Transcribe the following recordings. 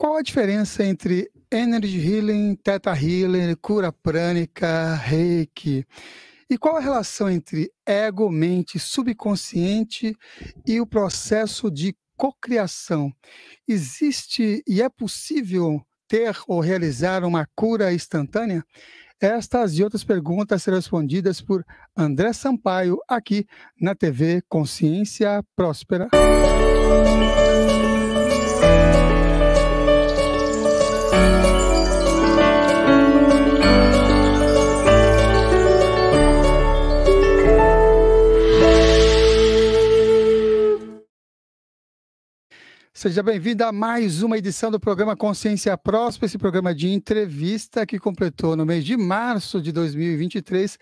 Qual a diferença entre Energy Healing, Theta Healing, Cura Prânica, Reiki? E qual a relação entre ego, mente subconsciente e o processo de cocriação? Existe e é possível ter ou realizar uma cura instantânea? Estas e outras perguntas serão respondidas por André Sampaio aqui na TV Consciência Próspera. Seja bem-vindo a mais uma edição do programa Consciência Próspera, esse programa de entrevista que completou no mês de março de 2023,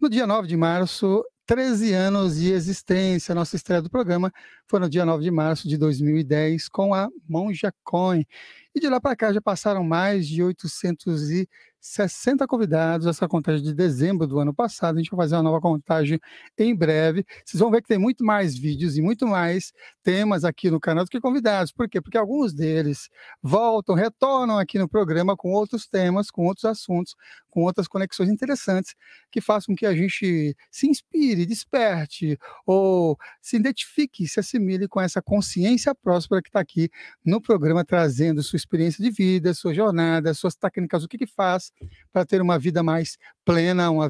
no dia 9 de março, 13 anos de existência. A nossa estreia do programa foi no dia 9 de março de 2010 com a Monja Coin. E de lá para cá já passaram mais de 800 e 60 convidados. Essa contagem de dezembro do ano passado. A gente vai fazer uma nova contagem em breve. Vocês vão ver que tem muito mais vídeos e muito mais temas aqui no canal do que convidados. Por quê? Porque alguns deles voltam, retornam aqui no programa com outros temas, com outros assuntos, com outras conexões interessantes que façam que a gente se inspire, desperte ou se identifique, se assimile com essa consciência próspera que está aqui no programa, trazendo sua experiência de vida, sua jornada, suas técnicas, o que, que faz para ter uma vida mais plena, uma,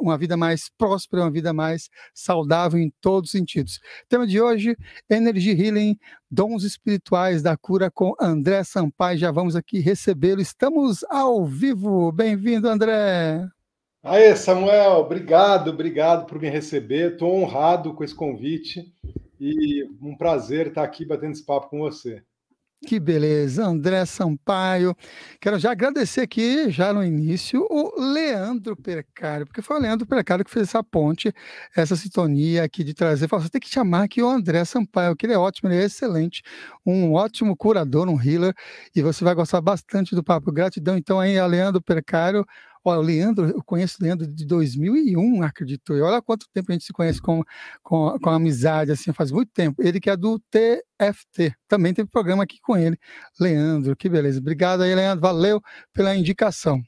uma vida mais próspera, uma vida mais saudável em todos os sentidos. O tema de hoje, Energy Healing, dons espirituais da cura com André Sampaio. Já vamos aqui recebê-lo. Estamos ao vivo. Bem-vindo, André. Aê, Samuel, obrigado, obrigado por me receber. Estou honrado com esse convite e um prazer estar aqui batendo esse papo com você. Que beleza, André Sampaio. Quero já agradecer aqui, já no início, o Leandro Percário, porque foi o Leandro Percário que fez essa ponte, essa sintonia aqui de trazer. Falou, você tem que chamar aqui o André Sampaio, que ele é ótimo, ele é excelente, um ótimo curador, um healer, e você vai gostar bastante do papo. Gratidão, então, aí, a Leandro Percário. Olha, o Leandro, eu conheço o Leandro de 2001, acredito Olha quanto tempo a gente se conhece com, com, com amizade, assim, faz muito tempo. Ele que é do TFT, também teve programa aqui com ele. Leandro, que beleza. Obrigado aí, Leandro. Valeu pela indicação.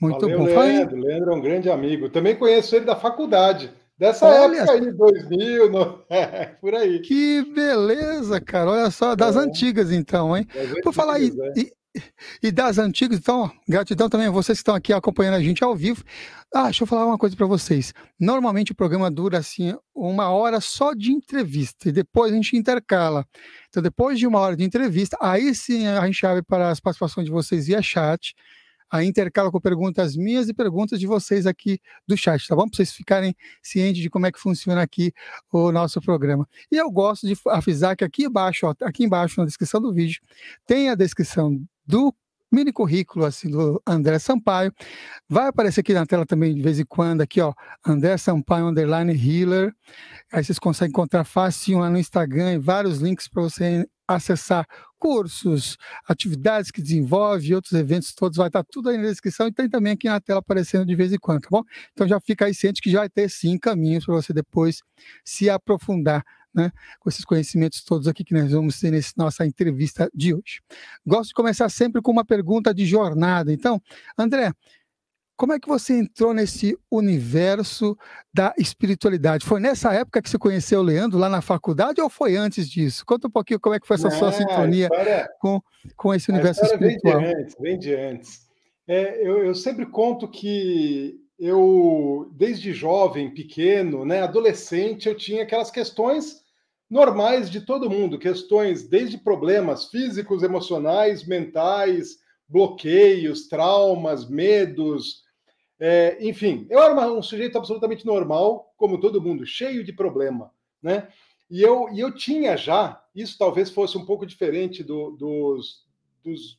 Muito Valeu, bom. Leandro. Aí. Leandro é um grande amigo. Também conheço ele da faculdade. Dessa Olha época aí, 2000, no... é, por aí. Que beleza, cara. Olha só, das é. antigas então, hein? Das antigas, falar é e das antigas. Então, gratidão também a vocês que estão aqui acompanhando a gente ao vivo. Ah, deixa eu falar uma coisa para vocês. Normalmente o programa dura assim uma hora só de entrevista e depois a gente intercala. Então, depois de uma hora de entrevista, aí sim a gente abre para as participações de vocês via chat. Aí intercala com perguntas minhas e perguntas de vocês aqui do chat, tá bom? Para vocês ficarem cientes de como é que funciona aqui o nosso programa. E eu gosto de avisar que aqui embaixo, ó, aqui embaixo na descrição do vídeo, tem a descrição do mini currículo assim do André Sampaio. Vai aparecer aqui na tela também de vez em quando aqui, ó, André Sampaio underline healer. Aí vocês conseguem encontrar fácil lá no Instagram e vários links para você acessar cursos, atividades que desenvolve, outros eventos todos, vai estar tá tudo aí na descrição e tem também aqui na tela aparecendo de vez em quando, tá bom? Então já fica aí ciente que já vai ter sim caminhos para você depois se aprofundar né, com esses conhecimentos todos aqui que nós vamos ter nessa nossa entrevista de hoje. Gosto de começar sempre com uma pergunta de jornada. Então, André, como é que você entrou nesse universo da espiritualidade? Foi nessa época que você conheceu o Leandro lá na faculdade ou foi antes disso? Conta um pouquinho como é que foi essa Não, sua sintonia história, com, com esse universo espiritual. Vem de antes, vem de antes. É, eu, eu sempre conto que eu, desde jovem, pequeno, né, adolescente, eu tinha aquelas questões normais de todo mundo, questões desde problemas físicos, emocionais, mentais, bloqueios, traumas, medos, é, enfim. Eu era um sujeito absolutamente normal, como todo mundo, cheio de problema, né? E eu, e eu tinha já, isso talvez fosse um pouco diferente do, dos, dos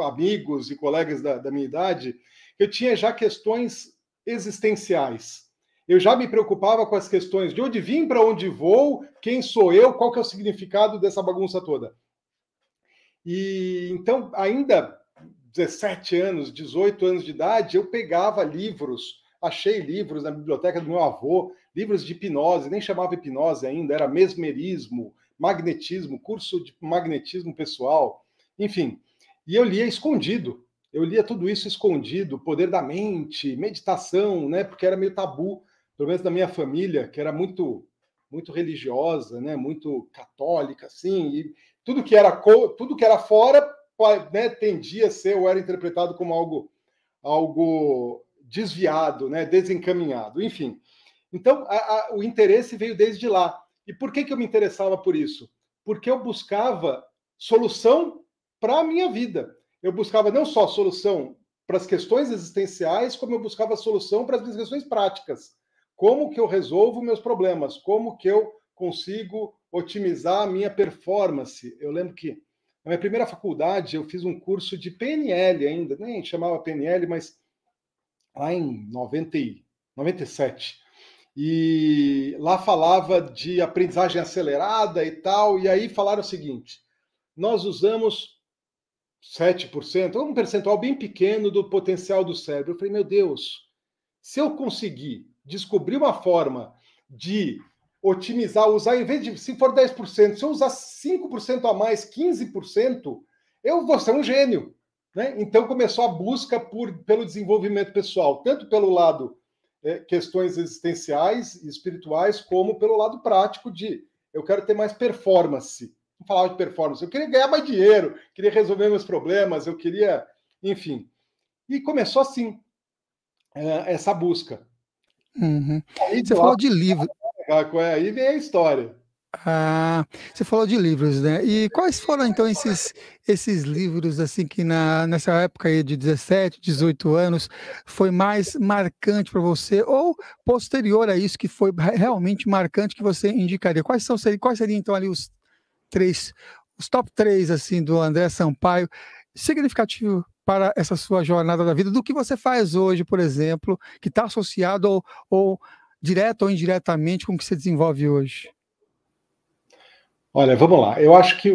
amigos e colegas da, da minha idade, eu tinha já questões existenciais eu já me preocupava com as questões de onde vim, para onde vou, quem sou eu, qual que é o significado dessa bagunça toda. E então, ainda 17 anos, 18 anos de idade, eu pegava livros, achei livros na biblioteca do meu avô, livros de hipnose, nem chamava hipnose ainda, era mesmerismo, magnetismo, curso de magnetismo pessoal, enfim. E eu lia escondido. Eu lia tudo isso escondido, poder da mente, meditação, né? Porque era meio tabu pelo menos da minha família, que era muito muito religiosa, né, muito católica, assim, e tudo que era tudo que era fora né, tendia a ser ou era interpretado como algo algo desviado, né, desencaminhado, enfim. Então a, a, o interesse veio desde lá. E por que que eu me interessava por isso? Porque eu buscava solução para a minha vida. Eu buscava não só solução para as questões existenciais, como eu buscava solução para as minhas questões práticas. Como que eu resolvo meus problemas? Como que eu consigo otimizar a minha performance? Eu lembro que na minha primeira faculdade eu fiz um curso de PNL ainda, nem chamava PNL, mas lá em 90, 97. E lá falava de aprendizagem acelerada e tal, e aí falaram o seguinte: nós usamos 7%, um percentual bem pequeno do potencial do cérebro. Eu falei, meu Deus, se eu conseguir descobrir uma forma de otimizar, usar, em vez de, se for 10%, se eu usar 5% a mais, 15%, eu vou ser um gênio. Né? Então começou a busca por, pelo desenvolvimento pessoal, tanto pelo lado é, questões existenciais e espirituais, como pelo lado prático de eu quero ter mais performance. Não falar de performance. Eu queria ganhar mais dinheiro, queria resolver meus problemas, eu queria, enfim. E começou assim eh, essa busca. Uhum. Aí, Você falou de livro. É aí vem a história. Ah, você falou de livros, né? E é. quais foram então esses, esses livros assim que na, nessa época aí de 17, 18 anos foi mais marcante para você ou posterior a isso que foi realmente marcante que você indicaria? Quais são quais seriam então ali os três os top três assim do André Sampaio significativo para essa sua jornada da vida, do que você faz hoje, por exemplo, que está associado ou, ou direto ou indiretamente com o que você desenvolve hoje? Olha, vamos lá. Eu acho que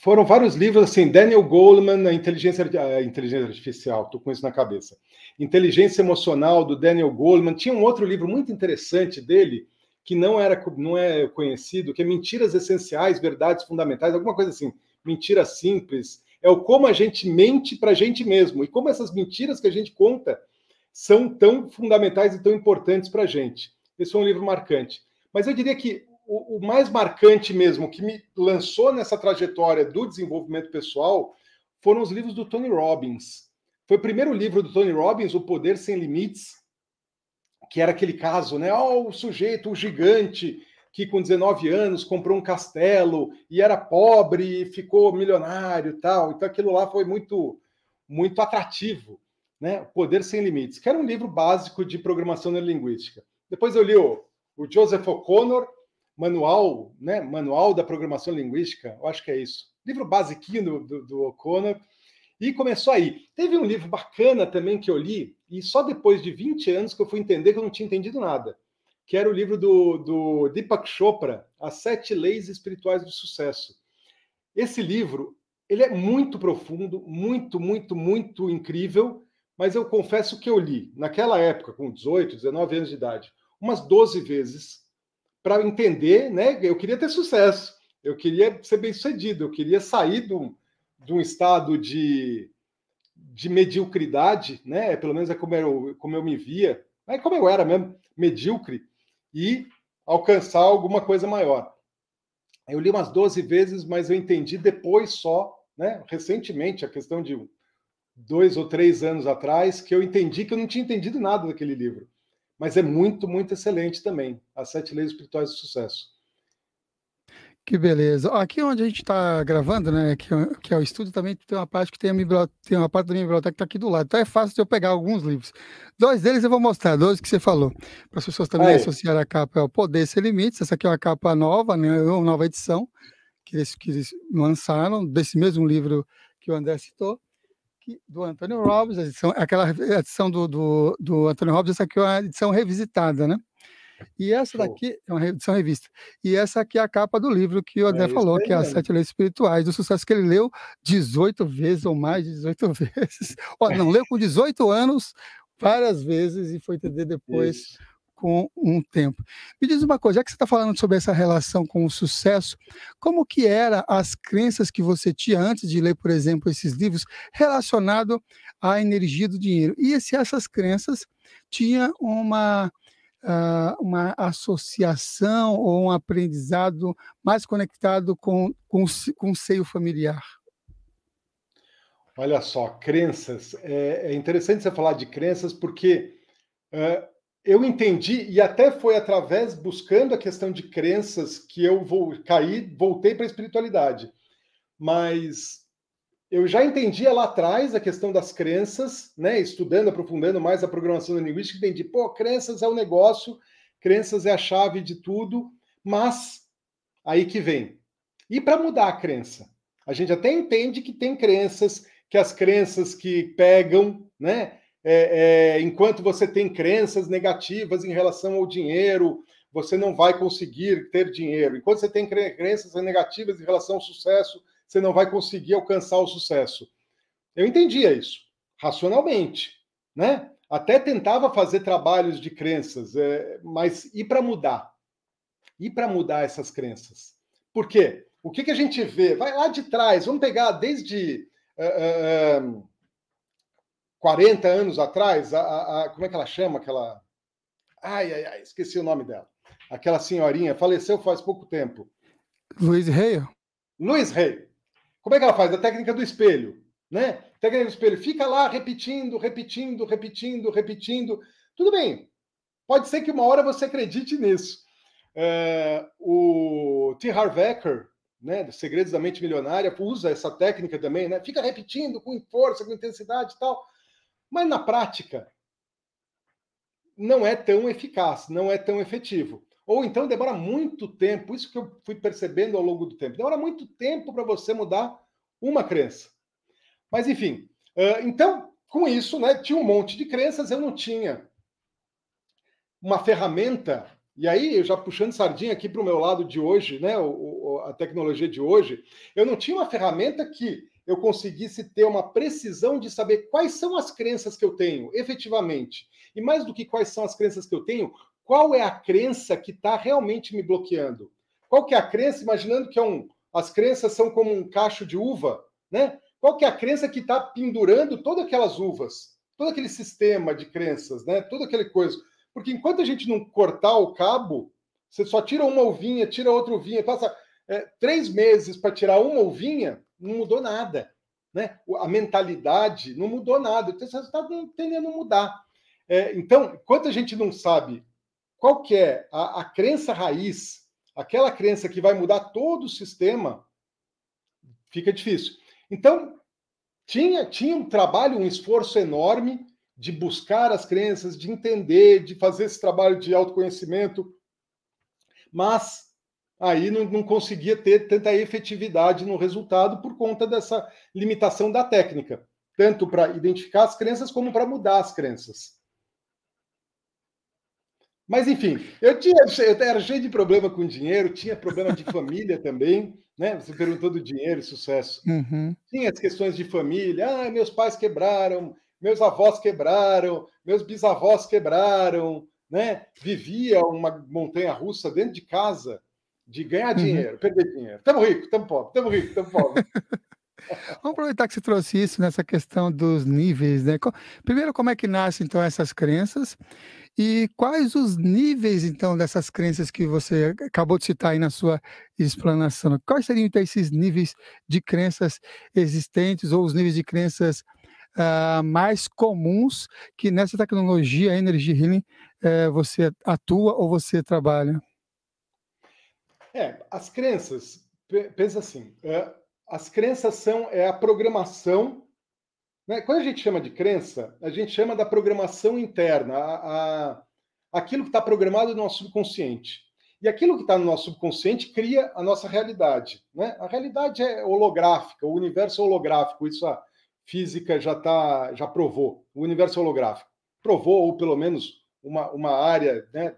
foram vários livros assim, Daniel Goleman, a inteligência, a inteligência artificial, estou com isso na cabeça. Inteligência emocional do Daniel Goleman. Tinha um outro livro muito interessante dele que não era não é conhecido, que é Mentiras essenciais, verdades fundamentais, alguma coisa assim. Mentira simples é o como a gente mente para a gente mesmo e como essas mentiras que a gente conta são tão fundamentais e tão importantes para a gente. Esse foi um livro marcante. Mas eu diria que o, o, mais marcante mesmo, que me lançou nessa trajetória do desenvolvimento pessoal, foram os livros do Tony Robbins. Foi o primeiro livro do Tony Robbins, O Poder Sem Limites, que era aquele caso, né? Oh, o sujeito, o gigante, que com 19 anos comprou um castelo e era pobre e ficou milionário tal. Então aquilo lá foi muito muito atrativo, né? Poder sem limites, que era um livro básico de programação neurolinguística. Depois eu li o, o Joseph O'Connor, Manual, né? Manual da Programação Linguística, eu acho que é isso. Livro basiquinho do, do O'Connor. E começou aí. Teve um livro bacana também que eu li, e só depois de 20 anos que eu fui entender que eu não tinha entendido nada que era o livro do, do Deepak Chopra, As Sete Leis Espirituais do Sucesso. Esse livro, ele é muito profundo, muito, muito, muito incrível, mas eu confesso que eu li, naquela época, com 18, 19 anos de idade, umas 12 vezes, para entender, né? Eu queria ter sucesso, eu queria ser bem-sucedido, eu queria sair de um estado de de mediocridade, né? Pelo menos é como eu, como eu me via, é como eu era mesmo, medíocre, e alcançar alguma coisa maior. Eu li umas 12 vezes, mas eu entendi depois só, né, recentemente, a questão de dois ou três anos atrás, que eu entendi que eu não tinha entendido nada daquele livro. Mas é muito, muito excelente também, As Sete Leis Espirituais do Sucesso. Que beleza. Aqui onde a gente está gravando, né, que, que, é o estúdio, também tem uma parte que tem, a tem uma parte da minha biblioteca que está aqui do lado. Então é fácil de eu pegar alguns livros. Dois deles eu vou mostrar, dois que você falou, para as pessoas também associarem a capa ao é Poder Sem Limites. Essa aqui é uma capa nova, né, uma nova edição que eles, que eles lançaram, desse mesmo livro que o André citou, que, do Antônio Robbins, edição, aquela edição do, do, do Antônio Robbins, essa aqui é uma edição revisitada, né? E essa daqui é uma edição revista. E essa aqui é a capa do livro que o é André é falou, que é as Sete Leis Espirituais, do sucesso que ele leu 18 vezes ou mais de 18 vezes. Ó, é. não, leu com 18 anos várias vezes e foi entender depois isso. com um tempo. Me diz uma coisa, já que você está falando sobre essa relação com o sucesso, como que eram as crenças que você tinha antes de ler, por exemplo, esses livros, relacionado à energia do dinheiro? E se essas crenças tinham uma ah, uma associação ou um aprendizado mais conectado com, com, com o seio familiar? Olha só, crenças. É, é interessante você falar de crenças porque é, eu entendi, e até foi através, buscando a questão de crenças, que eu vou cair, voltei para a espiritualidade. Mas eu já entendia lá atrás a questão das crenças, né? Estudando, aprofundando mais a programação linguística, entendi, pô, crenças é o um negócio, crenças é a chave de tudo, mas aí que vem. E para mudar a crença? A gente até entende que tem crenças, que as crenças que pegam, né? É, é, enquanto você tem crenças negativas em relação ao dinheiro, você não vai conseguir ter dinheiro. Enquanto você tem crenças negativas em relação ao sucesso, você não vai conseguir alcançar o sucesso. Eu entendia isso, racionalmente, né? Até tentava fazer trabalhos de crenças, é, mas e para mudar? E para mudar essas crenças? Por quê? O que, que a gente vê? Vai lá de trás, vamos pegar desde uh, uh, 40 anos atrás, a, a, a, como é que ela chama? Aquela. Ai, ai, ai, esqueci o nome dela. Aquela senhorinha faleceu faz pouco tempo. Luiz Rei? Luiz Rei. Como é que ela faz? A técnica do espelho, né? A técnica do espelho. Fica lá repetindo, repetindo, repetindo, repetindo. Tudo bem. Pode ser que uma hora você acredite nisso. É, o T. Harv Eker, né, Segredos da Mente Milionária, usa essa técnica também, né? Fica repetindo com força, com intensidade e tal. Mas na prática, não é tão eficaz, não é tão efetivo. Ou então demora muito tempo, isso que eu fui percebendo ao longo do tempo. Demora muito tempo para você mudar uma crença. Mas enfim, uh, então, com isso, né, tinha um monte de crenças, eu não tinha uma ferramenta. E aí, eu já puxando sardinha aqui para o meu lado de hoje, né, o, o, a tecnologia de hoje, eu não tinha uma ferramenta que eu conseguisse ter uma precisão de saber quais são as crenças que eu tenho, efetivamente. E mais do que quais são as crenças que eu tenho, qual é a crença que está realmente me bloqueando? Qual que é a crença, imaginando que é um, as crenças são como um cacho de uva, né? Qual que é a crença que está pendurando todas aquelas uvas, todo aquele sistema de crenças, né? Toda aquele coisa. Porque enquanto a gente não cortar o cabo, você só tira uma uvinha, tira outra uvinha, passa é, três meses para tirar uma uvinha, não mudou nada. Né? A mentalidade não mudou nada. Então, esse resultado não tendendo a mudar. É, então, enquanto a gente não sabe qual que é a, a crença raiz, aquela crença que vai mudar todo o sistema, fica difícil. Então, tinha, tinha um trabalho, um esforço enorme de buscar as crenças, de entender, de fazer esse trabalho de autoconhecimento, mas aí não, não, conseguia ter tanta efetividade no resultado por conta dessa limitação da técnica, tanto para identificar as crenças como para mudar as crenças. Mas, enfim, eu, tinha, eu era cheio de problema com dinheiro, tinha problema de família também, né? Você perguntou do dinheiro e sucesso. Uhum. Tinha as questões de família, ah, meus pais quebraram, meus avós quebraram, meus bisavós quebraram, né? Vivia uma montanha-russa dentro de casa de ganhar uhum. dinheiro, uhum. perder dinheiro. estamos rico, estamos pobre, estamos rico, estamos pobre. Vamos aproveitar que você trouxe isso nessa questão dos níveis, né? Primeiro, como é que nascem então essas crenças e quais os níveis então dessas crenças que você acabou de citar aí na sua explanação? Quais seriam então esses níveis de crenças existentes ou os níveis de crenças uh, mais comuns que nessa tecnologia Energy Healing uh, você atua ou você trabalha? É, as crenças, pensa assim. Eh, as crenças são é a programação. Né? Quando a gente chama de crença, a gente chama da programação interna, a, a aquilo que está programado no nosso subconsciente. E aquilo que está no nosso subconsciente cria a nossa realidade. Né? A realidade é holográfica, o universo é holográfico, isso a física já, tá, já provou, o universo é holográfico. Provou, ou pelo menos uma, uma área né,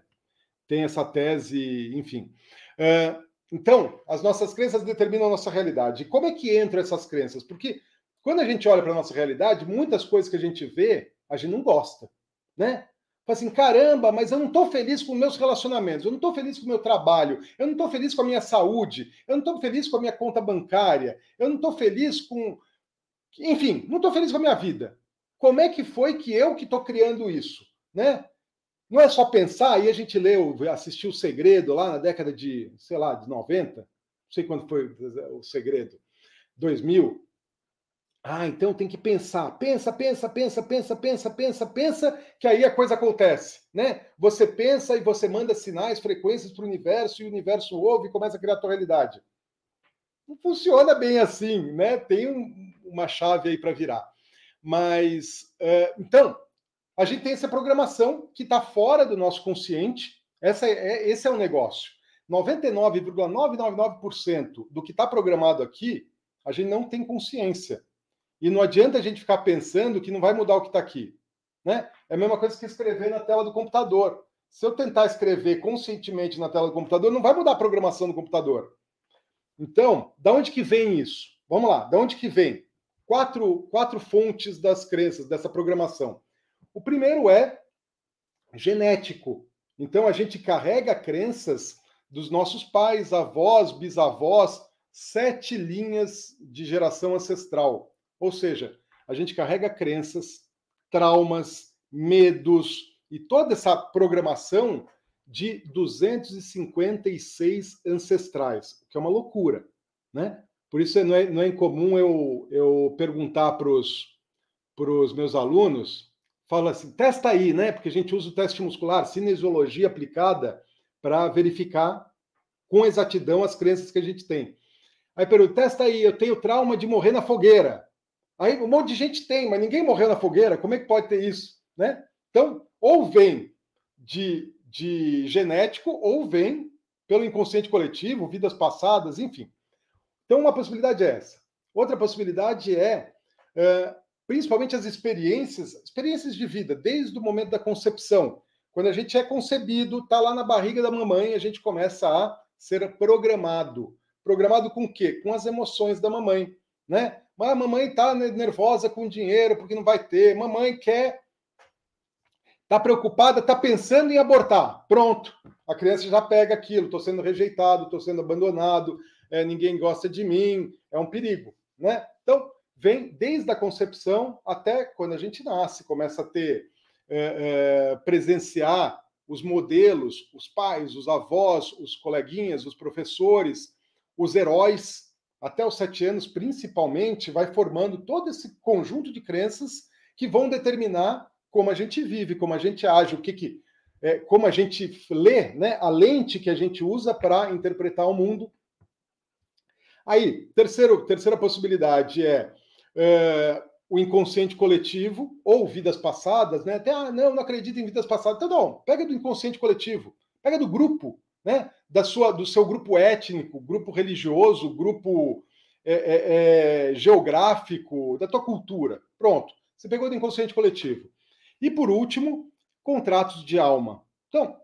tem essa tese, enfim. Uh, então, as nossas crenças determinam a nossa realidade. E como é que entram essas crenças? Porque quando a gente olha para a nossa realidade, muitas coisas que a gente vê, a gente não gosta, né? Fala assim, caramba, mas eu não estou feliz com meus relacionamentos, eu não estou feliz com o meu trabalho, eu não estou feliz com a minha saúde, eu não estou feliz com a minha conta bancária, eu não estou feliz com. Enfim, não estou feliz com a minha vida. Como é que foi que eu que estou criando isso? Né? Não é só pensar, aí a gente leu, assistiu O Segredo lá na década de, sei lá, de 90, não sei quando foi O Segredo, 2000. Ah, então tem que pensar. Pensa, pensa, pensa, pensa, pensa, pensa, pensa, que aí a coisa acontece, né? Você pensa e você manda sinais, frequências para o universo, e o universo ouve e começa a criar a tua realidade. Não funciona bem assim, né? Tem um, uma chave aí para virar. Mas, uh, então, a gente tem essa programação que está fora do nosso consciente. Essa é, é esse é o negócio. 99,999% do que está programado aqui, a gente não tem consciência. E não adianta a gente ficar pensando que não vai mudar o que está aqui. Né? É a mesma coisa que escrever na tela do computador. Se eu tentar escrever conscientemente na tela do computador, não vai mudar a programação do computador. Então, da onde que vem isso? Vamos lá, da onde que vem? Quatro, quatro fontes das crenças, dessa programação. O primeiro é genético. Então a gente carrega crenças dos nossos pais, avós, bisavós, sete linhas de geração ancestral. Ou seja, a gente carrega crenças, traumas, medos e toda essa programação de 256 ancestrais, que é uma loucura, né? Por isso é, não é, não é incomum eu, eu perguntar para os meus alunos fala assim, testa aí, né? Porque a gente usa o teste muscular, cinesiologia aplicada, para verificar com exatidão as crenças que a gente tem. Aí pergunta, testa aí, eu tenho trauma de morrer na fogueira. Aí um monte de gente tem, mas ninguém morreu na fogueira, como é que pode ter isso, né? Então, ou vem de, de genético, ou vem pelo inconsciente coletivo, vidas passadas, enfim. Então, uma possibilidade é essa. Outra possibilidade é eh, principalmente as experiências, experiências de vida, desde o momento da concepção. Quando a gente é concebido, está lá na barriga da mamãe, a gente começa a ser programado. Programado com o quê? Com as emoções da mamãe, né? Mas a mamãe está nervosa com dinheiro porque não vai ter. Mamãe quer, está preocupada, está pensando em abortar. Pronto, a criança já pega aquilo. Estou sendo rejeitado, estou sendo abandonado, é, ninguém gosta de mim, é um perigo, né? Então vem desde a concepção até quando a gente nasce, começa a ter, é, é, presenciar os modelos, os pais, os avós, os coleguinhas, os professores, os heróis, até os sete anos principalmente, vai formando todo esse conjunto de crenças que vão determinar como a gente vive, como a gente age, o que, que é, como a gente lê, né, a lente que a gente usa para interpretar o mundo. Aí, terceiro, terceira possibilidade é é, o inconsciente coletivo ou vidas passadas, né? Até, ah, não, não acredito em vidas passadas. Então, não, pega do inconsciente coletivo, pega do grupo, né? Da sua, do seu grupo étnico, grupo religioso, grupo é, é, é geográfico, da tua cultura. Pronto, você pegou do inconsciente coletivo. E por último, contratos de alma. Então,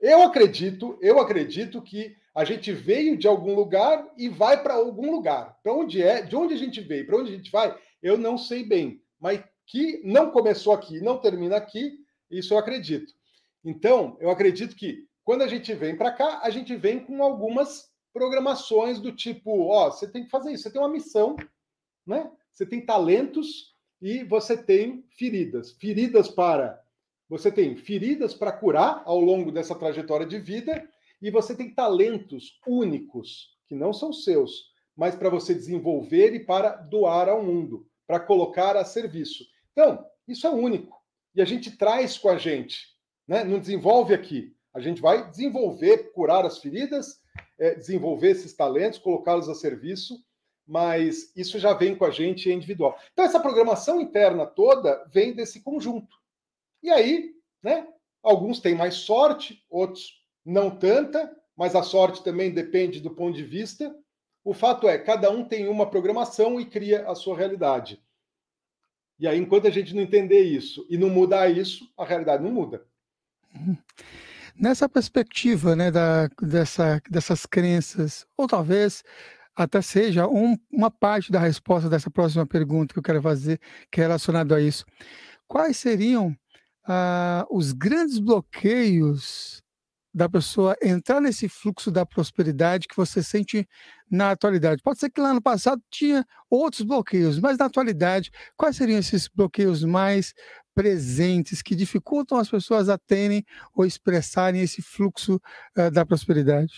eu acredito, eu acredito que a gente veio de algum lugar e vai para algum lugar. Para onde é? De onde a gente veio? Para onde a gente vai? Eu não sei bem, mas que não começou aqui, não termina aqui, isso eu acredito. Então, eu acredito que quando a gente vem para cá, a gente vem com algumas programações do tipo, ó, você tem que fazer isso, você tem uma missão, né? Você tem talentos e você tem feridas, feridas para você tem feridas para curar ao longo dessa trajetória de vida e você tem talentos únicos, que não são seus, mas para você desenvolver e para doar ao mundo, para colocar a serviço. Então, isso é único. E a gente traz com a gente, né? não desenvolve aqui. A gente vai desenvolver, curar as feridas, é, desenvolver esses talentos, colocá-los a serviço, mas isso já vem com a gente é individual. Então, essa programação interna toda vem desse conjunto. E aí, né? Alguns têm mais sorte, outros não tanta, mas a sorte também depende do ponto de vista. O fato é, cada um tem uma programação e cria a sua realidade. E aí, enquanto a gente não entender isso e não mudar isso, a realidade não muda. Nessa perspectiva né, da, dessa, dessas crenças, ou talvez até seja um, uma parte da resposta dessa próxima pergunta que eu quero fazer, que é relacionada a isso. Quais seriam ah, os grandes bloqueios da pessoa entrar nesse fluxo da prosperidade que você sente na atualidade? Pode ser que lá no passado tinha outros bloqueios, mas na atualidade, quais seriam esses bloqueios mais presentes que dificultam as pessoas a terem ou expressarem esse fluxo uh, da prosperidade?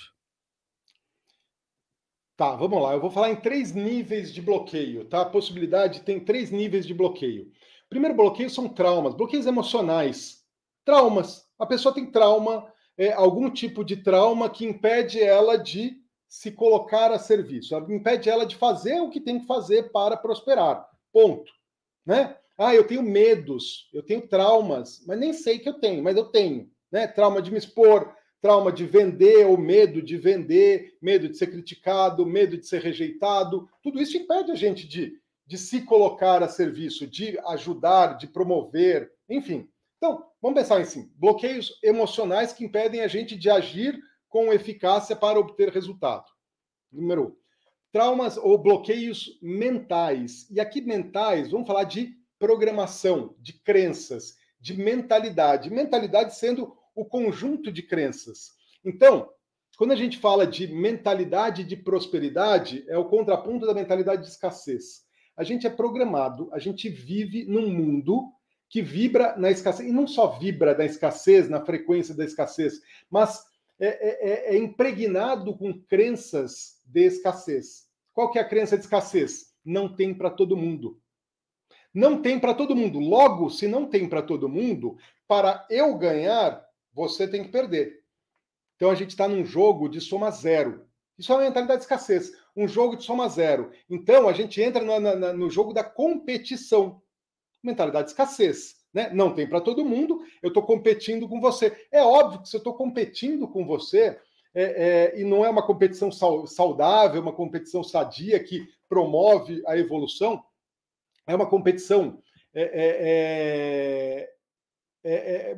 Tá, vamos lá. Eu vou falar em três níveis de bloqueio, tá? A possibilidade tem três níveis de bloqueio. Primeiro bloqueio são traumas, bloqueios emocionais. Traumas. A pessoa tem trauma é, algum tipo de trauma que impede ela de se colocar a serviço, impede ela de fazer o que tem que fazer para prosperar. Ponto. Né? Ah, eu tenho medos, eu tenho traumas, mas nem sei que eu tenho, mas eu tenho. Né? Trauma de me expor, trauma de vender ou medo de vender, medo de ser criticado, medo de ser rejeitado. Tudo isso impede a gente de, de se colocar a serviço, de ajudar, de promover, enfim. Então, vamos pensar em assim, bloqueios emocionais que impedem a gente de agir com eficácia para obter resultado. Número um, traumas ou bloqueios mentais. E aqui mentais, vamos falar de programação, de crenças, de mentalidade. Mentalidade sendo o conjunto de crenças. Então, quando a gente fala de mentalidade de prosperidade, é o contraponto da mentalidade de escassez. A gente é programado, a gente vive num mundo que vibra na escassez, e não só vibra na escassez, na frequência da escassez, mas é, é, é, é impregnado com crenças de escassez. Qual que é a crença de escassez? Não tem para todo mundo. Não tem para todo mundo. Logo, se não tem para todo mundo, para eu ganhar, você tem que perder. Então a gente está num jogo de soma zero. Isso é uma mentalidade de escassez. Um jogo de soma zero. Então a gente entra no jogo da competição mentalidade de escassez. Né? Não tem para todo mundo, eu estou competindo com você. É óbvio que se eu estou competindo com você, é, é, e não é uma competição saudável, uma competição sadia que promove a evolução, é uma competição é, é, é, é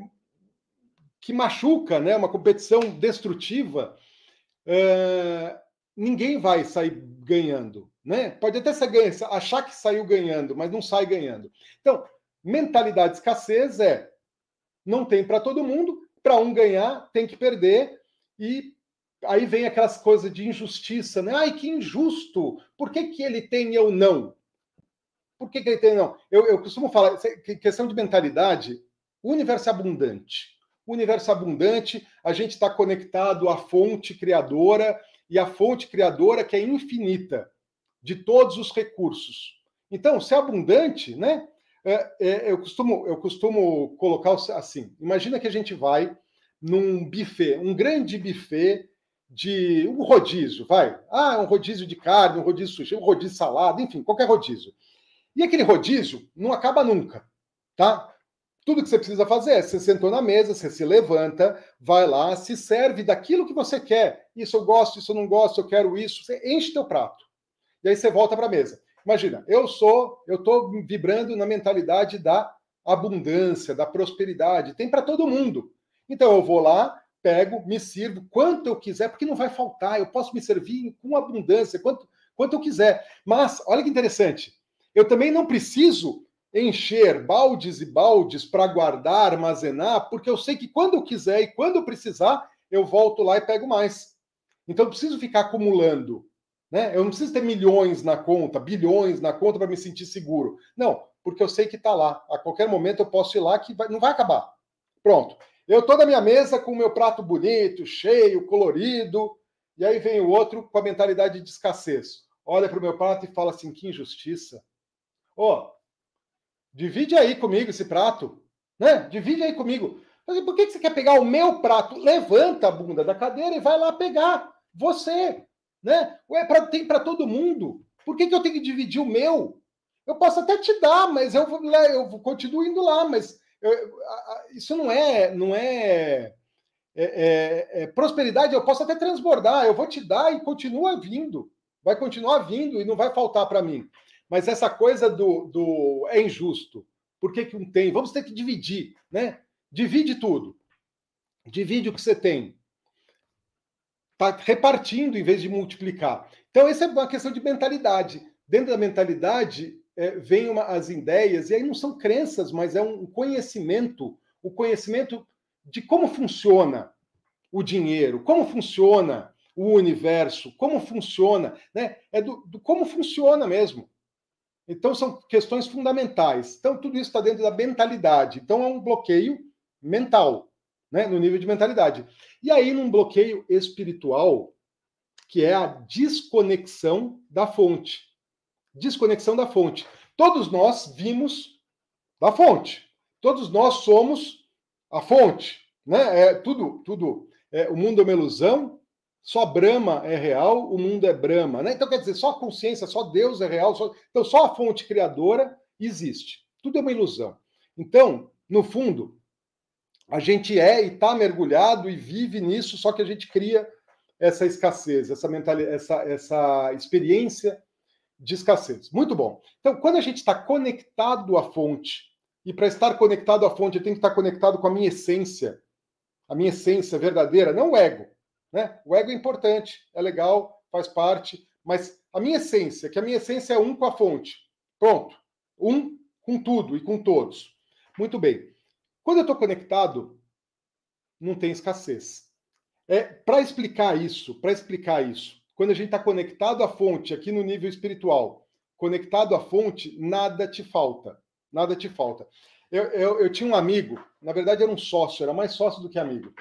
que machuca, né? uma competição destrutiva, ninguém vai sair ganhando, né? Pode até ser ganha, achar que saiu ganhando, mas não sai ganhando. Então, mentalidade de escassez é não tem para todo mundo, para um ganhar tem que perder e aí vem aquelas coisas de injustiça, né? Ai, que injusto! Por que, que ele tem e eu não? Por que, que ele tem não? Eu, eu costumo falar, é questão de mentalidade, universo é abundante. universo é abundante, a gente está conectado à fonte criadora, e a fonte criadora que é infinita de todos os recursos. Então, se é abundante, né? É, é, eu, costumo, eu costumo colocar assim: imagina que a gente vai num buffet, um grande buffet de um rodízio, vai. Ah, um rodízio de carne, um rodízio de sushi, um rodízio salado salada, enfim, qualquer rodízio. E aquele rodízio não acaba nunca, tá? Tudo que você precisa fazer é você sentou na mesa, você se levanta, vai lá, se serve daquilo que você quer. Isso eu gosto, isso eu não gosto, eu quero isso. Você enche teu prato. E aí você volta para a mesa. Imagina, eu sou, eu estou vibrando na mentalidade da abundância, da prosperidade. Tem para todo mundo. Então eu vou lá, pego, me sirvo quanto eu quiser, porque não vai faltar. Eu posso me servir com abundância, quanto, quanto eu quiser. Mas olha que interessante. Eu também não preciso encher baldes e baldes para guardar, armazenar, porque eu sei que quando eu quiser e quando eu precisar, eu volto lá e pego mais. Então eu preciso ficar acumulando. Né? Eu não preciso ter milhões na conta, bilhões na conta para me sentir seguro. Não, porque eu sei que está lá. A qualquer momento eu posso ir lá que vai... não vai acabar. Pronto. Eu estou na minha mesa com o meu prato bonito, cheio, colorido, e aí vem o outro com a mentalidade de escassez. Olha para o meu prato e fala assim: que injustiça. Ó, oh, Divide aí comigo esse prato, né? Divide aí comigo. Mas por que, você quer pegar o meu prato? Levanta a bunda da cadeira e vai lá pegar. Você, né? Ué, pra, tem para todo mundo. Por que, que eu tenho que dividir o meu? Eu posso até te dar, mas eu, vou, né, eu continuo indo lá, mas eu, isso não é, não é, é, é, é, prosperidade. Eu posso até transbordar. Eu vou te dar e continua vindo, vai continuar vindo e não vai faltar para mim. Mas essa coisa do, do é injusto, por que, que um tem? Vamos ter que dividir, né? Divide tudo. Divide o que você tem. Está repartindo em vez de multiplicar. Então, essa é uma questão de mentalidade. Dentro da mentalidade, é, vem uma, as ideias, e aí não são crenças, mas é um conhecimento o conhecimento de como funciona o dinheiro, como funciona o universo, como funciona, né? É do, do como funciona mesmo. Então, são questões fundamentais. Então, tudo isso está dentro da mentalidade. Então, é um bloqueio mental, né? no nível de mentalidade. E aí, num bloqueio espiritual, que é a desconexão da fonte. Desconexão da fonte. Todos nós vimos da fonte. Todos nós somos a fonte. Né? É, tudo, tudo. É, o mundo é uma ilusão, só Brahma é real, o mundo é Brahma. Né? Então, quer dizer, só a consciência, só Deus é real. Só... Então, só a fonte criadora existe. Tudo é uma ilusão. Então, no fundo, a gente é e está mergulhado e vive nisso, só que a gente cria essa escassez, essa, mentalidade, essa, essa experiência de escassez. Muito bom. Então, quando a gente está conectado à fonte, e para estar conectado à fonte, eu tenho que estar tá conectado com a minha essência, a minha essência verdadeira, não o ego. Né? O ego é importante, é legal, faz parte, mas a minha essência, que a minha essência é um com a fonte. Pronto. Um com tudo e com todos. Muito bem. Quando eu estou conectado, não tem escassez. É para explicar isso, para explicar isso. Quando a gente está conectado à fonte, aqui no nível espiritual, conectado à fonte, nada te falta. Nada te falta. Eu, eu, eu tinha um amigo, na verdade era um sócio, era mais sócio do que amigo.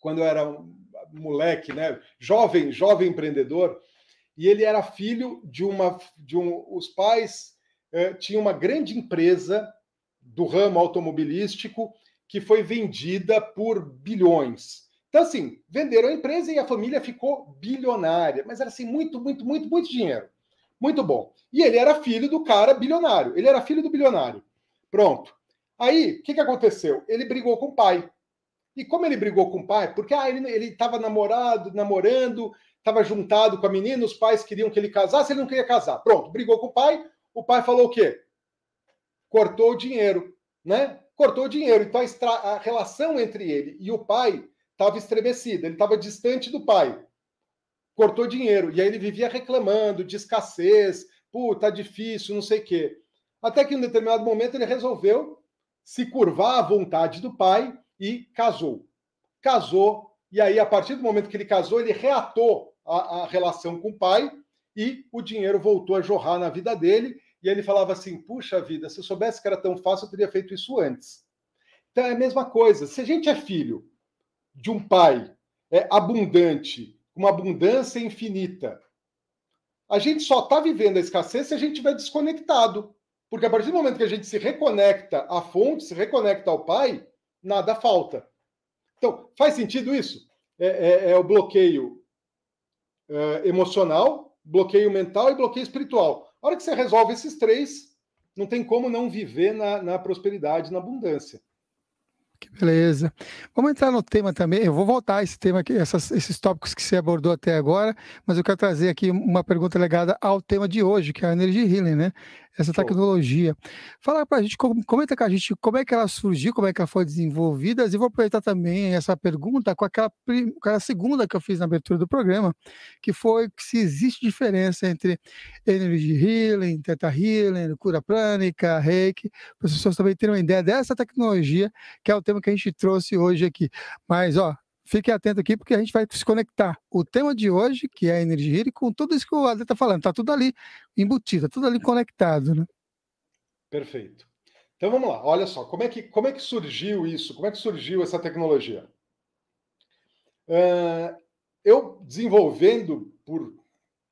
Quando eu era um moleque, né? Jovem, jovem empreendedor. E ele era filho de uma, de um, os pais eh, tinham uma grande empresa do ramo automobilístico que foi vendida por bilhões. Então, assim, venderam a empresa e a família ficou bilionária, mas era assim, muito, muito, muito, muito dinheiro. Muito bom. E ele era filho do cara bilionário. Ele era filho do bilionário. Pronto. Aí, o que, que aconteceu? Ele brigou com o pai. E como ele brigou com o pai, porque ah, ele estava namorado, namorando, estava juntado com a menina, os pais queriam que ele casasse, ele não queria casar. Pronto, brigou com o pai, o pai falou o quê? Cortou o dinheiro, né? Cortou o dinheiro. Então a, extra... a relação entre ele e o pai estava estremecida, ele estava distante do pai. Cortou dinheiro. E aí ele vivia reclamando de escassez, puta, tá difícil, não sei o quê. Até que em um determinado momento ele resolveu se curvar à vontade do pai e casou. Casou, e aí, a partir do momento que ele casou, ele reatou a, a relação com o pai e o dinheiro voltou a jorrar na vida dele. E ele falava assim: puxa vida, se eu soubesse que era tão fácil, eu teria feito isso antes. Então é a mesma coisa. Se a gente é filho de um pai é, abundante, uma abundância infinita, a gente só está vivendo a escassez se a gente estiver desconectado. Porque a partir do momento que a gente se reconecta à fonte, se reconecta ao pai, nada falta. Então, faz sentido isso? É, é, é o bloqueio é, emocional, bloqueio mental e bloqueio espiritual. A hora que você resolve esses três, não tem como não viver na, na prosperidade, na abundância. Que beleza. Vamos entrar no tema também. Eu vou voltar a esse tema aqui, essas, esses tópicos que você abordou até agora, mas eu quero trazer aqui uma pergunta ligada ao tema de hoje, que é a energia healing, né? essa Show. tecnologia. Fala para a gente, comenta com a gente como é que ela surgiu, como é que ela foi desenvolvida, e vou aproveitar também essa pergunta com aquela, com aquela segunda que eu fiz na abertura do programa, que foi se existe diferença entre energy healing, teta healing, cura prânica, reiki, para as pessoas também terem uma ideia dessa tecnologia, que é o tema que a gente trouxe hoje aqui. Mas, ó, fique atento aqui, porque a gente vai se conectar o tema de hoje, que é a energia e com tudo isso que o Adri está falando. Está tudo ali embutido, está tudo ali conectado. Né? Perfeito. Então vamos lá, olha só, como é, que, como é que surgiu isso? Como é que surgiu essa tecnologia? Uh, eu desenvolvendo por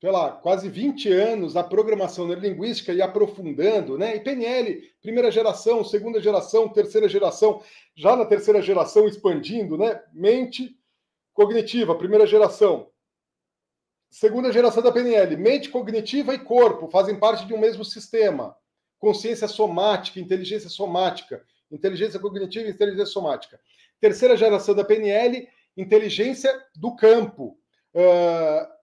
sei lá, quase 20 anos a programação neurolinguística e aprofundando, né? E PNL, primeira geração, segunda geração, terceira geração, já na terceira geração expandindo, né? Mente cognitiva, primeira geração. Segunda geração da PNL, mente cognitiva e corpo fazem parte de um mesmo sistema. Consciência somática, inteligência somática, inteligência cognitiva e inteligência somática. Terceira geração da PNL, inteligência do campo. Uh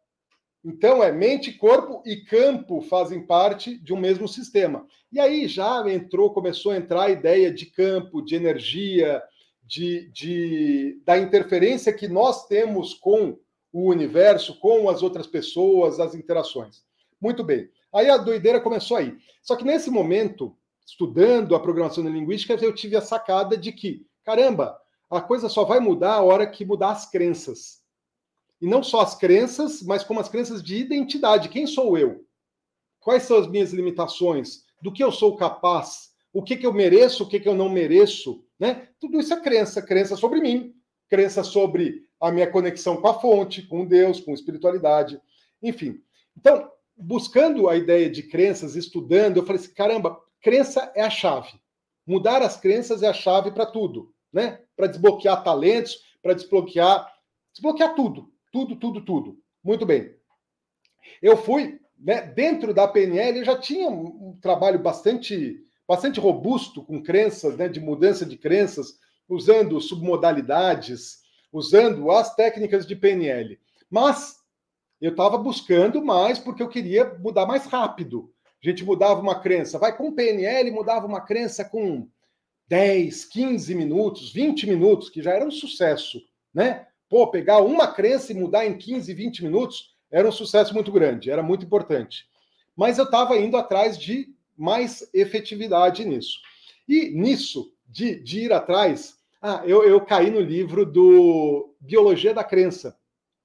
então, é mente, corpo e campo fazem parte de um mesmo sistema. E aí já entrou, começou a entrar a ideia de campo, de energia, de, de da interferência que nós temos com o universo, com as outras pessoas, as interações. Muito bem. Aí a doideira começou aí. Só que nesse momento, estudando a programação linguística, eu tive a sacada de que, caramba, a coisa só vai mudar a hora que mudar as crenças e não só as crenças, mas como as crenças de identidade. Quem sou eu? Quais são as minhas limitações? Do que eu sou capaz? O que, que eu mereço? O que, que eu não mereço? Né? Tudo isso é crença. Crença sobre mim, crença sobre a minha conexão com a fonte, com Deus, com espiritualidade, enfim. Então, buscando a ideia de crenças, estudando, eu falei assim: caramba, crença é a chave. Mudar as crenças é a chave para tudo, né? Para desbloquear talentos, para desbloquear, desbloquear tudo. Tudo, tudo, tudo. Muito bem. Eu fui, né, dentro da PNL, já tinha um trabalho bastante, bastante robusto com crenças, né, de mudança de crenças, usando submodalidades, usando as técnicas de PNL. Mas eu estava buscando mais porque eu queria mudar mais rápido. A gente mudava uma crença, vai com PNL, mudava uma crença com 10, 15 minutos, 20 minutos, que já era um sucesso, né? pô, pegar uma crença e mudar em 15, 20 minutos era um sucesso muito grande, era muito importante. Mas eu estava indo atrás de mais efetividade nisso. E nisso, de, de ir atrás, ah, eu, eu caí no livro do Biologia da Crença,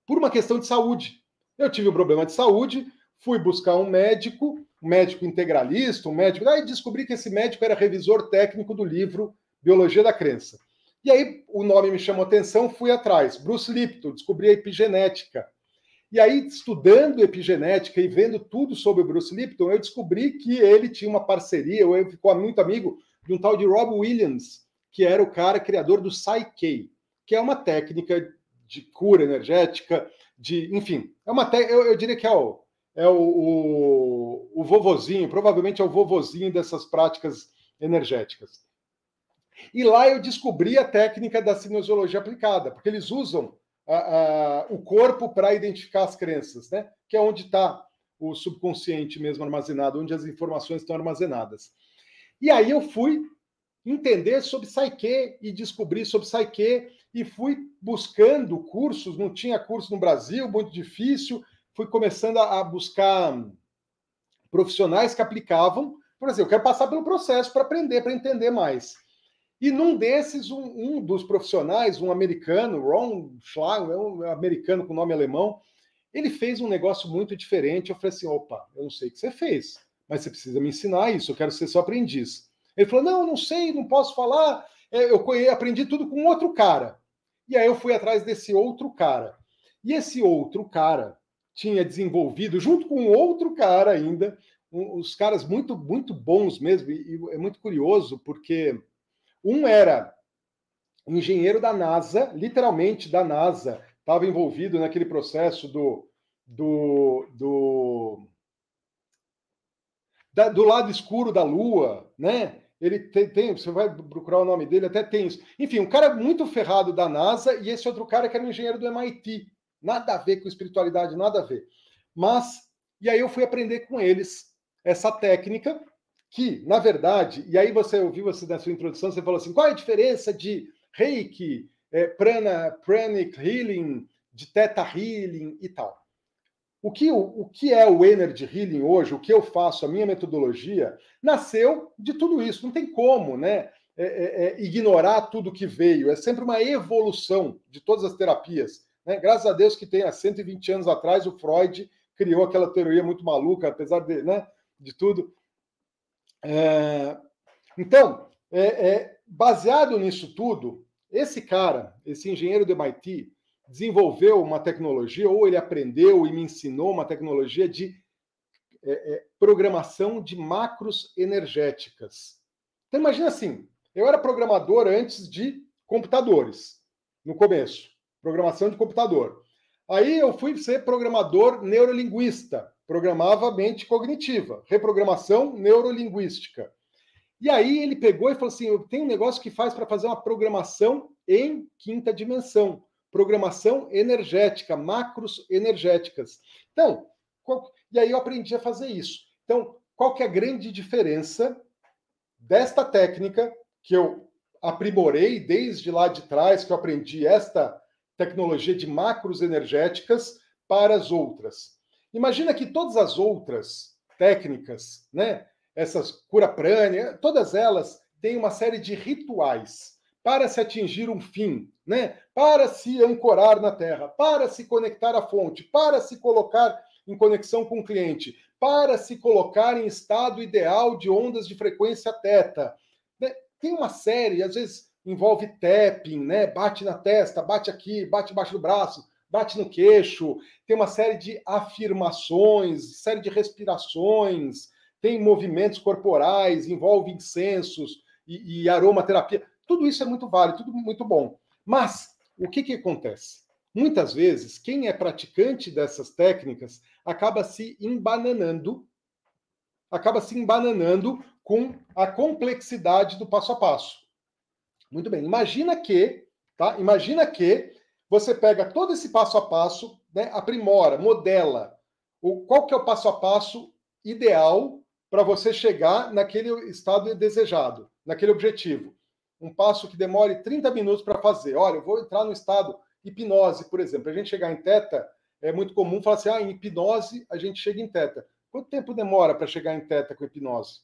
por uma questão de saúde. Eu tive um problema de saúde, fui buscar um médico, um médico integralista, um médico. Aí descobri que esse médico era revisor técnico do livro Biologia da Crença. E aí o nome me chamou atenção, fui atrás. Bruce Lipton, descobri a epigenética. E aí, estudando epigenética e vendo tudo sobre o Bruce Lipton, eu descobri que ele tinha uma parceria, eu ficou muito amigo de um tal de Rob Williams, que era o cara criador do Psyche, que é uma técnica de cura energética, de, enfim, é uma eu, eu diria que é o, é o, o, o vovozinho, provavelmente é o vovozinho dessas práticas energéticas. E lá eu descobri a técnica da cinesiologia aplicada, porque eles usam a, a, o corpo para identificar as crenças, né? Que é onde está o subconsciente mesmo armazenado, onde as informações estão armazenadas. E aí eu fui entender sobre Psyche e descobrir sobre Psyche e fui buscando cursos, não tinha curso no Brasil, muito difícil, fui começando a, a buscar profissionais que aplicavam, por exemplo, eu quero passar pelo processo para aprender, para entender mais. E num desses, um, um dos profissionais, um americano, Ron Schlag, é um americano com nome alemão, ele fez um negócio muito diferente. Eu falei assim: opa, eu não sei o que você fez, mas você precisa me ensinar isso, eu quero ser seu aprendiz. Ele falou: não, não sei, não posso falar, é, eu aprendi tudo com outro cara. E aí eu fui atrás desse outro cara. E esse outro cara tinha desenvolvido, junto com outro cara ainda, um, os caras muito, muito bons mesmo, e, e é muito curioso, porque um era um engenheiro da NASA, literalmente da NASA, estava envolvido naquele processo do. do, do do lado escuro da Lua, né? Ele tem, tem, você vai procurar o nome dele, até tem isso. Enfim, um cara muito ferrado da NASA e esse outro cara que era um engenheiro do MIT. Nada a ver com espiritualidade, nada a ver. Mas, e aí eu fui aprender com eles essa técnica que, na verdade, e aí você ouviu você assim, na sua introdução, você falou assim, qual é a diferença de reiki, é, prana, pranic healing, de teta healing e tal. O que, o, o que é o energy healing hoje, o que eu faço, a minha metodologia, nasceu de tudo isso. Não tem como né, é, é, é ignorar tudo que veio. É sempre uma evolução de todas as terapias. Né? Graças a Deus que tem há 120 anos atrás o Freud criou aquela teoria muito maluca, apesar de, né, de tudo. É, então, é, é, baseado nisso tudo, esse cara, esse engenheiro do MIT, desenvolveu uma tecnologia, ou ele aprendeu e me ensinou uma tecnologia de é, é, programação de macros energéticas. Então, imagina assim: eu era programador antes de computadores, no começo, programação de computador. Aí eu fui ser programador neurolinguista programava a mente cognitiva, reprogramação neurolinguística. E aí ele pegou e falou assim: eu tenho um negócio que faz para fazer uma programação em quinta dimensão, programação energética, macros energéticas. Então, qual... e aí eu aprendi a fazer isso. Então, qual que é a grande diferença desta técnica que eu aprimorei desde lá de trás, que eu aprendi esta tecnologia de macros energéticas para as outras? Imagina que todas as outras técnicas, né? Essas cura prânia, todas elas têm uma série de rituais para se atingir um fim, né? Para se ancorar na terra, para se conectar à fonte, para se colocar em conexão com o cliente, para se colocar em estado ideal de ondas de frequência teta. Né. Tem uma série, às vezes envolve tapping, né? Bate na testa, bate aqui, bate embaixo do braço bate no queixo, tem uma série de afirmações, série de respirações, tem movimentos corporais, envolve incensos e, e aromaterapia. Tudo isso é muito válido, tudo muito bom. Mas o que, que acontece? Muitas vezes, quem é praticante dessas técnicas acaba se embananando, acaba se embananando com a complexidade do passo a passo. Muito bem, imagina que, tá? Imagina que você pega todo esse passo a passo, né, aprimora, modela. O, qual que é o passo a passo ideal para você chegar naquele estado desejado, naquele objetivo? Um passo que demore 30 minutos para fazer. Olha, eu vou entrar no estado hipnose, por exemplo. A gente chegar em teta, é muito comum falar assim, ah, em hipnose a gente chega em teta. Quanto tempo demora para chegar em teta com hipnose?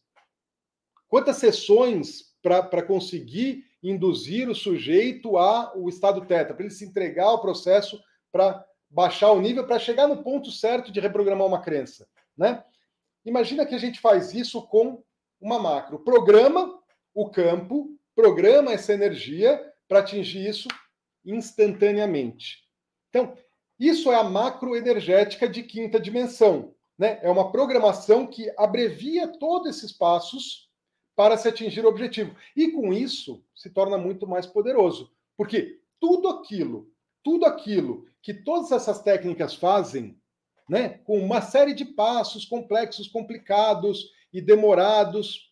Quantas sessões para conseguir induzir o sujeito a o estado teta, para ele se entregar ao processo para baixar o nível, para chegar no ponto certo de reprogramar uma crença. Né? Imagina que a gente faz isso com uma macro. Programa o campo, programa essa energia para atingir isso instantaneamente. Então, isso é a macro energética de quinta dimensão. Né? É uma programação que abrevia todos esses passos para se atingir o objetivo. E com isso se torna muito mais poderoso, porque tudo aquilo, tudo aquilo que todas essas técnicas fazem, né, com uma série de passos complexos, complicados e demorados,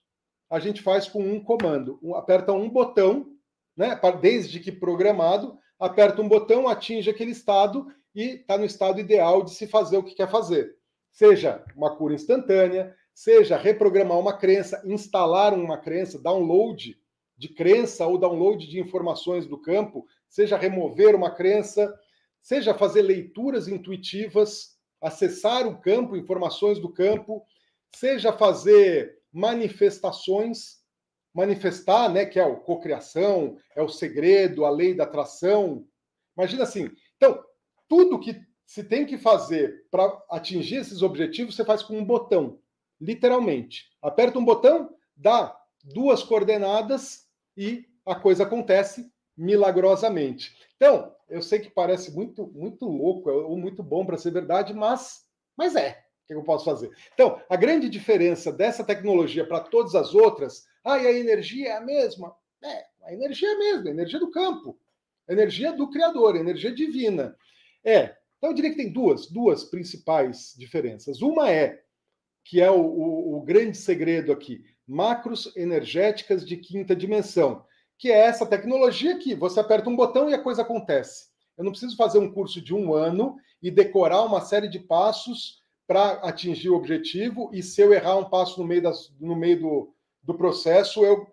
a gente faz com um comando. aperta um botão, né, desde que programado, aperta um botão, atinge aquele estado e está no estado ideal de se fazer o que quer fazer. Seja uma cura instantânea, seja reprogramar uma crença, instalar uma crença, download de crença ou download de informações do campo, seja remover uma crença, seja fazer leituras intuitivas, acessar o campo, informações do campo, seja fazer manifestações, manifestar, né, que é o cocriação, é o segredo, a lei da atração. Imagina assim. Então, tudo que se tem que fazer para atingir esses objetivos, você faz com um botão literalmente. Aperta um botão, dá duas coordenadas e a coisa acontece milagrosamente. Então, eu sei que parece muito muito louco ou muito bom para ser verdade, mas mas é. O que eu posso fazer? Então, a grande diferença dessa tecnologia para todas as outras, ah, e a energia é a mesma? É, a energia é a mesma, a energia do campo, a energia do criador, a energia divina. É. Então eu diria que tem duas, duas principais diferenças. Uma é que é o, o, o grande segredo aqui, macros energéticas de quinta dimensão, que é essa tecnologia que você aperta um botão e a coisa acontece. Eu não preciso fazer um curso de um ano e decorar uma série de passos para atingir o objetivo, e se eu errar um passo no meio, das, no meio do, do processo, eu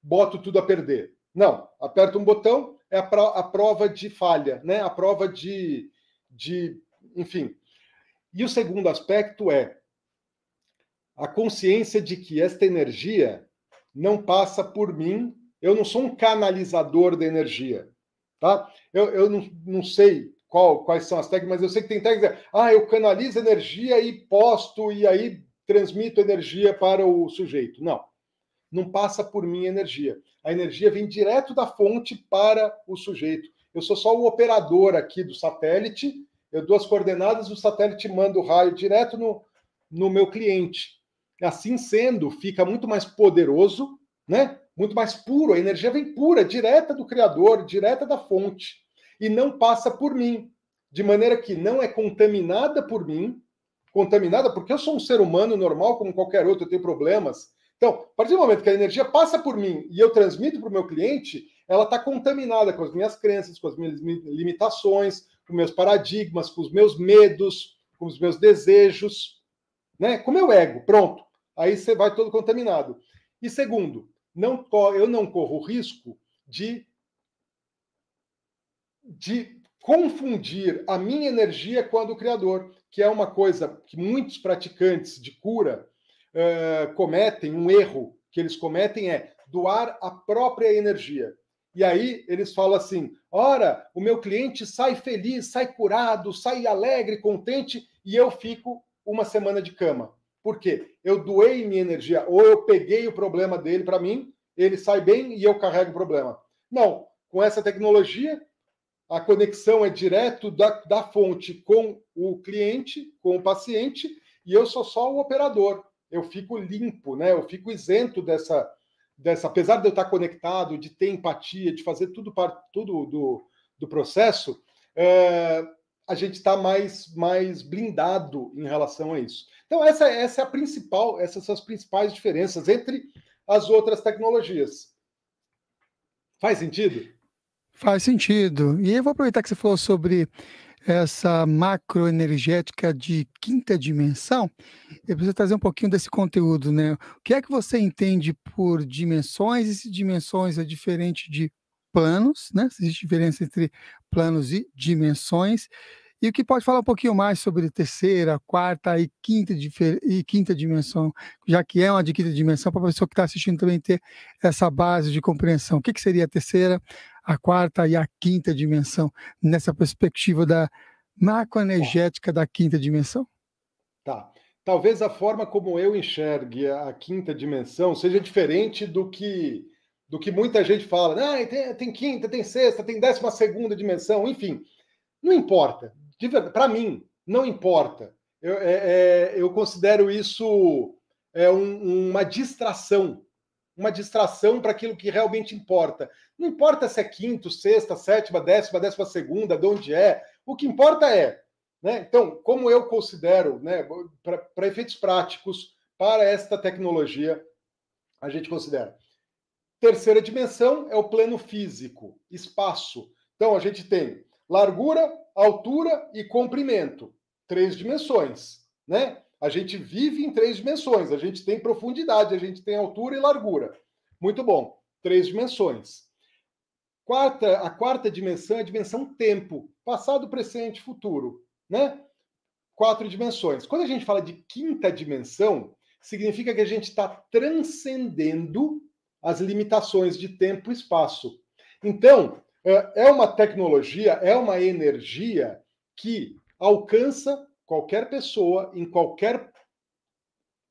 boto tudo a perder. Não, aperta um botão, é a, pro, a prova de falha, né? a prova de, de. Enfim. E o segundo aspecto é a consciência de que esta energia não passa por mim, eu não sou um canalizador da energia, tá? Eu, eu não, não sei qual, quais são as técnicas, mas eu sei que tem técnicas, é, ah, eu canalizo energia e posto e aí transmito energia para o sujeito. Não, não passa por mim a energia. A energia vem direto da fonte para o sujeito. Eu sou só o operador aqui do satélite, eu dou as coordenadas, o satélite manda o raio direto no, no meu cliente. Assim sendo, fica muito mais poderoso, né? muito mais puro. A energia vem pura, direta do Criador, direta da fonte. E não passa por mim. De maneira que não é contaminada por mim, contaminada porque eu sou um ser humano normal como qualquer outro, eu tenho problemas. Então, a partir do momento que a energia passa por mim e eu transmito para o meu cliente, ela está contaminada com as minhas crenças, com as minhas limitações, com meus paradigmas, com os meus medos, com os meus desejos, né? com o meu ego. Pronto aí você vai todo contaminado. E segundo, não, eu não corro o risco de, de confundir a minha energia com a do Criador, que é uma coisa que muitos praticantes de cura uh, cometem, um erro que eles cometem é doar a própria energia. E aí eles falam assim: ora, o meu cliente sai feliz, sai curado, sai alegre, contente, e eu fico uma semana de cama. Porque eu doei minha energia, ou eu peguei o problema dele para mim, ele sai bem e eu carrego o problema. Não, com essa tecnologia, a conexão é direto da, da fonte com o cliente, com o paciente, e eu sou só o operador. Eu fico limpo, né? Eu fico isento dessa, dessa apesar de eu estar conectado, de ter empatia, de fazer tudo, tudo do, do processo, eh, a gente está mais, mais blindado em relação a isso. Então, essa, essa é a principal, essas são as principais diferenças entre as outras tecnologias. Faz sentido? Faz sentido. E eu vou aproveitar que você falou sobre essa macroenergética de quinta dimensão, eu preciso trazer um pouquinho desse conteúdo, né? O que é que você entende por dimensões e se dimensões é diferente de planos, né? Se existe diferença entre planos e dimensões e o que pode falar um pouquinho mais sobre terceira, quarta e quinta, e quinta dimensão, já que é uma de quinta dimensão, para a pessoa que está assistindo também ter essa base de compreensão. O que, que seria a terceira, a quarta e a quinta dimensão, nessa perspectiva da macroenergética da quinta dimensão? Tá. Talvez a forma como eu enxergue a quinta dimensão seja diferente do que do que muita gente fala. Ah, tem, tem quinta, tem sexta, tem décima segunda dimensão, enfim. Não importa para mim, não importa. Eu, é, é, eu considero isso é, um, uma distração. Uma distração para aquilo que realmente importa. Não importa se é quinto, sexta, sétima, décima, décima segunda, de onde é. O que importa é. Né? Então, como eu considero, né, para efeitos práticos, para esta tecnologia, a gente considera. Terceira dimensão é o plano físico, espaço. Então, a gente tem largura, altura e comprimento. Três dimensões, né? A gente vive em três dimensões. A gente tem profundidade, a gente tem altura e largura. Muito bom. Três dimensões. Quarta, a quarta dimensão é a dimensão tempo, passado, presente, futuro, né? Quatro dimensões. Quando a gente fala de quinta dimensão, significa que a gente está transcendendo as limitações de tempo e espaço. Então, é, é uma tecnologia, é uma energia que alcança qualquer pessoa em qualquer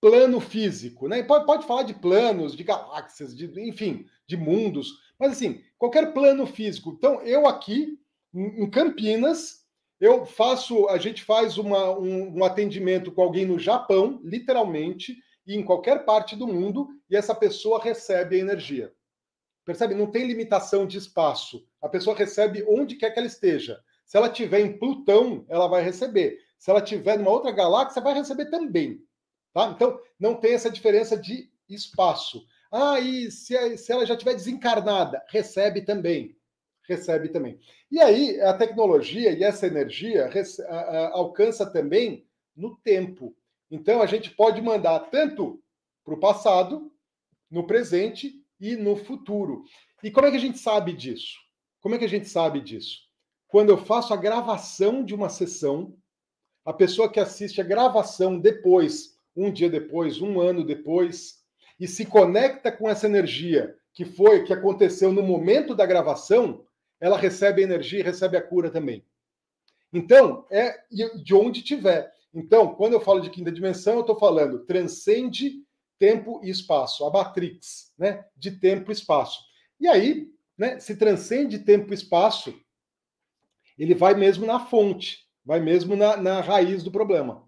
plano físico, né? Pode, pode falar de planos, de galáxias, de, enfim, de mundos, mas assim, qualquer plano físico. Então, eu aqui em Campinas, eu faço, a gente faz uma, um, um atendimento com alguém no Japão, literalmente, e em qualquer parte do mundo, e essa pessoa recebe a energia. Percebe? Não tem limitação de espaço. A pessoa recebe onde quer que ela esteja. Se ela tiver em Plutão, ela vai receber. Se ela tiver numa outra galáxia, vai receber também. Tá? Então, não tem essa diferença de espaço. Ah, e se, se ela já tiver desencarnada, recebe também. Recebe também. E aí, a tecnologia e essa energia rece, a, a, alcança também no tempo. Então, a gente pode mandar tanto para o passado, no presente e no futuro. E como é que a gente sabe disso? Como é que a gente sabe disso? Quando eu faço a gravação de uma sessão, a pessoa que assiste a gravação depois, um dia depois, um ano depois, e se conecta com essa energia que foi, que aconteceu no momento da gravação, ela recebe a energia e recebe a cura também. Então, é de onde tiver. Então, quando eu falo de quinta dimensão, eu estou falando transcende tempo e espaço, a Matrix, né? De tempo e espaço. E aí, né, se transcende tempo e espaço, ele vai mesmo na fonte, vai mesmo na, na raiz do problema.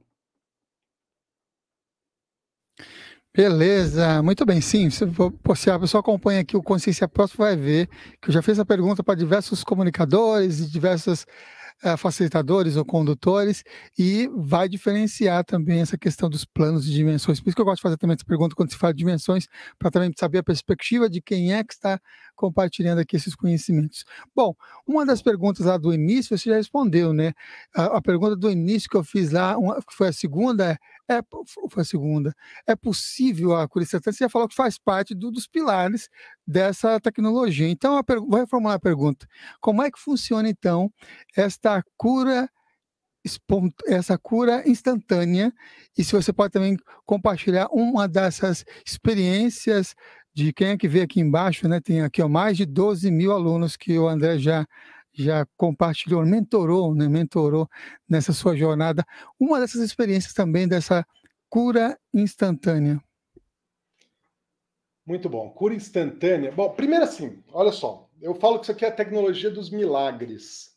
Beleza, muito bem, sim. Se, se a pessoa acompanha aqui o Consciência Próxima, vai ver que eu já fiz a pergunta para diversos comunicadores e diversas eh, facilitadores ou condutores e vai diferenciar também essa questão dos planos de dimensões. Por isso que eu gosto de fazer também essa pergunta quando se fala de dimensões, para também saber a perspectiva de quem é que está compartilhando aqui esses conhecimentos. Bom, uma das perguntas lá do início você já respondeu, né? A, pergunta do início que eu fiz lá, que foi a segunda, é, foi a segunda. É possível a Curisatã, você já falou que faz parte do, dos pilares dessa tecnologia. Então, a vai formular a pergunta: como é que funciona, então, esta cura? essa cura instantânea e se você pode também compartilhar uma dessas experiências de quem é que vê aqui embaixo, né? Tem aqui ó, mais de 12 mil alunos que o André já já compartilhou, mentorou, né? mentorou nessa sua jornada, uma dessas experiências também dessa cura instantânea. Muito bom, cura instantânea. Bom, primeiro assim, olha só, eu falo que isso aqui é a tecnologia dos milagres.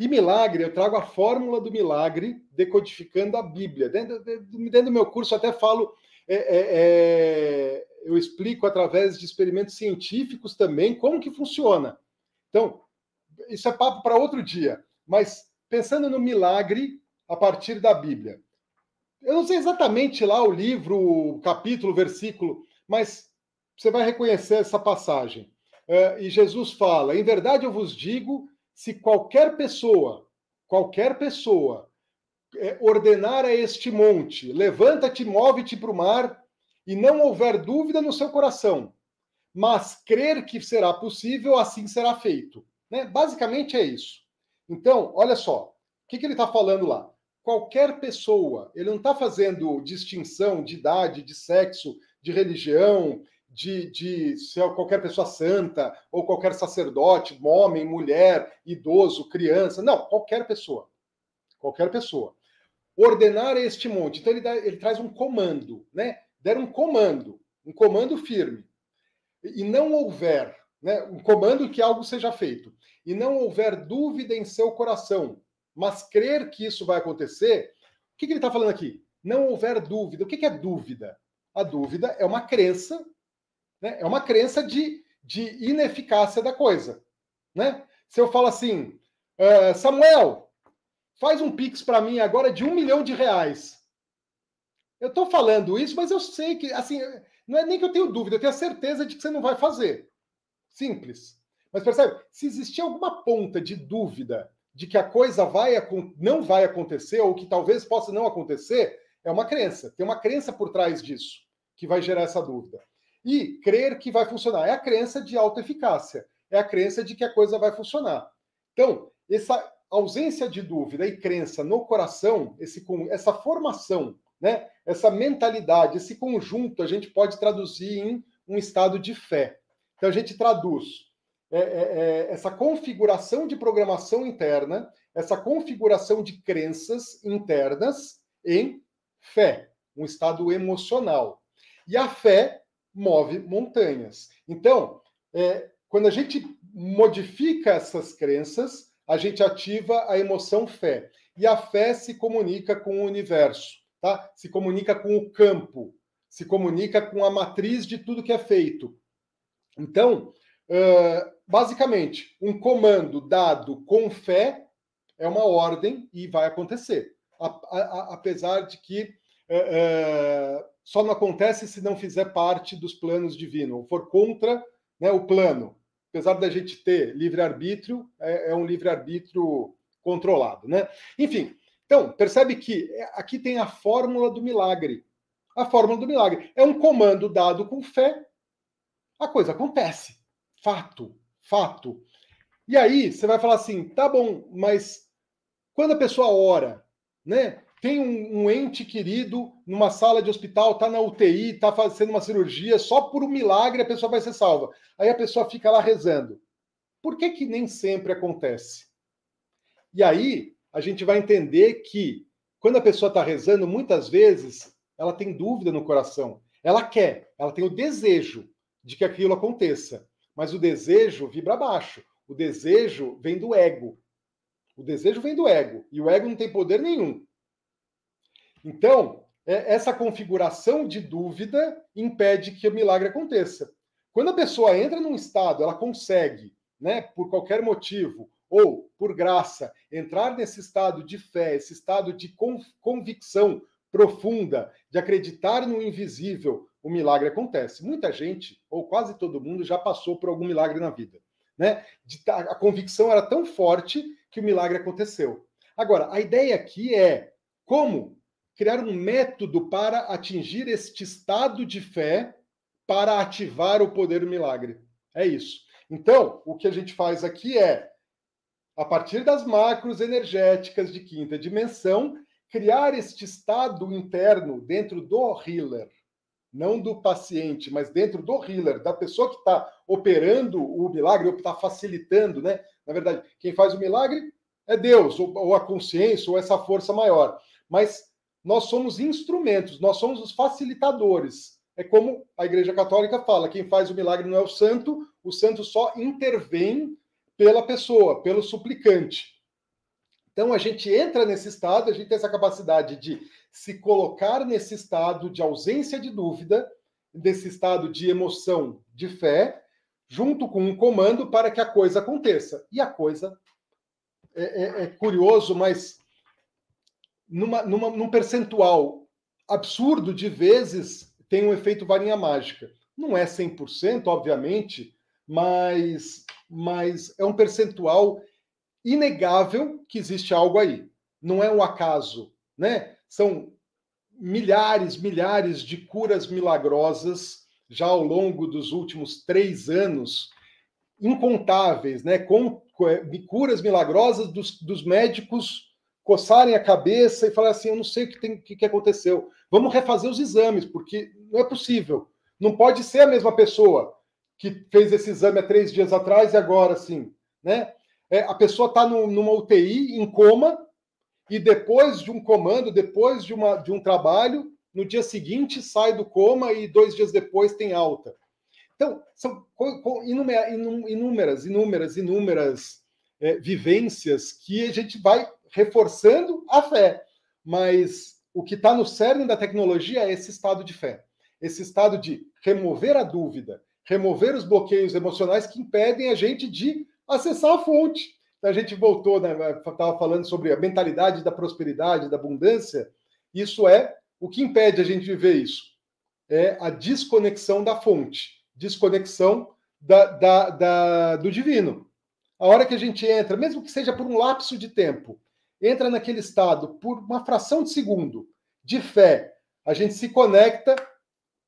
E milagre, eu trago a fórmula do milagre decodificando a Bíblia. Dentro, dentro do meu curso até falo, é, é, é, eu explico através de experimentos científicos também como que funciona. Então, isso é papo para outro dia, mas pensando no milagre a partir da Bíblia. Eu não sei exatamente lá o livro, o capítulo, o versículo, mas você vai reconhecer essa passagem. É, e Jesus fala: Em verdade eu vos digo, se qualquer pessoa, qualquer pessoa, é, ordenar a este monte, levanta-te, move-te para o mar, e não houver dúvida no seu coração, mas crer que será possível, assim será feito. Né? Basicamente é isso. Então, olha só, o que, que ele está falando lá? Qualquer pessoa, ele não está fazendo distinção de idade, de sexo, de religião, de, de se é qualquer pessoa santa, ou qualquer sacerdote, homem, mulher, idoso, criança. Não, qualquer pessoa. Qualquer pessoa. Ordenar este monte. Então ele, dá, ele traz um comando, né? Deram um comando, um comando firme. E não houver né, um comando que algo seja feito, e não houver dúvida em seu coração, mas crer que isso vai acontecer, o que, que ele está falando aqui? Não houver dúvida. O que, que, é dúvida? A dúvida é uma crença, né, é uma crença de, de ineficácia da coisa. Né? Se eu falo assim, uh, Samuel, faz um pix para mim agora de um milhão de reais. Eu estou falando isso, mas eu sei que, assim, não é nem que eu tenho dúvida, eu tenho a certeza de que você não vai fazer. Simples. Mas percebe? Se existir alguma ponta de dúvida de que a coisa vai, não vai acontecer ou que talvez possa não acontecer, é uma crença. Tem uma crença por trás disso que vai gerar essa dúvida. E crer que vai funcionar é a crença de autoeficácia, é a crença de que a coisa vai funcionar. Então, essa ausência de dúvida e crença no coração, esse, essa formação, né, essa mentalidade, esse conjunto, a gente pode traduzir em um estado de fé. Então a gente traduz é, é, é, essa configuração de programação interna, essa configuração de crenças internas em fé, um estado emocional. E a fé move montanhas. Então, é, quando a gente modifica essas crenças, a gente ativa a emoção fé. E a fé se comunica com o universo, tá? se comunica com o campo, se comunica com a matriz de tudo que é feito. Então, uh, basicamente, um comando dado com fé é uma ordem e vai acontecer. A, a, a, apesar de que uh, uh, só não acontece se não fizer parte dos planos divinos, ou for contra né, o plano. Apesar da gente ter livre-arbítrio, é, é um livre-arbítrio controlado. Né? Enfim, então, percebe que é, aqui tem a fórmula do milagre. A fórmula do milagre é um comando dado com fé a coisa acontece. Fato, fato. E aí você vai falar assim, tá bom, mas quando a pessoa ora, né? Tem um, um ente querido numa sala de hospital, tá na UTI, tá fazendo uma cirurgia, só por um milagre a pessoa vai ser salva. Aí a pessoa fica lá rezando. Por que que nem sempre acontece? E aí a gente vai entender que quando a pessoa está rezando, muitas vezes ela tem dúvida no coração. Ela quer, ela tem o desejo, de que aquilo aconteça. Mas o desejo vibra baixo. O desejo vem do ego. O desejo vem do ego. E o ego não tem poder nenhum. Então, é, essa configuração de dúvida impede que o milagre aconteça. Quando a pessoa entra num estado, ela consegue, né, por qualquer motivo ou por graça, entrar nesse estado de fé, esse estado de convicção profunda, de acreditar no invisível, o milagre acontece. Muita gente, ou quase todo mundo, já passou por algum milagre na vida. Né? Tá, a convicção era tão forte que o milagre aconteceu. Agora, a ideia aqui é como criar um método para atingir este estado de fé para ativar o poder do milagre. É isso. Então, o que a gente faz aqui é, a partir das macros energéticas de quinta dimensão, criar este estado interno dentro do healer não do paciente, mas dentro do healer, da pessoa que está operando o milagre, ou que está facilitando, né? Na verdade, quem faz o milagre é Deus, ou, ou a consciência, ou essa força maior. Mas nós somos instrumentos, nós somos os facilitadores. É como a Igreja Católica fala: quem faz o milagre não é o santo, o santo só intervém pela pessoa, pelo suplicante. Então a gente entra nesse estado, a gente tem essa capacidade de se colocar nesse estado de ausência de dúvida, desse estado de emoção, de fé, junto com um comando para que a coisa aconteça. E a coisa é, é, é curioso, mas numa, numa, num percentual absurdo de vezes tem um efeito varinha mágica. Não é 100%, obviamente, mas, mas é um percentual inegável que existe algo aí. Não é um acaso, né? São milhares, milhares de curas milagrosas já ao longo dos últimos três anos, incontáveis, né? Com, é, curas milagrosas dos, dos médicos coçarem a cabeça e falar assim, eu não sei o que, tem, o que aconteceu. Vamos refazer os exames, porque não é possível. Não pode ser a mesma pessoa que fez esse exame há três dias atrás e agora sim, né? É, a pessoa está numa UTI, em coma, e depois de um comando, depois de, uma, de um trabalho, no dia seguinte sai do coma e dois dias depois tem alta. Então, são inúmeras, inúmeras, inúmeras é, vivências que a gente vai reforçando a fé. Mas o que está no cerne da tecnologia é esse estado de fé. Esse estado de remover a dúvida, remover os bloqueios emocionais que impedem a gente de acessar a fonte. Então, a gente voltou, né? Estava falando sobre a mentalidade da prosperidade, da abundância. Isso é o que impede a gente viver isso. É a desconexão da fonte, desconexão da, da, da, do divino. A hora que a gente entra, mesmo que seja por um lapso de tempo, entra naquele estado por uma fração de segundo de fé, a gente se conecta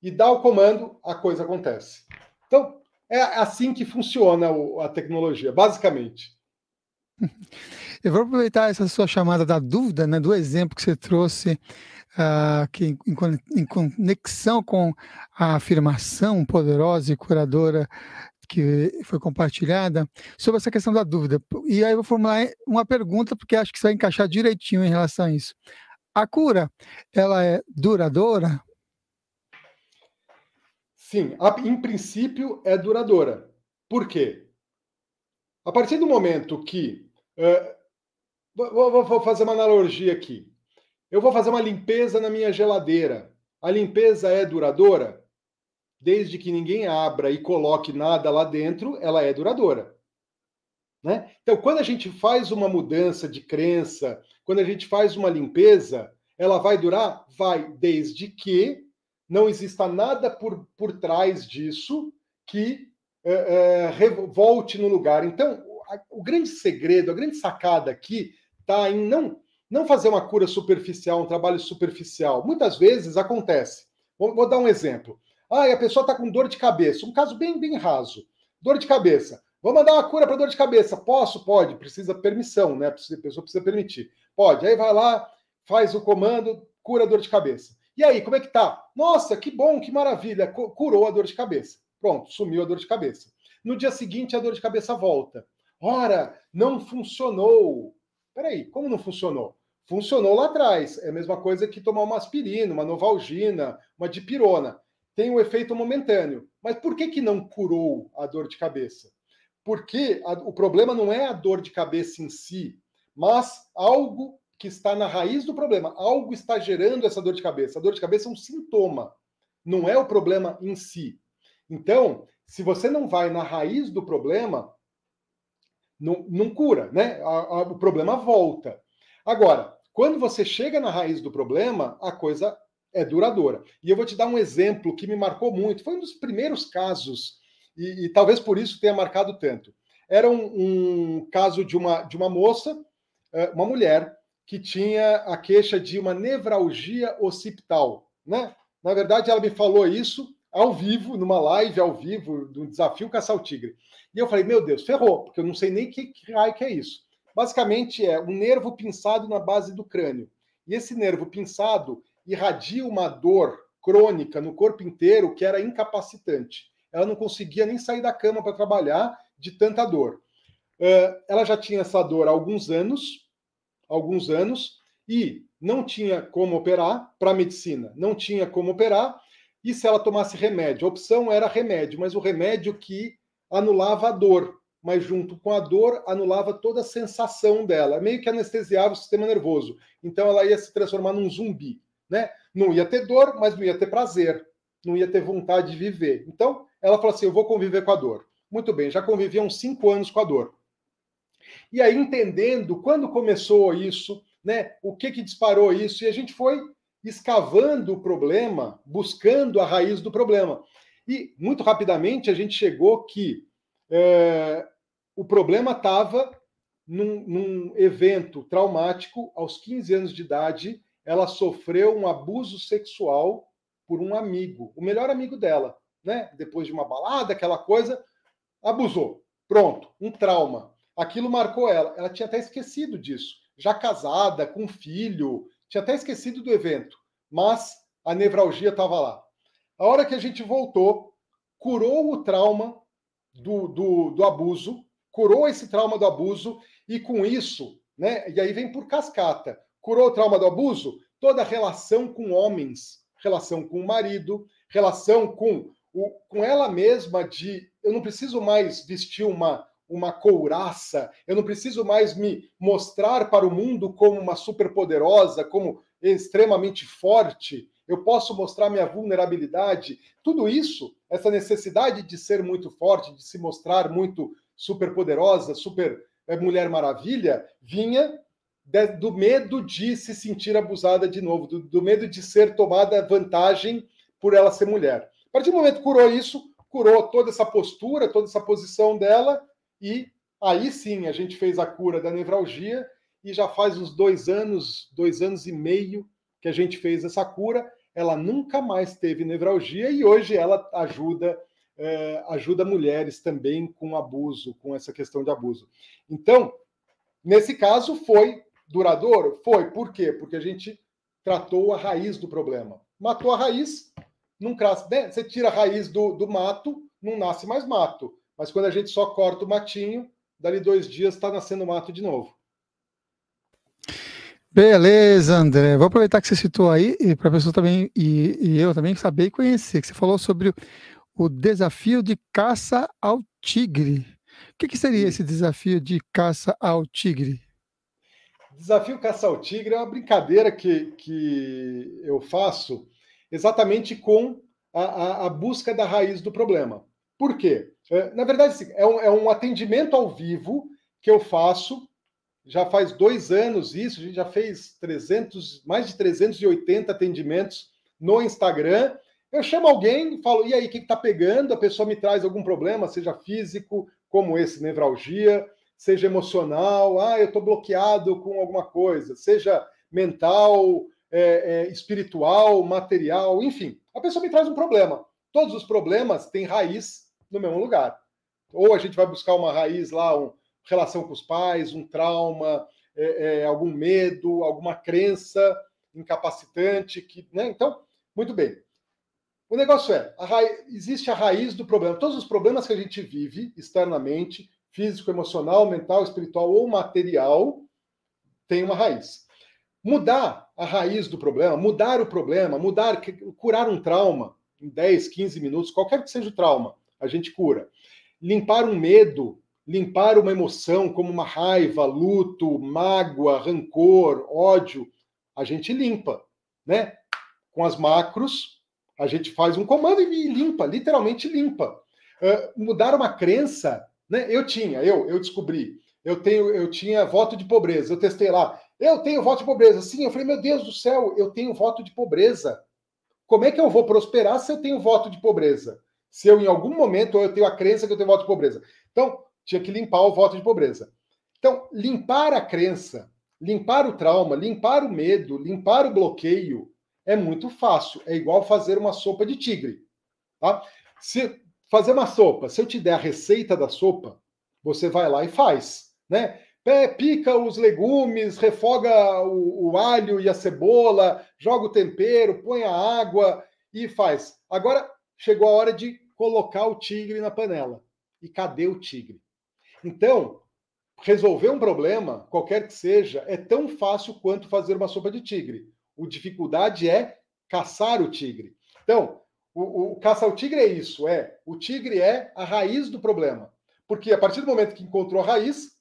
e dá o comando, a coisa acontece. Então, é assim que funciona a tecnologia, basicamente. Eu vou aproveitar essa sua chamada da dúvida, né, do exemplo que você trouxe, uh, que em, conexão com a afirmação poderosa e curadora que foi compartilhada, sobre essa questão da dúvida. E aí eu vou formular uma pergunta, porque acho que isso vai encaixar direitinho em relação a isso. A cura, ela é duradoura? Sim, a, em princípio é duradoura. Por quê? A partir do momento que. Uh, vou, vou fazer uma analogia aqui. Eu vou fazer uma limpeza na minha geladeira. A limpeza é duradoura? Desde que ninguém abra e coloque nada lá dentro, ela é duradoura. Né? Então, quando a gente faz uma mudança de crença, quando a gente faz uma limpeza, ela vai durar? Vai, desde que não exista nada por, por trás disso que é, é, volte no lugar. Então, a, o grande segredo, a grande sacada aqui está em não, não fazer uma cura superficial, um trabalho superficial. Muitas vezes acontece. Vou, vou dar um exemplo. Ah, a pessoa está com dor de cabeça, um caso bem, bem raso. Dor de cabeça. Vou mandar uma cura para dor de cabeça. Posso? Pode. Precisa permissão, né? A pessoa precisa permitir. Pode. Aí vai lá, faz o comando, cura a dor de cabeça. E aí, como é que tá? Nossa, que bom, que maravilha. Curou a dor de cabeça. Pronto, sumiu a dor de cabeça. No dia seguinte, a dor de cabeça volta. Ora, não funcionou. Peraí, como não funcionou? Funcionou lá atrás. É a mesma coisa que tomar uma aspirina, uma novalgina, uma dipirona. Tem um efeito momentâneo. Mas por que, que não curou a dor de cabeça? Porque a, o problema não é a dor de cabeça em si, mas algo que está na raiz do problema. Algo está gerando essa dor de cabeça. A dor de cabeça é um sintoma, não é o problema em si. Então, se você não vai na raiz do problema, não, não cura, né? A, a, o problema volta. Agora, quando você chega na raiz do problema, a coisa é duradoura. E eu vou te dar um exemplo que me marcou muito. Foi um dos primeiros casos, e, e talvez por isso tenha marcado tanto. Era um, um caso de uma, de uma moça, eh, uma mulher, que tinha a queixa de uma nevralgia occipital, né? Na verdade, ela me falou isso ao vivo, numa live ao vivo, do desafio Caçar o Tigre. E eu falei, meu Deus, ferrou, porque eu não sei nem que raio que é isso. Basicamente, é um nervo pinçado na base do crânio. E esse nervo pinçado irradia uma dor crônica no corpo inteiro que era incapacitante. Ela não conseguia nem sair da cama para trabalhar de tanta dor. Uh, ela já tinha essa dor há alguns anos, alguns anos e não tinha como operar para medicina, não tinha como operar, e se ela tomasse remédio, a opção era remédio, mas o remédio que anulava a dor, mas junto com a dor anulava toda a sensação dela, é meio que anestesiava o sistema nervoso. Então ela ia se transformar num zumbi, né? Não ia ter dor, mas não ia ter prazer, não ia ter vontade de viver. Então ela falou assim: "Eu vou conviver com a dor". Muito bem, já convivi há uns cinco anos com a dor e aí entendendo quando começou isso, né, o que, que disparou isso, e a gente foi escavando o problema, buscando a raiz do problema. E muito rapidamente a gente chegou que é, o problema estava num, num, evento traumático, aos 15 anos de idade, ela sofreu um abuso sexual por um amigo, o melhor amigo dela, né? Depois de uma balada, aquela coisa, abusou. Pronto, um trauma. Aquilo marcou ela. Ela tinha até esquecido disso. Já casada, com filho, tinha até esquecido do evento. Mas a nevralgia estava lá. A hora que a gente voltou, curou o trauma do, do, do abuso, curou esse trauma do abuso, e com isso, né? E aí vem por cascata. Curou o trauma do abuso? Toda a relação com homens, relação com o marido, relação com, o, com ela mesma de eu não preciso mais vestir uma uma couraça, eu não preciso mais me mostrar para o mundo como uma superpoderosa, como extremamente forte, eu posso mostrar minha vulnerabilidade. Tudo isso, essa necessidade de ser muito forte, de se mostrar muito superpoderosa, super eh, Mulher Maravilha, vinha de, do medo de se sentir abusada de novo, do, do medo de ser tomada vantagem por ela ser mulher. A partir do momento que curou isso, curou toda essa postura, toda essa posição dela, e aí sim a gente fez a cura da nevralgia e já faz uns dois anos, dois anos e meio que a gente fez essa cura. Ela nunca mais teve nevralgia e hoje ela ajuda eh, ajuda mulheres também com abuso, com essa questão de abuso. Então, nesse caso, foi duradouro? Foi. Por quê? Porque a gente tratou a raiz do problema. Matou a raiz, não cresce. Né? Você tira a raiz do, do mato, não nasce mais mato. Mas quando a gente só corta o matinho, dali dois dias está nascendo o mato de novo. Beleza, André. Vou aproveitar que você citou aí, para a pessoa também, e, e, eu também saber e conhecer, que você falou sobre o, o desafio de caça ao tigre. O que, que seria esse desafio de caça ao tigre? Desafio Caça ao Tigre é uma brincadeira que, que eu faço exatamente com a, a, a busca da raiz do problema. Por quê? É, na verdade, é um, é um atendimento ao vivo que eu faço. Já faz dois anos isso, a gente já fez 300, mais de 380 atendimentos no Instagram. Eu chamo alguém, falo, e aí, o que está pegando? A pessoa me traz algum problema, seja físico, como esse, nevralgia, seja emocional, ah, eu estou bloqueado com alguma coisa, seja mental, é, é, espiritual, material, enfim. A pessoa me traz um problema. Todos os problemas têm raiz no mesmo lugar. Ou a gente vai buscar uma raiz lá, uma relação com os pais, um trauma, é, é, algum medo, alguma crença incapacitante. que, né? Então, muito bem. O negócio é, a raiz, existe a raiz do problema. Todos os problemas que a gente vive externamente, físico, emocional, mental, espiritual ou material, tem uma raiz. Mudar a raiz do problema, mudar o problema, mudar, curar um trauma em 10, 15 minutos, qualquer que seja o trauma, a gente cura. Limpar um medo, limpar uma emoção como uma raiva, luto, mágoa, rancor, ódio, a gente limpa, né? Com as macros, a gente faz um comando e limpa, literalmente limpa. Uh, mudar uma crença, né? Eu tinha, eu, eu descobri. Eu tenho, eu tinha voto de pobreza. Eu testei lá. Eu tenho voto de pobreza. Sim, eu falei, meu Deus do céu, eu tenho voto de pobreza. Como é que eu vou prosperar se eu tenho voto de pobreza? Se eu, em algum momento, eu tenho a crença que eu tenho voto de pobreza. Então, tinha que limpar o voto de pobreza. Então, limpar a crença, limpar o trauma, limpar o medo, limpar o bloqueio é muito fácil. É igual fazer uma sopa de tigre. Tá? Se fazer uma sopa, se eu te der a receita da sopa, você vai lá e faz, né? pica os legumes, refoga o, o, alho e a cebola, joga o tempero, põe a água e faz. Agora, chegou a hora de colocar o tigre na panela. E cadê o tigre? Então, resolver um problema, qualquer que seja, é tão fácil quanto fazer uma sopa de tigre. A dificuldade é caçar o tigre. Então, o, o caçar o tigre é isso, é o tigre é a raiz do problema, porque a partir do momento que encontrou a raiz,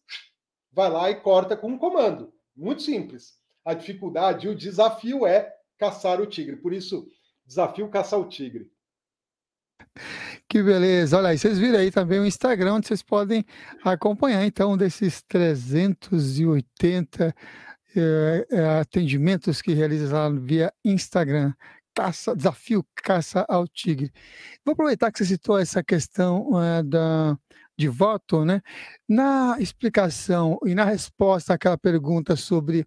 vai lá e corta com um comando. Muito simples. A dificuldade, o desafio é caçar o tigre. Por isso, desafio caçar o tigre. Que beleza. Olha aí, vocês viram aí também o Instagram, onde vocês podem acompanhar, então, desses 380 eh, eh, atendimentos que realiza lá via Instagram. caça desafio Caça ao Tigre. Vou aproveitar que você citou essa questão eh, da, de voto, né? Na explicação e na resposta àquela pergunta sobre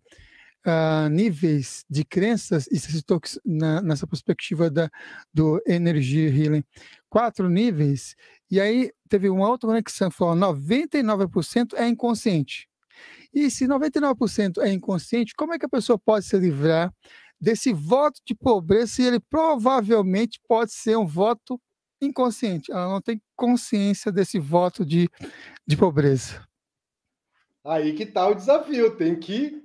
uh, níveis de crenças, e você citou na, nessa perspectiva da, do Energy Healing, quatro níveis, e aí teve uma outra conexão, falou 99% é inconsciente. E se 99% é inconsciente, como é que a pessoa pode se livrar desse voto de pobreza e ele provavelmente pode ser um voto inconsciente? Ela não tem consciência desse voto de, de pobreza. Aí que tá o desafio, tem que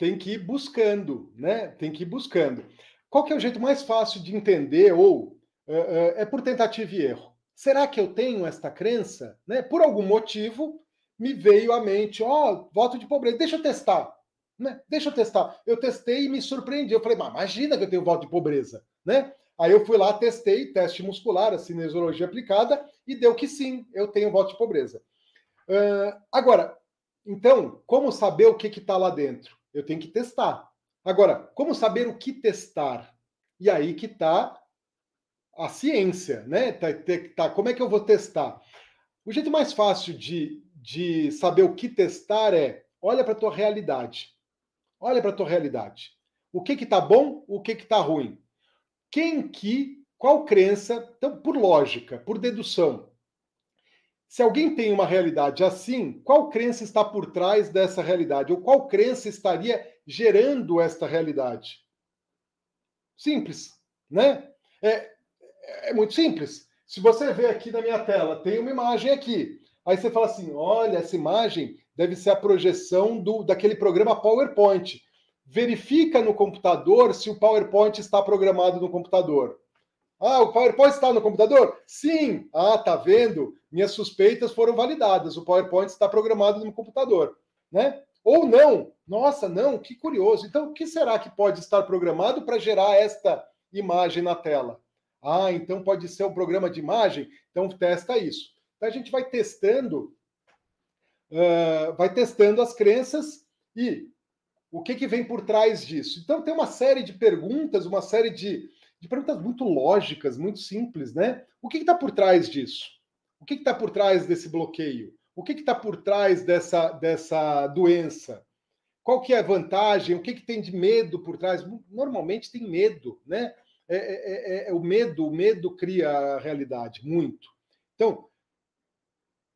tem que ir buscando, né? Tem que ir buscando. Qual que é o jeito mais fácil de entender ou uh, uh, é por tentativa e erro? Será que eu tenho esta crença? Né? Por algum motivo me veio à mente, ó, oh, voto de pobreza, deixa eu testar. Né? Deixa eu testar. Eu testei e me surpreendi. Eu falei, mas imagina que eu tenho voto de pobreza, né? Aí eu fui lá, testei, teste muscular, a cinesiologia aplicada, e deu que sim, eu tenho voto de pobreza. Uh, agora, então, como saber o que está lá dentro? Eu tenho que testar. Agora, como saber o que testar? E aí que está a ciência, né? Tá, tá, como é que eu vou testar? O jeito mais fácil de, de saber o que testar é olha para a tua realidade. Olha para a tua realidade. O que que tá bom, o que que tá ruim. Quem que, qual crença, então por lógica, por dedução, se alguém tem uma realidade assim, qual crença está por trás dessa realidade? Ou qual crença estaria gerando esta realidade? Simples, né? É, é muito simples. Se você vê aqui na minha tela, tem uma imagem aqui. Aí você fala assim: olha, essa imagem deve ser a projeção do, daquele programa PowerPoint. Verifica no computador se o PowerPoint está programado no computador. Ah, o PowerPoint está no computador? Sim. Ah, tá vendo? Minhas suspeitas foram validadas. O PowerPoint está programado no computador, né? Ou não? Nossa, não, que curioso. Então, o que será que pode estar programado para gerar esta imagem na tela? Ah, então pode ser um programa de imagem? Então testa isso. Então a gente vai testando, uh, vai testando as crenças e o que, que vem por trás disso. Então tem uma série de perguntas, uma série de de perguntas muito lógicas, muito simples, né? O que está por trás disso? O que está por trás desse bloqueio? O que está por trás dessa, dessa doença? Qual que é a vantagem? O que, que tem de medo por trás? Normalmente tem medo, né? É, é, é, é, é o medo, o medo cria a realidade, muito. Então,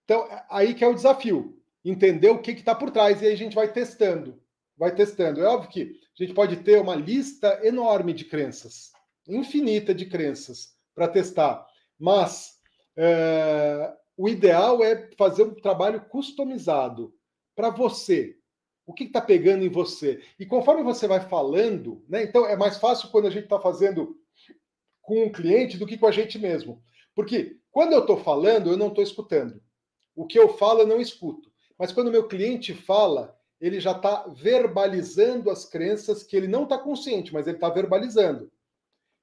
então, é, aí que é o desafio, entender o que está por trás, e aí a gente vai testando, vai testando. É óbvio que a gente pode ter uma lista enorme de crenças, infinita de crenças para testar. Mas é, o ideal é fazer um trabalho customizado para você. O que está pegando em você? E conforme você vai falando, né? Então é mais fácil quando a gente está fazendo com um cliente do que com a gente mesmo. Porque quando eu estou falando, eu não estou escutando. O que eu falo, eu não escuto. Mas quando o meu cliente fala, ele já está verbalizando as crenças que ele não está consciente, mas ele está verbalizando.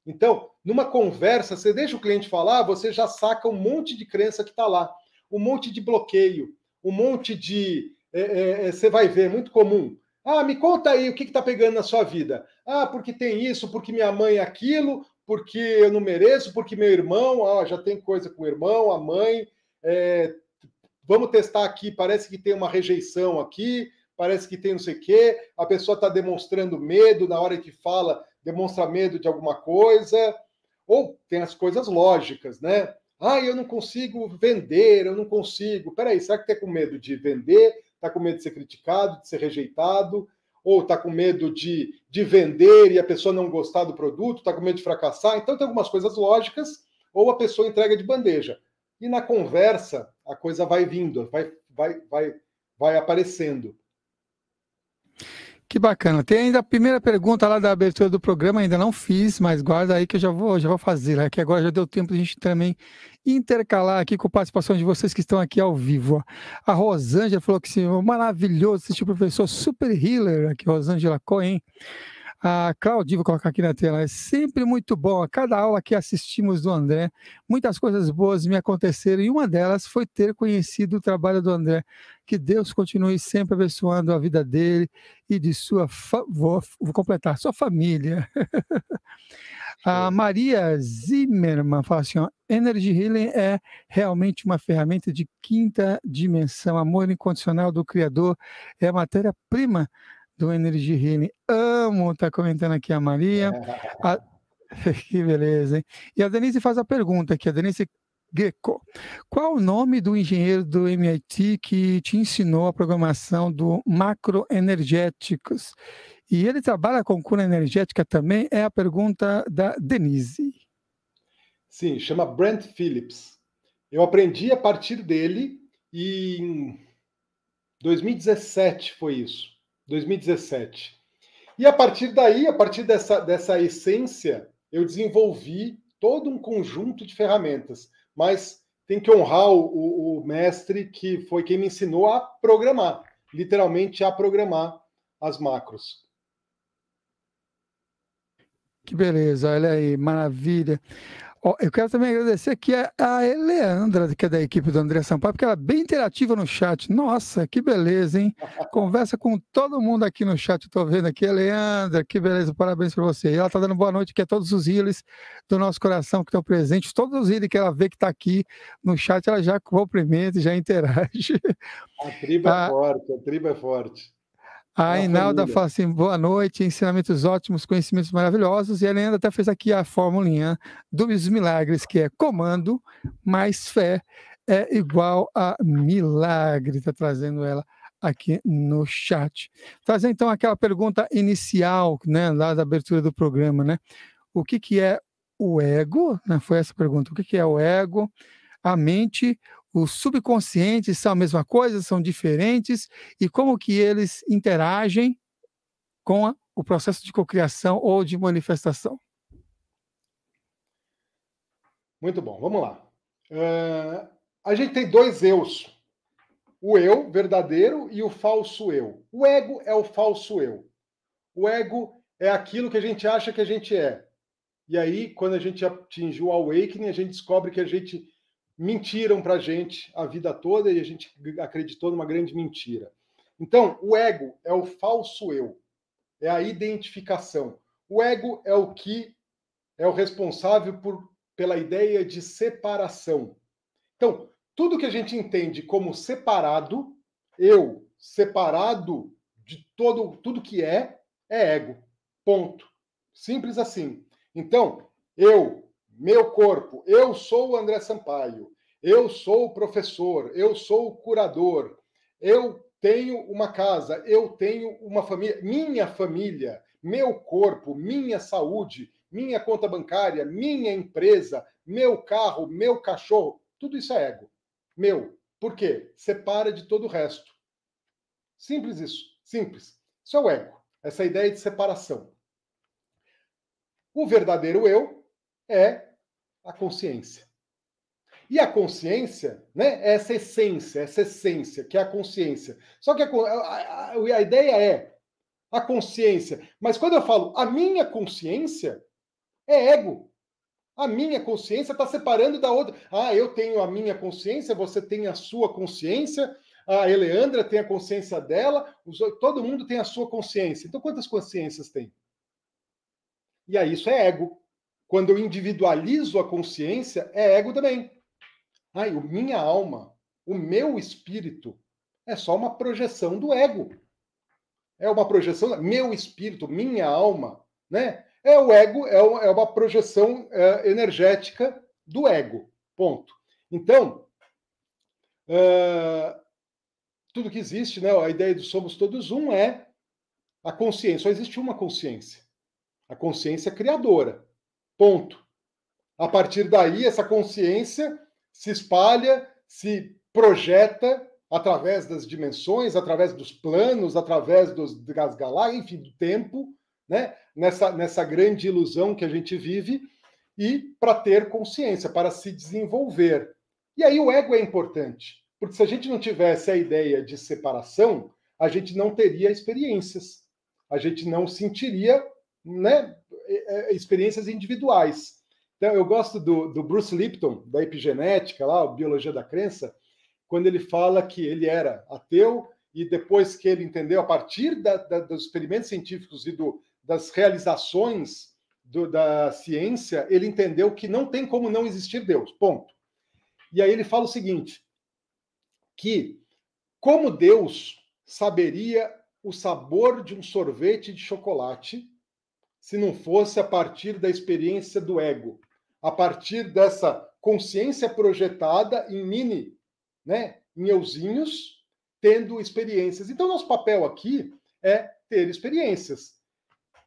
Então, numa conversa, você deixa o cliente falar, você já saca um monte de crença que está lá, um monte de bloqueio, um monte de. É, é, é você vai ver, é muito comum. Ah, me conta aí o que está pegando na sua vida. Ah, porque tem isso, porque minha mãe é aquilo, porque eu não mereço, porque meu irmão, ah, já tem coisa com o irmão, a mãe. É, vamos testar aqui, parece que tem uma rejeição aqui, parece que tem não sei o quê, a pessoa está demonstrando medo na hora que fala demonstra medo de alguma coisa, ou tem as coisas lógicas, né? Ah, eu não consigo vender, eu não consigo. Peraí, será que tá com medo de vender? Está com medo de ser criticado, de ser rejeitado? Ou está com medo de, de vender e a pessoa não gostar do produto? Está com medo de fracassar? Então, tem algumas coisas lógicas, ou a pessoa entrega de bandeja. E na conversa, a coisa vai vindo, vai, vai, vai, vai aparecendo. Que bacana. Tem ainda a primeira pergunta lá da abertura do programa, ainda não fiz, mas guarda aí que eu já vou, já vou fazer, né? que agora já deu tempo de a gente também intercalar aqui com a participação de vocês que estão aqui ao vivo. A Rosângela falou que sim, maravilhoso assistiu o professor Super Healer aqui, Rosângela Cohen. A Claudia, vou colocar aqui na tela, é sempre muito bom. A cada aula que assistimos do André, muitas coisas boas me aconteceram e uma delas foi ter conhecido o trabalho do André. Que Deus continue sempre abençoando a vida dele e de sua, vou, vou completar, sua família. a Maria Zimmermann fala assim, ó, Energy Healing é realmente uma ferramenta de quinta dimensão, amor incondicional do Criador, é a matéria-prima do Energy Healing. Amo, tá comentando aqui a Maria. A... que beleza, hein? E a Denise faz a pergunta aqui, a Denise Gecko. Qual o nome do engenheiro do MIT que te ensinou a programação do macroenergéticos? E ele trabalha com cura energética também? É a pergunta da Denise. Sim, chama Brent Phillips. Eu aprendi a partir dele e em 2017 foi isso. 2017. E a partir daí, a partir dessa, dessa essência, eu desenvolvi todo um conjunto de ferramentas. Mas tem que honrar o, o, mestre que foi quem me ensinou a programar, literalmente a programar as macros. Que beleza, olha aí, maravilha. Ó, eu quero também agradecer aqui a, a Eleandra, que é da equipe do André Sampaio, porque ela é bem interativa no chat. Nossa, que beleza, hein? Conversa com todo mundo aqui no chat, estou vendo aqui. Eleandra, que beleza, parabéns para você. E ela está dando boa noite aqui a é todos os ilhos do nosso coração que estão presentes. Todos os ilhos que ela vê que está aqui no chat, ela já cumprimenta, já interage. A tribo é ah. forte, a tribo é forte. A Inalda fala assim: boa noite, ensinamentos ótimos, conhecimentos maravilhosos. E a Leandra até fez aqui a formulinha dos milagres, que é comando mais fé é igual a milagre. Está trazendo ela aqui no chat. Trazer então aquela pergunta inicial, né, lá da abertura do programa, né? O que, que é o ego? Né? Foi essa a pergunta. O que, que é o ego? A mente, os subconscientes são a mesma coisa, são diferentes, e como que eles interagem com a, o processo de cocriação ou de manifestação. Muito bom, vamos lá. Uh, a gente tem dois eus. O eu verdadeiro e o falso eu. O ego é o falso eu. O ego é aquilo que a gente acha que a gente é. E aí, quando a gente atinge o awakening, a gente descobre que a gente mentiram para a gente a vida toda e a gente acreditou numa grande mentira. Então, o ego é o falso eu, é a identificação. O ego é o que é o responsável por, pela ideia de separação. Então, tudo que a gente entende como separado, eu separado de todo tudo que é, é ego. Ponto. Simples assim. Então, eu meu corpo, eu sou o André Sampaio, eu sou o professor, eu sou o curador, eu tenho uma casa, eu tenho uma família, minha família, meu corpo, minha saúde, minha conta bancária, minha empresa, meu carro, meu cachorro, tudo isso é ego. Meu. Por quê? Separa de todo o resto. Simples isso. Simples. Isso é o ego. Essa ideia de separação. O verdadeiro eu é a consciência. E a consciência, né, é essa essência, essa essência, que é a consciência. Só que a, a, a ideia é a consciência. Mas quando eu falo a minha consciência, é ego. A minha consciência está separando da outra. Ah, eu tenho a minha consciência, você tem a sua consciência, a Eleandra tem a consciência dela, os, todo mundo tem a sua consciência. Então, quantas consciências tem? E aí, isso é ego. Quando eu individualizo a consciência, é ego também. Ai, o minha alma, o meu espírito, é só uma projeção do ego. É uma projeção, meu espírito, minha alma, né? É o ego, é uma é projeção é, energética do ego. Ponto. Então, uh, tudo que existe, né, a ideia de somos todos um é a consciência. Só existe uma consciência. A consciência criadora. Ponto. A partir daí, essa consciência se espalha, se projeta através das dimensões, através dos planos, através dos, das galáxias, enfim, do tempo, né? nessa, nessa grande ilusão que a gente vive, e para ter consciência, para se desenvolver. E aí o ego é importante, porque se a gente não tivesse a ideia de separação, a gente não teria experiências, a gente não sentiria né, é, é, é, experiências individuais. Então, eu gosto do, do Bruce Lipton, da epigenética, lá, Biologia da Crença, quando ele fala que ele era ateu e depois que ele entendeu, a partir da, da, dos experimentos científicos e do, das realizações do, da ciência, ele entendeu que não tem como não existir Deus, ponto. E aí ele fala o seguinte, que como Deus saberia o sabor de um sorvete de chocolate se não fosse a partir da experiência do ego, a partir dessa consciência projetada em mini, né, em euzinhos, tendo experiências. Então, nosso papel aqui é ter experiências.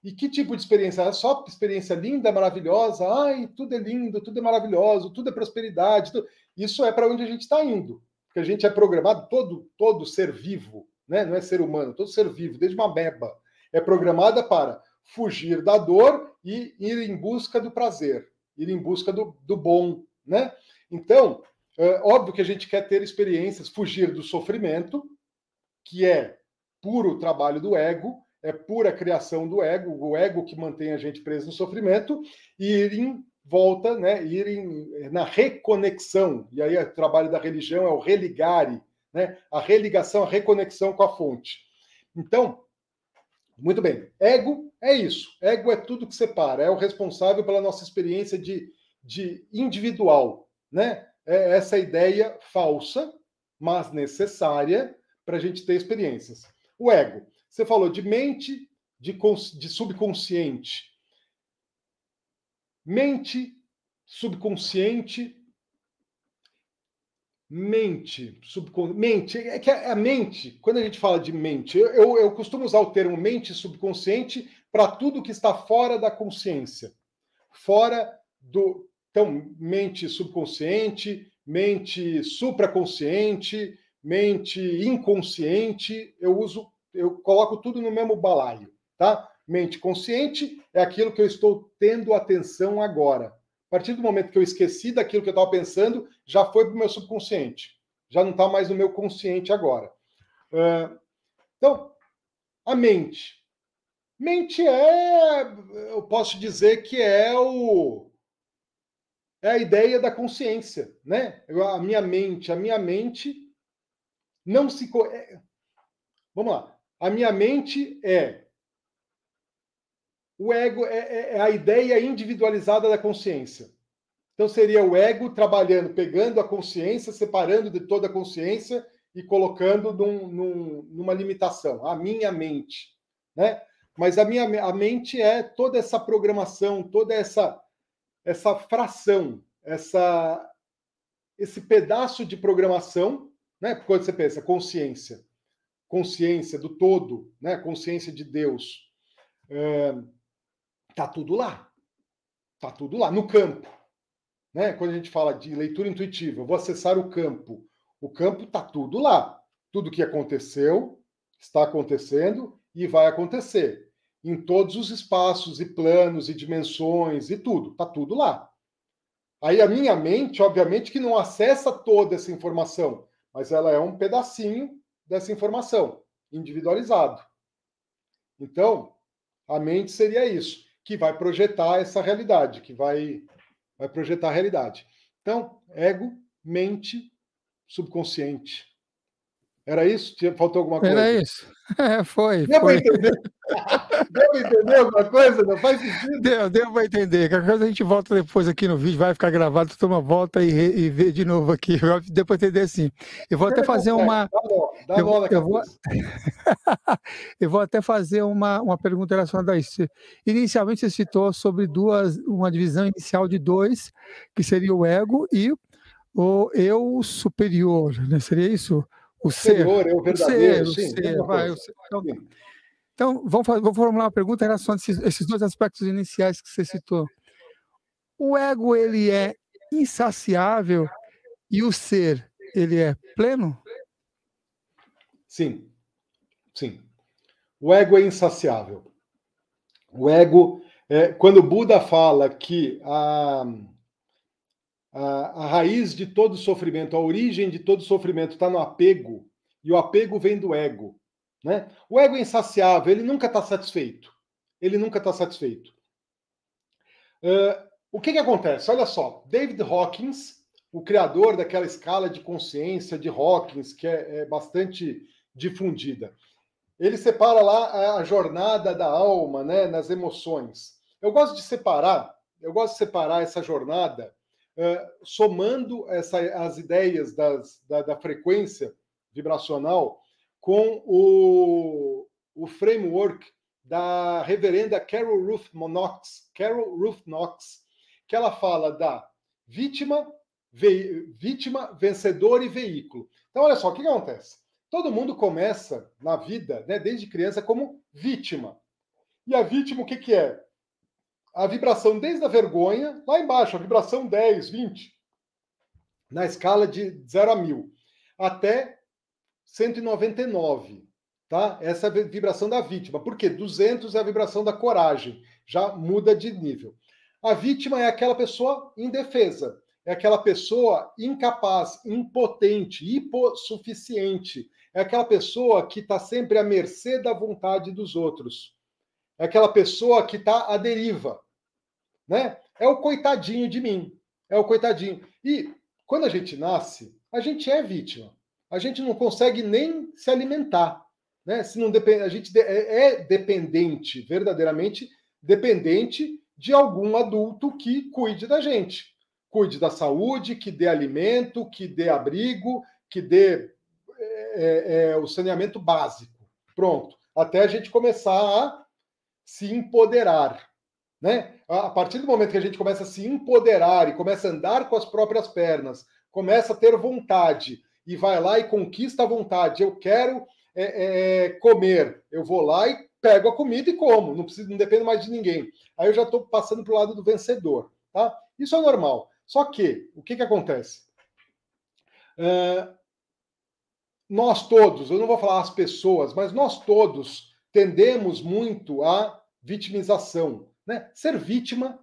E que tipo de experiência? É só experiência linda, maravilhosa? Ai, tudo é lindo, tudo é maravilhoso, tudo é prosperidade. Tudo... Isso é para onde a gente está indo. Porque a gente é programado, todo, todo ser vivo, né? não é ser humano, todo ser vivo, desde uma beba, é programada para fugir da dor e ir em busca do prazer, ir em busca do, do bom, né? Então, é óbvio que a gente quer ter experiências, fugir do sofrimento, que é puro trabalho do ego, é pura criação do ego, o ego que mantém a gente preso no sofrimento, e ir em volta, né, ir em, na reconexão. E aí o trabalho da religião é o religare, né, a religação, a reconexão com a fonte. Então, muito bem. Ego é isso. Ego é tudo que separa. É o responsável pela nossa experiência de, de individual, né? É essa ideia falsa, mas necessária para a gente ter experiências. O ego. Você falou de mente, de, de subconsciente. Mente, subconsciente, mente, subconsciente. Mente, é que a, a, mente, quando a gente fala de mente, eu, eu, eu costumo usar o termo mente subconsciente para tudo que está fora da consciência, fora do. Então, mente subconsciente, mente supraconsciente, mente inconsciente, eu uso, eu coloco tudo no mesmo balaio, tá? Mente consciente é aquilo que eu estou tendo atenção agora partir do momento que eu esqueci daquilo que eu estava pensando, já foi para o meu subconsciente. Já não está mais no meu consciente agora. Uh, então, a mente. Mente é, eu posso dizer que é o é a ideia da consciência, né? A minha mente, a minha mente não se é, Vamos lá. A minha mente é o ego é, é, é a ideia individualizada da consciência. Então seria o ego trabalhando, pegando a consciência, separando de toda a consciência e colocando num, num, numa limitação, a minha mente, né? Mas a minha a mente é toda essa programação, toda essa essa fração, essa esse pedaço de programação, né? Quando você pensa consciência, consciência do todo, né? Consciência de Deus. É Tá tudo lá. Tá tudo lá no campo. Né? Quando a gente fala de leitura intuitiva, eu vou acessar o campo. O campo tá tudo lá. Tudo que aconteceu, está acontecendo e vai acontecer em todos os espaços e planos e dimensões e tudo, tá tudo lá. Aí a minha mente, obviamente, que não acessa toda essa informação, mas ela é um pedacinho dessa informação, individualizado. Então, a mente seria isso que vai projetar essa realidade, que vai, vai projetar a realidade. Então, ego, mente, subconsciente, era isso? Faltou alguma coisa? Era isso. É, foi. Deu para entender? deu para entender alguma coisa? Não faz sentido? Deu, deu para entender. a gente volta depois aqui no vídeo, vai ficar gravado, tu toma volta e, re, e vê de novo aqui. Deu para entender sim. Eu vou até fazer uma. Dá a bola, eu, vou... eu vou até fazer uma, uma pergunta relacionada a isso. Inicialmente você citou sobre duas, uma divisão inicial de dois, que seria o ego e o eu superior, né? Seria isso? O Senhor é o verdadeiro. O ser, sim, o ser, vai, o ser. Então, então vamos, formular uma pergunta em relação a esses, esses dois aspectos iniciais que você citou. O ego, ele é insaciável e o ser, ele é pleno? Sim, sim. O ego é insaciável. O ego, é, quando Buda fala que a a, raiz de todo sofrimento, a origem de todo sofrimento está no apego, e o apego vem do ego. Né? O ego é insaciável, ele nunca está satisfeito. Ele nunca está satisfeito. Uh, o que, que acontece? Olha só, David Hawkins, o criador daquela escala de consciência de Hawkins, que é, é bastante difundida, ele separa lá a jornada da alma, né, nas emoções. Eu gosto de separar, eu gosto de separar essa jornada eh, somando essa, as ideias das, da, da, frequência vibracional com o, o framework da reverenda Carol Ruth Knox, Carol Ruth Knox, que ela fala da vítima, ve, vítima, vencedor e veículo. Então, olha só, o que, que acontece? Todo mundo começa na vida, né, desde criança, como vítima. E a vítima, o que, que é? a vibração desde a vergonha, lá embaixo, a vibração 10, 20, na escala de 0 a 1000, até 199, tá? Essa é a vibração da vítima, porque 200 é a vibração da coragem, já muda de nível. A vítima é aquela pessoa indefesa, é aquela pessoa incapaz, impotente, hipossuficiente, é aquela pessoa que está sempre à mercê da vontade dos outros é aquela pessoa que está à deriva, né? É o coitadinho de mim. É o coitadinho. E quando a gente nasce, a gente é vítima. A gente não consegue nem se alimentar, né? Se não depende, a gente é, é dependente, verdadeiramente dependente de algum adulto que cuide da gente, cuide da saúde, que dê alimento, que dê abrigo, que dê é, é, é o saneamento básico. Pronto. Até a gente começar a se empoderar, né? a partir do momento que a gente começa a se empoderar e começa a andar com as próprias pernas, começa a ter vontade e vai lá e conquista a vontade. Eu quero é, é, é comer, eu vou lá e pego a comida e como, não, preciso, não dependo mais de ninguém. Aí eu já estou passando para o lado do vencedor, tá? Isso é normal. Só que, o que, que acontece? Uh, nós todos, eu não vou falar as pessoas, mas nós todos tendemos muito à vitimização né? Ser vítima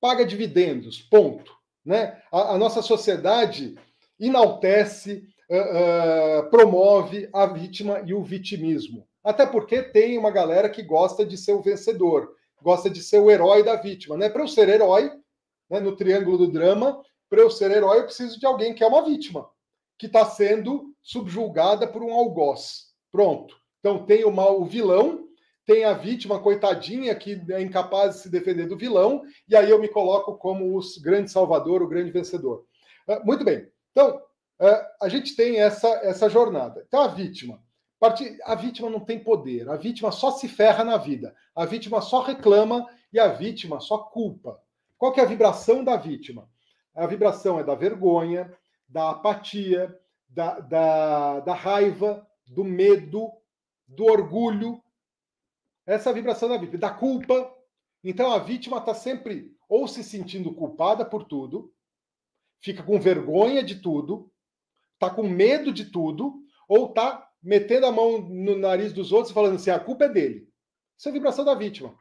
paga dividendos, ponto. Né? A, a nossa sociedade enaltece, uh, uh, promove a vítima e o vitimismo. Até porque tem uma galera que gosta de ser o vencedor, gosta de ser o herói da vítima. Né? Para eu ser herói, né, no triângulo do drama, para eu ser herói, eu preciso de alguém que é uma vítima, que está sendo subjulgada por um algoz. Pronto. Então tem o mal, o vilão, tem a vítima, coitadinha, que é incapaz de se defender do vilão, e aí eu me coloco como o grande salvador, o grande vencedor. Ah, muito bem. Então, ah, a gente tem essa, essa jornada. Então, a vítima. A vítima não tem poder, a vítima só se ferra na vida, a vítima só reclama e a vítima só culpa. Qual que é a vibração da vítima? A vibração é da vergonha, da apatia, da, da, da raiva, do medo, do orgulho, essa é vibração da vítima, da culpa. Então a vítima está sempre ou se sentindo culpada por tudo, fica com vergonha de tudo, está com medo de tudo, ou está metendo a mão no nariz dos outros e falando assim: a culpa é dele. Isso é a vibração da vítima.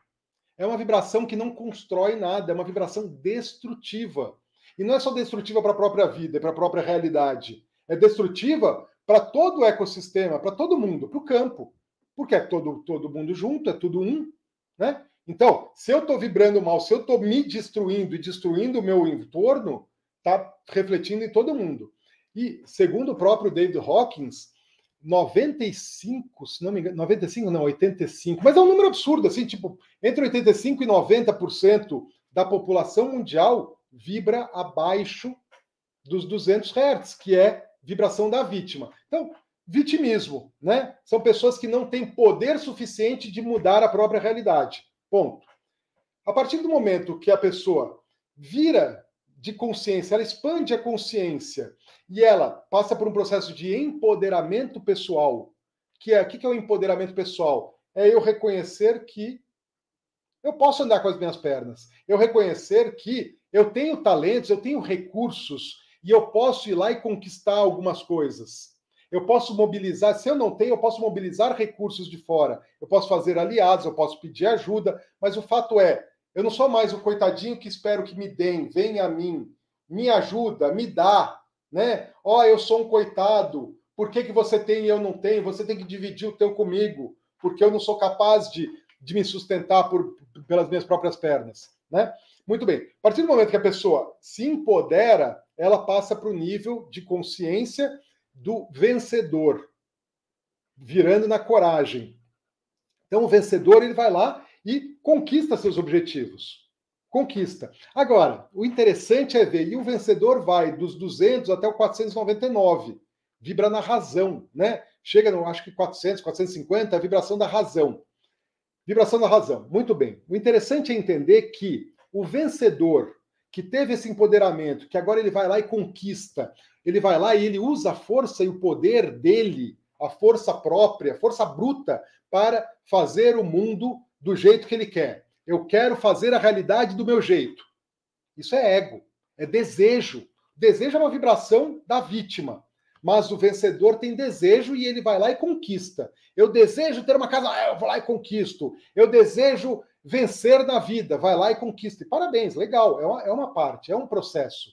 É uma vibração que não constrói nada, é uma vibração destrutiva. E não é só destrutiva para a própria vida, é para a própria realidade. É destrutiva para todo o ecossistema, para todo mundo, para o campo porque é todo, todo mundo junto, é tudo um, né? Então, se eu estou vibrando mal, se eu estou me destruindo e destruindo o meu entorno, está refletindo em todo mundo. E, segundo o próprio David Hawkins, 95, se não me engano, 95 não, 85, mas é um número absurdo, assim, tipo, entre 85 e 90% da população mundial vibra abaixo dos 200 Hz, que é vibração da vítima. Então, vitimismo, né? São pessoas que não têm poder suficiente de mudar a própria realidade. Ponto. A partir do momento que a pessoa vira de consciência, ela expande a consciência e ela passa por um processo de empoderamento pessoal. Que é o que é o empoderamento pessoal? É eu reconhecer que eu posso andar com as minhas pernas. Eu reconhecer que eu tenho talentos, eu tenho recursos e eu posso ir lá e conquistar algumas coisas eu posso mobilizar, se eu não tenho, eu posso mobilizar recursos de fora, eu posso fazer aliados, eu posso pedir ajuda, mas o fato é, eu não sou mais o coitadinho que espero que me deem, venha a mim, me ajuda, me dá, né? Ó, oh, eu sou um coitado, por que, que você tem e eu não tenho? Você tem que dividir o teu comigo, porque eu não sou capaz de, de me sustentar por, pelas minhas próprias pernas, né? Muito bem. A partir do momento que a pessoa se empodera, ela passa para o nível de consciência do vencedor, virando na coragem. Então, o vencedor ele vai lá e conquista seus objetivos. Conquista. Agora, o interessante é ver, e o vencedor vai dos 200 até o 499, vibra na razão, né? Chega, no, acho que 400, 450, a vibração da razão. Vibração da razão, muito bem. O interessante é entender que o vencedor que teve esse empoderamento, que agora ele vai lá e conquista, ele vai lá e ele usa a força e o poder dele, a força própria, a força bruta, para fazer o mundo do jeito que ele quer. Eu quero fazer a realidade do meu jeito. Isso é ego, é desejo. Desejo é uma vibração da vítima mas o vencedor tem desejo e ele vai lá e conquista. Eu desejo ter uma casa, ah, eu vou lá e conquisto. Eu desejo vencer na vida, vai lá e conquista. E parabéns, legal, é uma, é uma parte, é um processo.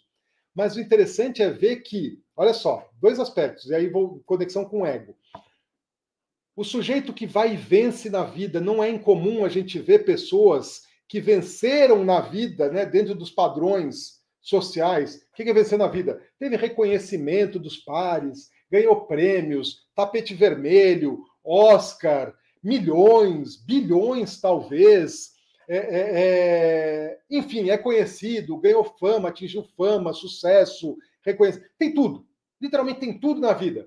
Mas o interessante é ver que, olha só, dois aspectos, e aí vou conexão com o ego. O sujeito que vai e vence na vida, não é incomum a gente ver pessoas que venceram na vida, né, dentro dos padrões sociais. O que é vencer na vida? Teve reconhecimento dos pares, ganhou prêmios, tapete vermelho, Oscar, milhões, bilhões talvez é, é, é, enfim, é conhecido, ganhou fama, atingiu fama, sucesso, reconhecido. Tem tudo. Literalmente tem tudo na vida.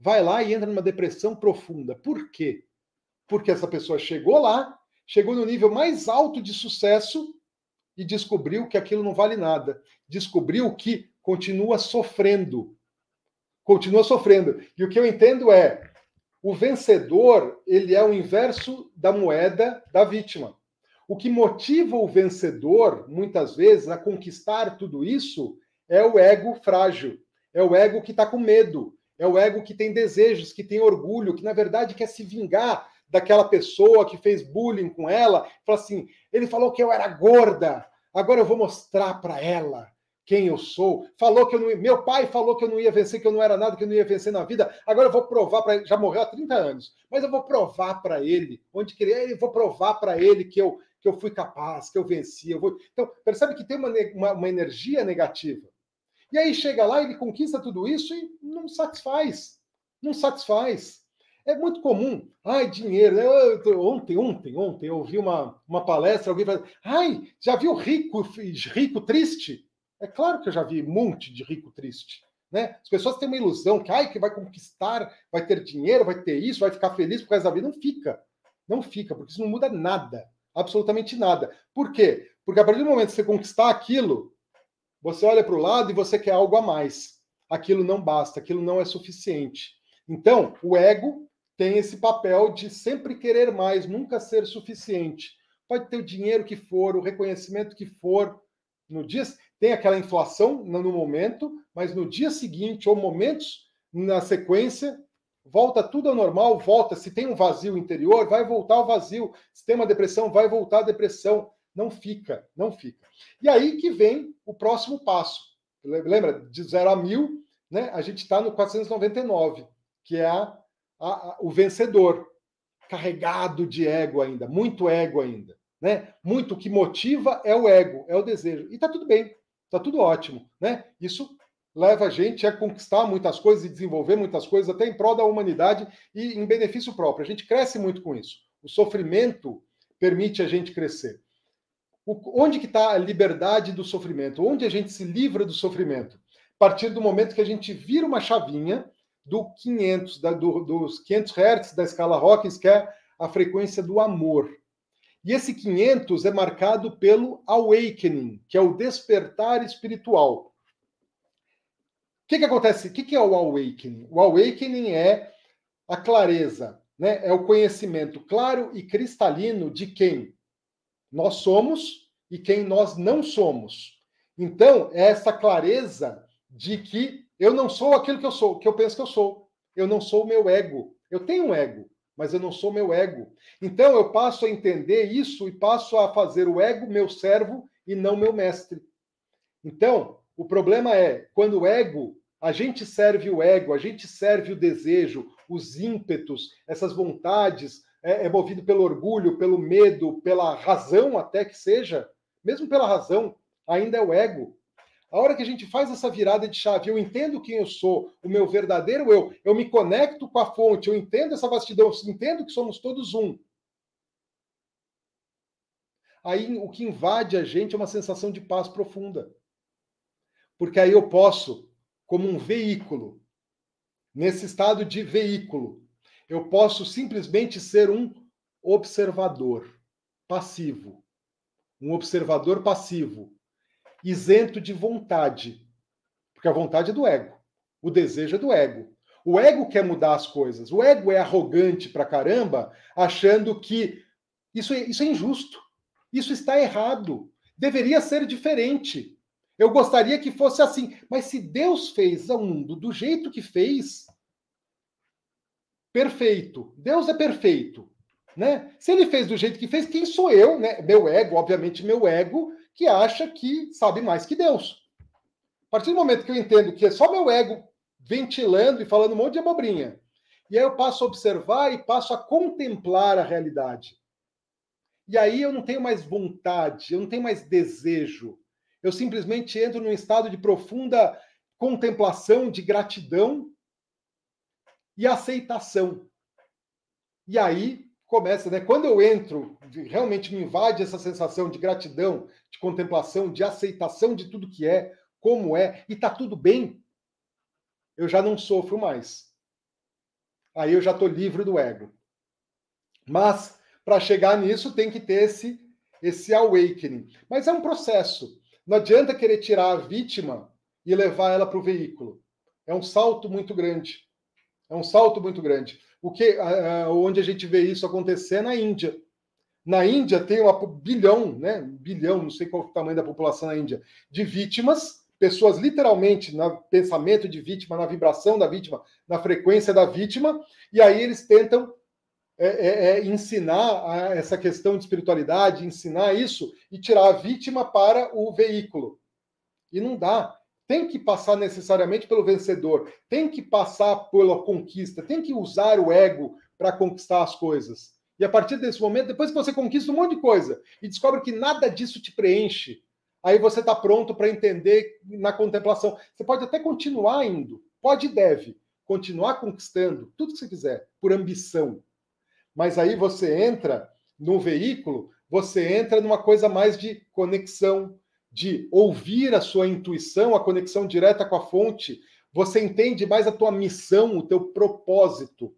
Vai lá e entra numa depressão profunda. Por quê? Porque essa pessoa chegou lá, chegou no nível mais alto de sucesso e descobriu que aquilo não vale nada. Descobriu que continua sofrendo. Continua sofrendo. E o que eu entendo é, o vencedor, ele é o inverso da moeda da vítima. O que motiva o vencedor, muitas vezes, a conquistar tudo isso é o ego frágil, é o ego que está com medo, é o ego que tem desejos, que tem orgulho, que na verdade quer se vingar daquela pessoa que fez bullying com ela. Fala assim: ele falou que eu era gorda, agora eu vou mostrar para ela quem eu sou. Falou que eu não meu pai falou que eu não ia vencer, que eu não era nada, que eu não ia vencer na vida. Agora eu vou provar para ele, já morreu há 30 anos, mas eu vou provar para ele, onde queria, é, eu vou provar para ele que eu que eu fui capaz, que eu venci. Eu vou... Então, percebe que tem uma, uma, uma energia negativa. E aí chega lá, ele conquista tudo isso e não satisfaz. Não satisfaz. É muito comum. Ai, dinheiro. Eu, ontem, ontem, ontem, eu ouvi uma, uma palestra, alguém vai. ai, já viu rico, rico triste? É claro que eu já vi um monte de rico triste. Né? As pessoas têm uma ilusão que, ai, que vai conquistar, vai ter dinheiro, vai ter isso, vai ficar feliz por causa da vida. Não fica. Não fica, porque isso não muda nada absolutamente nada. Por quê? Porque a partir do momento que você conquistar aquilo, você olha para o lado e você quer algo a mais. Aquilo não basta, aquilo não é suficiente. Então, o ego tem esse papel de sempre querer mais, nunca ser suficiente. Pode ter o dinheiro que for, o reconhecimento que for. No dia tem aquela inflação no momento, mas no dia seguinte ou momentos na sequência volta tudo ao normal, volta. Se tem um vazio interior, vai voltar o vazio. Se tem uma depressão, vai voltar a depressão. Não fica, não fica. E aí que vem o próximo passo. Lembra, de 0 a 1000, né, a gente está no 499, que é a, a, a, o vencedor, carregado de ego ainda, muito ego ainda. Né? Muito o que motiva é o ego, é o desejo. E está tudo bem, está tudo ótimo. Né? Isso leva a gente a conquistar muitas coisas e desenvolver muitas coisas, até em prol da humanidade e em benefício próprio. A gente cresce muito com isso. O sofrimento permite a gente crescer. O, onde que está a liberdade do sofrimento? Onde a gente se livra do sofrimento? A partir do momento que a gente vira uma chavinha do 500, da, do, dos 500 hertz da escala Hawkins, que é a frequência do amor. E esse 500 é marcado pelo awakening, que é o despertar espiritual que, que acontece? O que, que é o awakening? O awakening é a clareza, né? é o conhecimento claro e cristalino de quem nós somos e quem nós não somos. Então, é essa clareza de que eu não sou aquilo que eu sou, que eu penso que eu sou. Eu não sou o meu ego. Eu tenho um ego, mas eu não sou meu ego. Então, eu passo a entender isso e passo a fazer o ego meu servo e não meu mestre. Então, o problema é quando o ego, a gente serve o ego, a gente serve o desejo, os ímpetos, essas vontades, é, é movido pelo orgulho, pelo medo, pela razão até que seja, mesmo pela razão, ainda é o ego. A hora que a gente faz essa virada de chave, eu entendo quem eu sou, o meu verdadeiro eu, eu me conecto com a fonte, eu entendo essa vastidão, eu entendo que somos todos um. Aí o que invade a gente é uma sensação de paz profunda porque aí eu posso, como um veículo, nesse estado de veículo, eu posso simplesmente ser um observador passivo. Um observador passivo, isento de vontade. Porque a vontade é do ego, o desejo é do ego. O ego quer mudar as coisas. O ego é arrogante pra caramba, achando que isso, é, isso é injusto. Isso está errado. Deveria ser diferente. Eu gostaria que fosse assim. Mas se Deus fez o mundo do jeito que fez, perfeito. Deus é perfeito. Né? Se ele fez do jeito que fez, quem sou eu? Né? Meu ego, obviamente, meu ego, que acha que sabe mais que Deus. A partir do momento que eu entendo que é só meu ego ventilando e falando um monte de abobrinha, e aí eu passo a observar e passo a contemplar a realidade. E aí eu não tenho mais vontade, eu não tenho mais desejo, eu simplesmente entro num estado de profunda contemplação, de gratidão e aceitação. E aí começa, né? Quando eu entro, realmente me invade essa sensação de gratidão, de contemplação, de aceitação de tudo que é, como é, e tá tudo bem, eu já não sofro mais. Aí eu já estou livre do ego. Mas para chegar nisso tem que ter esse esse awakening. Mas é um processo. Não adianta querer tirar a vítima e levar ela para o veículo. É um salto muito grande. É um salto muito grande. O que, onde a gente vê isso acontecer é na Índia. Na Índia tem um bilhão, né? bilhão, não sei qual é o tamanho da população na Índia, de vítimas, pessoas literalmente no pensamento de vítima, na vibração da vítima, na frequência da vítima, e aí eles tentam é, é, é, ensinar essa questão de espiritualidade, ensinar isso e tirar a vítima para o veículo. E não dá. Tem que passar necessariamente pelo vencedor, tem que passar pela conquista, tem que usar o ego para conquistar as coisas. E a partir desse momento, depois que você conquista um monte de coisa e descobre que nada disso te preenche, aí você está pronto para entender na contemplação. Você pode até continuar indo, pode e deve continuar conquistando tudo que você quiser, por ambição, mas aí você entra num veículo, você entra numa coisa mais de conexão, de ouvir a sua intuição, a conexão direta com a fonte. Você entende mais a tua missão, o teu propósito.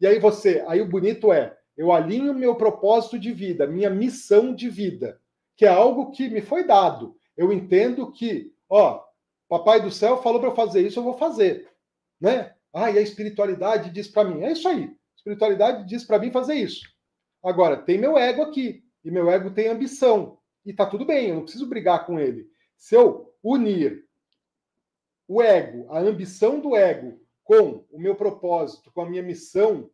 E aí você, aí o bonito é, eu alinho meu propósito de vida, minha missão de vida, que é algo que me foi dado. Eu entendo que, ó, papai do céu falou para eu fazer isso, eu vou fazer, né? Ah, e a espiritualidade diz para mim, é isso aí. Espiritualidade diz para mim fazer isso. Agora, tem meu ego aqui, e meu ego tem ambição, e tá tudo bem, eu não preciso brigar com ele. Se eu unir o ego, a ambição do ego, com o meu propósito, com a minha missão,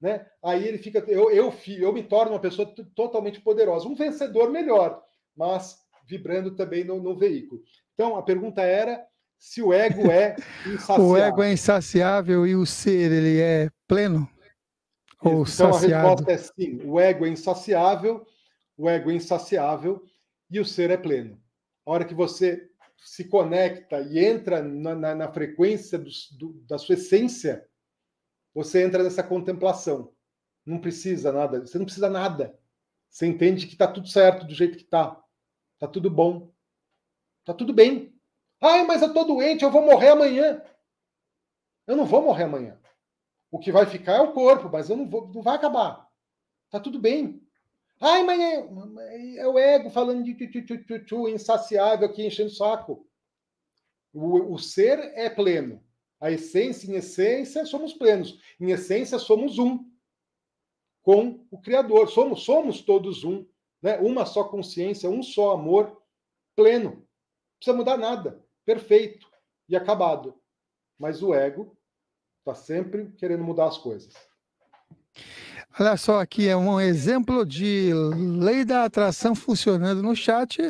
né? Aí ele fica, eu, eu, eu me torno uma pessoa totalmente poderosa, um vencedor melhor, mas vibrando também no, no veículo. Então a pergunta era se o ego é insaciável. o ego é insaciável e o ser ele é pleno. Ou então saciado. a resposta é sim. O ego é insaciável, o ego é insaciável e o ser é pleno. A hora que você se conecta e entra na, na, na frequência do, do, da sua essência, você entra nessa contemplação. Não precisa nada, você não precisa nada. Você entende que está tudo certo do jeito que está. Está tudo bom. Está tudo bem. Ai, mas eu estou doente, eu vou morrer amanhã. Eu não vou morrer amanhã. O que vai ficar é o corpo, mas eu não vou, não vai acabar. Tá tudo bem. Ai, mas é, é o ego falando de tu, insaciável aqui, enchendo o saco. O, o ser é pleno. A essência, em essência, somos plenos. Em essência, somos um com o Criador. Somos, somos todos um. Né? Uma só consciência, um só amor pleno. Não precisa mudar nada. Perfeito e acabado. Mas o ego Está sempre querendo mudar as coisas. Olha só, aqui é um exemplo de lei da atração funcionando no chat.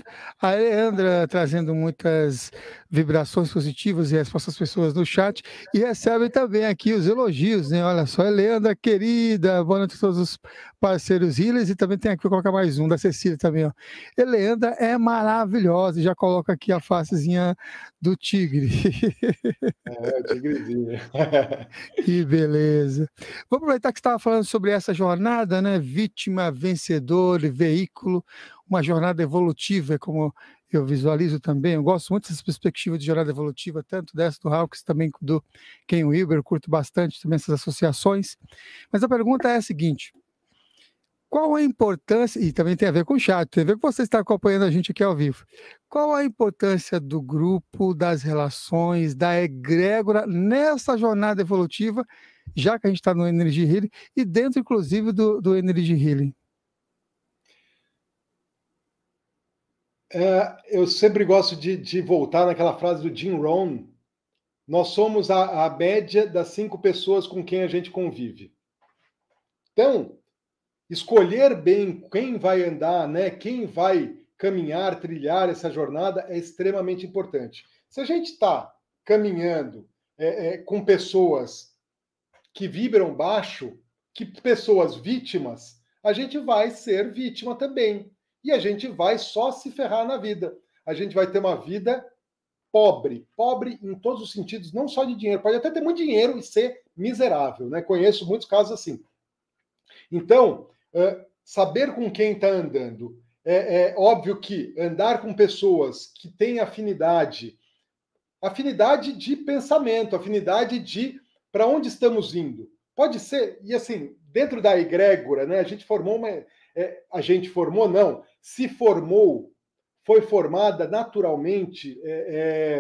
A Leandra trazendo muitas vibrações positivas e respostas pessoas no chat e recebem também aqui os elogios, né? Olha só, Helena, querida, boa noite a todos os parceiros Ilhas e também tem aqui, vou colocar mais um da Cecília também, ó. Helena é maravilhosa, já coloca aqui a facezinha do tigre. É, tigrezinho. que beleza. Vamos aproveitar que você estava falando sobre essa jornada, né? Vítima, vencedor, veículo, uma jornada evolutiva, como eu visualizo também, eu gosto muito dessa perspectiva de jornada evolutiva, tanto dessa do Hawks, também do Ken Wilber, curto bastante também essas associações. Mas a pergunta é a seguinte, qual a importância, e também tem a ver com o chat, tem a ver com você estar acompanhando a gente aqui ao vivo, qual a importância do grupo, das relações, da egrégora nessa jornada evolutiva, já que a gente está no Energy Healing, e dentro, inclusive, do, do Energy Healing? É, eu sempre gosto de, de, voltar naquela frase do Jim Rohn: nós somos a, a média das cinco pessoas com quem a gente convive. Então, escolher bem quem vai andar, né, quem vai caminhar, trilhar essa jornada é extremamente importante. Se a gente está caminhando é, é, com pessoas que vibram baixo, que pessoas vítimas, a gente vai ser vítima também e a gente vai só se ferrar na vida. A gente vai ter uma vida pobre, pobre em todos os sentidos, não só de dinheiro, pode até ter muito dinheiro e ser miserável, né? Conheço muitos casos assim. Então, saber com quem está andando. É, é, óbvio que andar com pessoas que têm afinidade, afinidade de pensamento, afinidade de para onde estamos indo. Pode ser, e assim, dentro da egrégora, né, a gente formou uma é, a gente formou, não. Se formou, foi formada naturalmente é,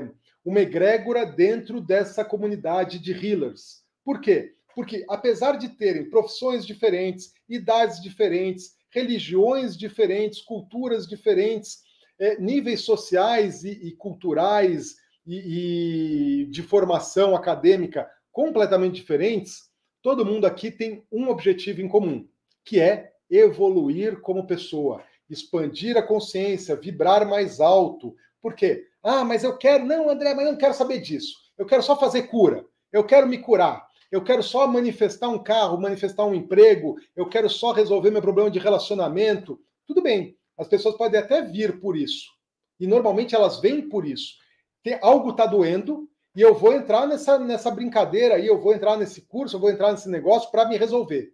é, uma egrégora dentro dessa comunidade de healers. Por quê? Porque, apesar de terem profissões diferentes, idades diferentes, religiões diferentes, culturas diferentes, é, níveis sociais e, e culturais e, e de formação acadêmica completamente diferentes, todo mundo aqui tem um objetivo em comum, que é evoluir como pessoa, expandir a consciência, vibrar mais alto. Por quê? Ah, mas eu quero. Não, André, mas eu não quero saber disso. Eu quero só fazer cura. Eu quero me curar. Eu quero só manifestar um carro, manifestar um emprego. Eu quero só resolver meu problema de relacionamento. Tudo bem. As pessoas podem até vir por isso. E normalmente elas vêm por isso. Tem, algo está doendo e eu vou entrar nessa, nessa brincadeira aí, eu vou entrar nesse curso, eu vou entrar nesse negócio para me resolver.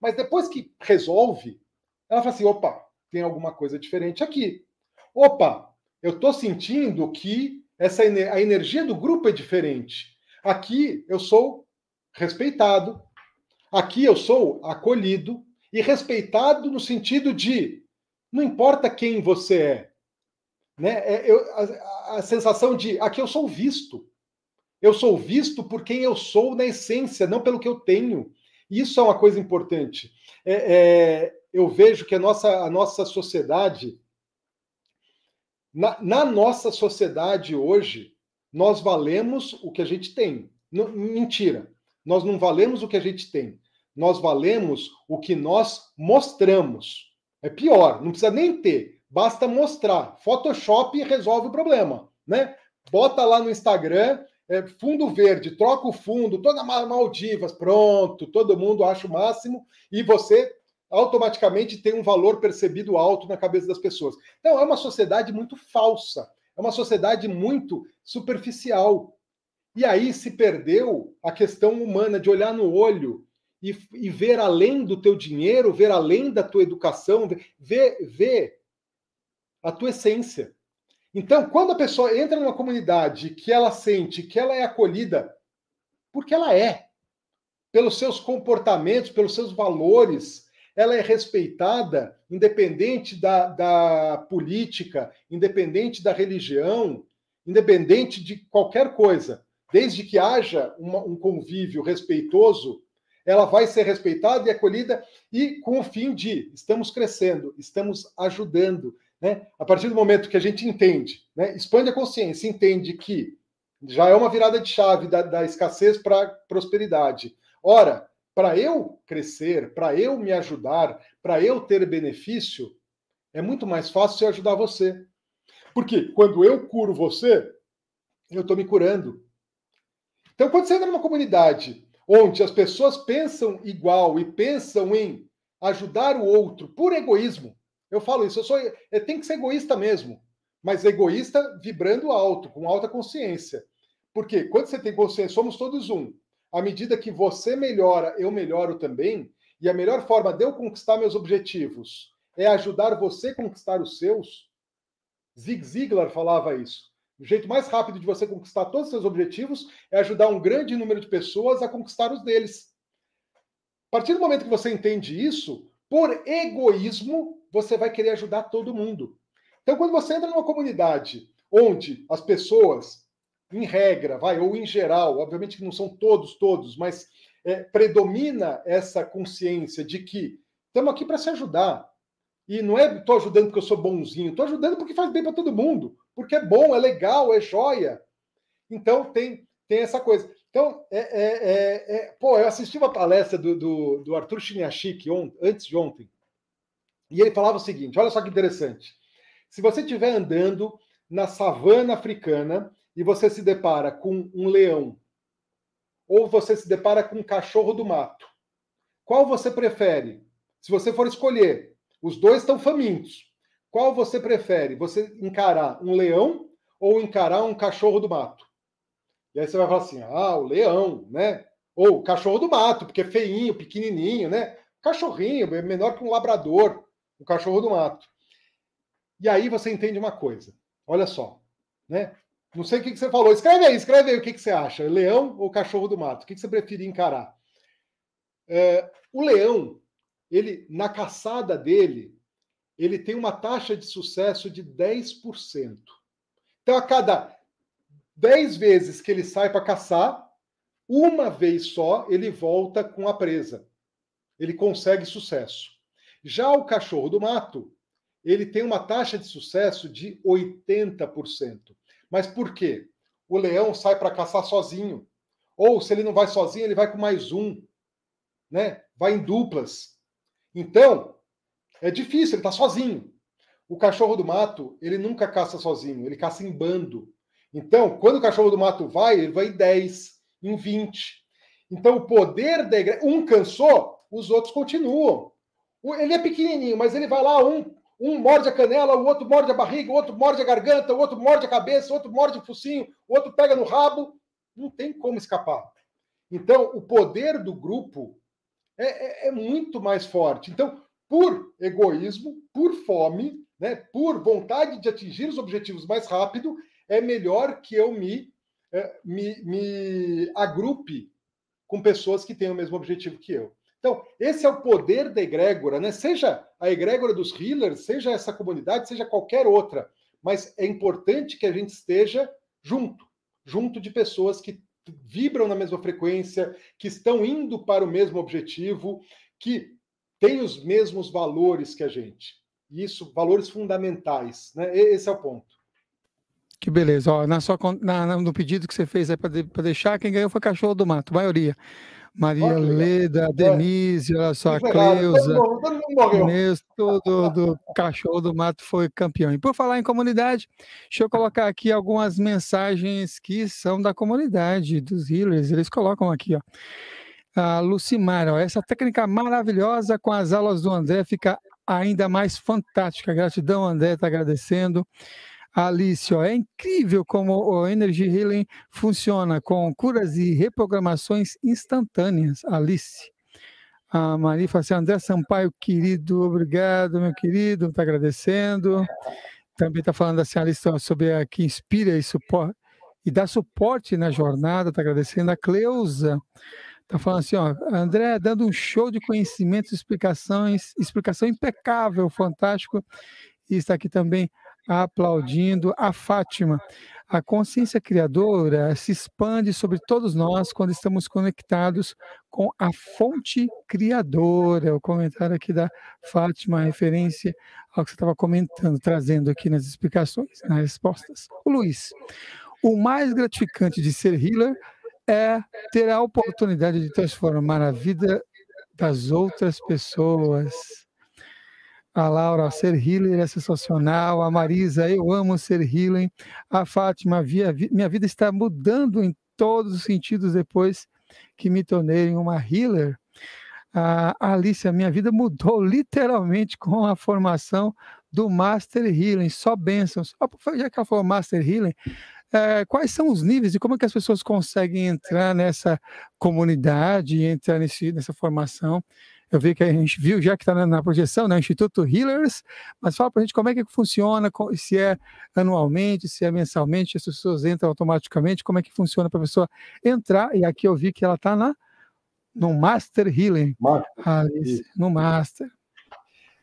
Mas depois que resolve, ela fala assim: opa, tem alguma coisa diferente aqui. Opa, eu estou sentindo que essa a energia do grupo é diferente. Aqui eu sou respeitado, aqui eu sou acolhido e respeitado no sentido de não importa quem você é, né? É, eu, a, a sensação de aqui eu sou visto, eu sou visto por quem eu sou na essência, não pelo que eu tenho, isso é uma coisa importante. É, é, eu vejo que a nossa, a nossa sociedade, na, na, nossa sociedade hoje, nós valemos o que a gente tem. mentira, nós não valemos o que a gente tem. Nós valemos o que nós mostramos. É pior, não precisa nem ter, basta mostrar. Photoshop resolve o problema, né? Bota lá no Instagram é, fundo verde, troca o fundo, toda Maldivas, pronto, todo mundo acha o máximo e você automaticamente tem um valor percebido alto na cabeça das pessoas. Então, é uma sociedade muito falsa, é uma sociedade muito superficial. E aí se perdeu a questão humana de olhar no olho e, e ver além do teu dinheiro, ver além da tua educação, ver, ver a tua essência. Então, quando a pessoa entra numa comunidade que ela sente que ela é acolhida, porque ela é, pelos seus comportamentos, pelos seus valores, ela é respeitada, independente da, da política, independente da religião, independente de qualquer coisa, desde que haja uma, um convívio respeitoso, ela vai ser respeitada e acolhida, e com o fim de estamos crescendo, estamos ajudando, né? A partir do momento que a gente entende, né, expande a consciência, entende que já é uma virada de chave da, da escassez para prosperidade. Ora, para eu crescer, para eu me ajudar, para eu ter benefício, é muito mais fácil eu ajudar você. Porque quando eu curo você, eu estou me curando. Então, quando você entra numa comunidade onde as pessoas pensam igual e pensam em ajudar o outro por egoísmo, eu falo isso, eu sou. tem que ser egoísta mesmo, mas egoísta vibrando alto, com alta consciência. Porque quando você tem consciência, somos todos um. À medida que você melhora, eu melhoro também. E a melhor forma de eu conquistar meus objetivos é ajudar você a conquistar os seus. Zig Ziglar falava isso. O jeito mais rápido de você conquistar todos os seus objetivos é ajudar um grande número de pessoas a conquistar os deles. A partir do momento que você entende isso, por egoísmo, você vai querer ajudar todo mundo. Então, quando você entra numa comunidade onde as pessoas, em regra, vai, ou em geral, obviamente que não são todos, todos, mas é, predomina essa consciência de que estamos aqui para se ajudar. E não é estou ajudando porque eu sou bonzinho, estou ajudando porque faz bem para todo mundo, porque é bom, é legal, é joia. Então tem, tem essa coisa. Então, é, é, é, é pô, eu assisti uma palestra do, do, do Arthur Chiniachik antes de ontem, e ele falava o seguinte: olha só que interessante. Se você estiver andando na savana africana e você se depara com um leão, ou você se depara com um cachorro do mato, qual você prefere? Se você for escolher, os dois estão famintos. Qual você prefere? Você encarar um leão ou encarar um cachorro do mato? E aí você vai falar assim: ah, o leão, né? Ou o cachorro do mato, porque é feinho, pequenininho, né? Cachorrinho, é menor que um labrador o cachorro do mato. E aí você entende uma coisa. Olha só, né? Não sei o que, você falou. Escreve aí, escreve aí o que, você acha. Leão ou cachorro do mato? O que, que você preferia encarar? É, o leão, ele na caçada dele, ele tem uma taxa de sucesso de 10%. Então, a cada 10 vezes que ele sai para caçar, uma vez só ele volta com a presa. Ele consegue sucesso. Já o cachorro do mato, ele tem uma taxa de sucesso de 80%. Mas por quê? O leão sai para caçar sozinho. Ou se ele não vai sozinho, ele vai com mais um, né? Vai em duplas. Então, é difícil, ele está sozinho. O cachorro do mato, ele nunca caça sozinho, ele caça em bando. Então, quando o cachorro do mato vai, ele vai em 10, em 20. Então, o poder da igreja. Um cansou, os outros continuam. Ele é pequenininho, mas ele vai lá, um, um morde a canela, o outro morde a barriga, o outro morde a garganta, o outro morde a cabeça, o outro morde o focinho, o outro pega no rabo. Não tem como escapar. Então, o poder do grupo é, é, é muito mais forte. Então, por egoísmo, por fome, né, por vontade de atingir os objetivos mais rápido, é melhor que eu me, eh, me, me agrupe com pessoas que têm o mesmo objetivo que eu. Então, esse é o poder da egrégora, né? Seja a egrégora dos healers, seja essa comunidade, seja qualquer outra. Mas é importante que a gente esteja junto, junto de pessoas que vibram na mesma frequência, que estão indo para o mesmo objetivo, que têm os mesmos valores que a gente. Isso, valores fundamentais, né? Esse é o ponto. Que beleza. Ó, na sua, na, no pedido que você fez para de, deixar, quem ganhou foi Cachorro do Mato, maioria. Maria Leda, é. Denise, olha só, é a Cleusa. Todo, todo mundo morreu. do, do Cachorro do Mato foi campeão. E por falar em comunidade, deixa eu colocar aqui algumas mensagens que são da comunidade, dos healers. Eles colocam aqui, ó. A Lucimar, ó, essa técnica maravilhosa com as aulas do André fica ainda mais fantástica. Gratidão, André, está agradecendo. Alice, ó, é incrível como o Energy Healing funciona com curas e reprogramações instantâneas. Alice. A Maria fala assim, André Sampaio, querido, obrigado, meu querido, está agradecendo. Também está falando assim, Alice, então, sobre a que inspira e, e dá suporte na jornada, está agradecendo. A Cleusa está falando assim, ó, André, dando um show de conhecimentos, explicações, explicação impecável, fantástico. E está aqui também aplaudindo a Fátima. A consciência criadora se expande sobre todos nós quando estamos conectados com a fonte criadora. O comentário aqui da Fátima, referência ao que você estava comentando, trazendo aqui nas explicações, nas respostas. O Luiz, o mais gratificante de ser healer é ter a oportunidade de transformar a vida das outras pessoas. A Laura, ser healer é sensacional. A Marisa, eu amo ser healer. A Fátima, via, minha vida está mudando em todos os sentidos depois que me tornei uma healer. A Alice, minha vida mudou literalmente com a formação do Master Healing. Só bênçãos. Ah, já que ela falou Master Healing, é, quais são os níveis e como é que as pessoas conseguem entrar nessa comunidade, entrar nesse, nessa formação? Eu vi que a gente viu, já que está na, projeção, né? Instituto Healers, mas fala para a gente como é que funciona, se é anualmente, se é mensalmente, se as pessoas entram automaticamente, como é que funciona para a pessoa entrar, e aqui eu vi que ela está na no Master Healing. Master. no Master.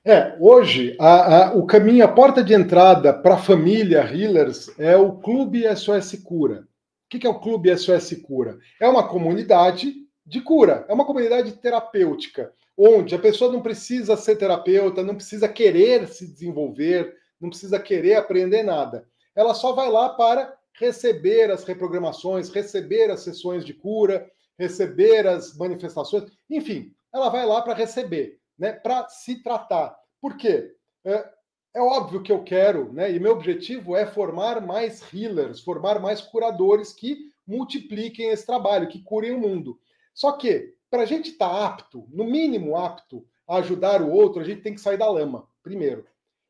É, hoje a, a, o caminho, a porta de entrada para a família Healers é o Clube SOS Cura. O que, que é o Clube SOS Cura? É uma comunidade de cura, é uma comunidade terapêutica onde a pessoa não precisa ser terapeuta, não precisa querer se desenvolver, não precisa querer aprender nada. Ela só vai lá para receber as reprogramações, receber as sessões de cura, receber as manifestações, enfim, ela vai lá para receber, né, para se tratar. Por quê? É, é óbvio que eu quero, né? E meu objetivo é formar mais healers, formar mais curadores que multipliquem esse trabalho, que curem o mundo. Só que para a gente estar tá apto, no mínimo apto, a ajudar o outro, a gente tem que sair da lama, primeiro.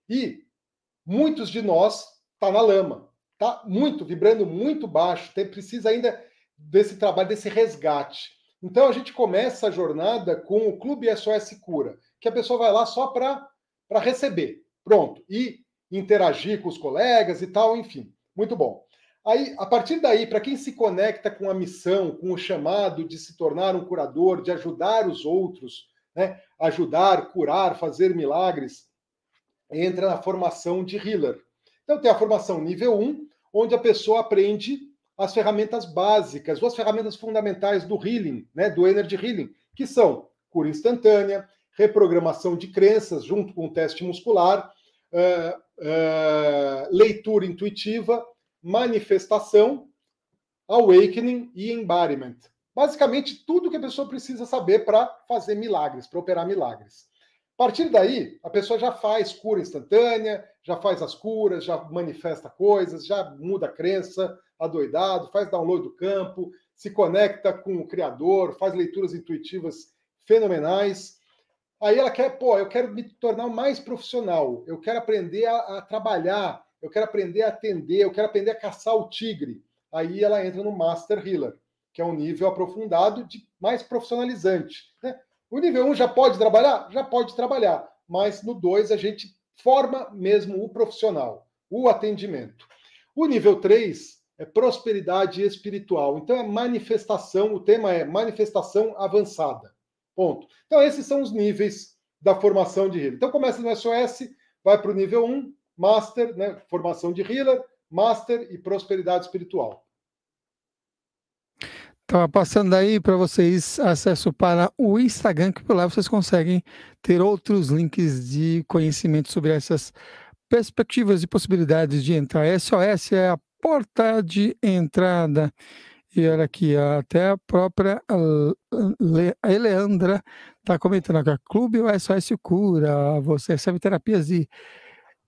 E muitos de nós tá na lama, tá muito, vibrando muito baixo, tem, precisa ainda desse trabalho, desse resgate. Então a gente começa a jornada com o Clube SOS Cura, que a pessoa vai lá só para receber, pronto, e interagir com os colegas e tal, enfim, muito bom. Aí, a partir daí, para quem se conecta com a missão, com o chamado de se tornar um curador, de ajudar os outros, né? ajudar, curar, fazer milagres, entra na formação de Healer. Então, tem a formação nível 1, onde a pessoa aprende as ferramentas básicas, ou as ferramentas fundamentais do healing, né? do energy healing, que são cura instantânea, reprogramação de crenças junto com o teste muscular, uh, uh, leitura intuitiva manifestação, awakening e embodiment. Basicamente, tudo que a pessoa precisa saber para fazer milagres, para operar milagres. A partir daí, a pessoa já faz cura instantânea, já faz as curas, já manifesta coisas, já muda a crença, adoidado, faz download do campo, se conecta com o Criador, faz leituras intuitivas fenomenais. Aí ela quer, pô, eu quero me tornar mais profissional, eu quero aprender a, a trabalhar eu quero aprender a atender, eu quero aprender a caçar o tigre. Aí ela entra no Master Healer, que é um nível aprofundado de mais profissionalizante. Né? O nível 1 um já pode trabalhar? Já pode trabalhar, mas no 2 a gente forma mesmo o profissional, o atendimento. O nível 3 é prosperidade espiritual. Então é manifestação, o tema é manifestação avançada. Ponto. Então esses são os níveis da formação de healer. Então começa no SOS, vai para o nível 1, Master, né, formação de Healer, Master e prosperidade espiritual. Então, passando aí para vocês acesso para o Instagram, que por lá vocês conseguem ter outros links de conhecimento sobre essas perspectivas e possibilidades de entrar. SOS é a porta de entrada. E olha aqui, até a própria Eleandra está comentando aqui, Clube SOS Cura, você recebe terapias e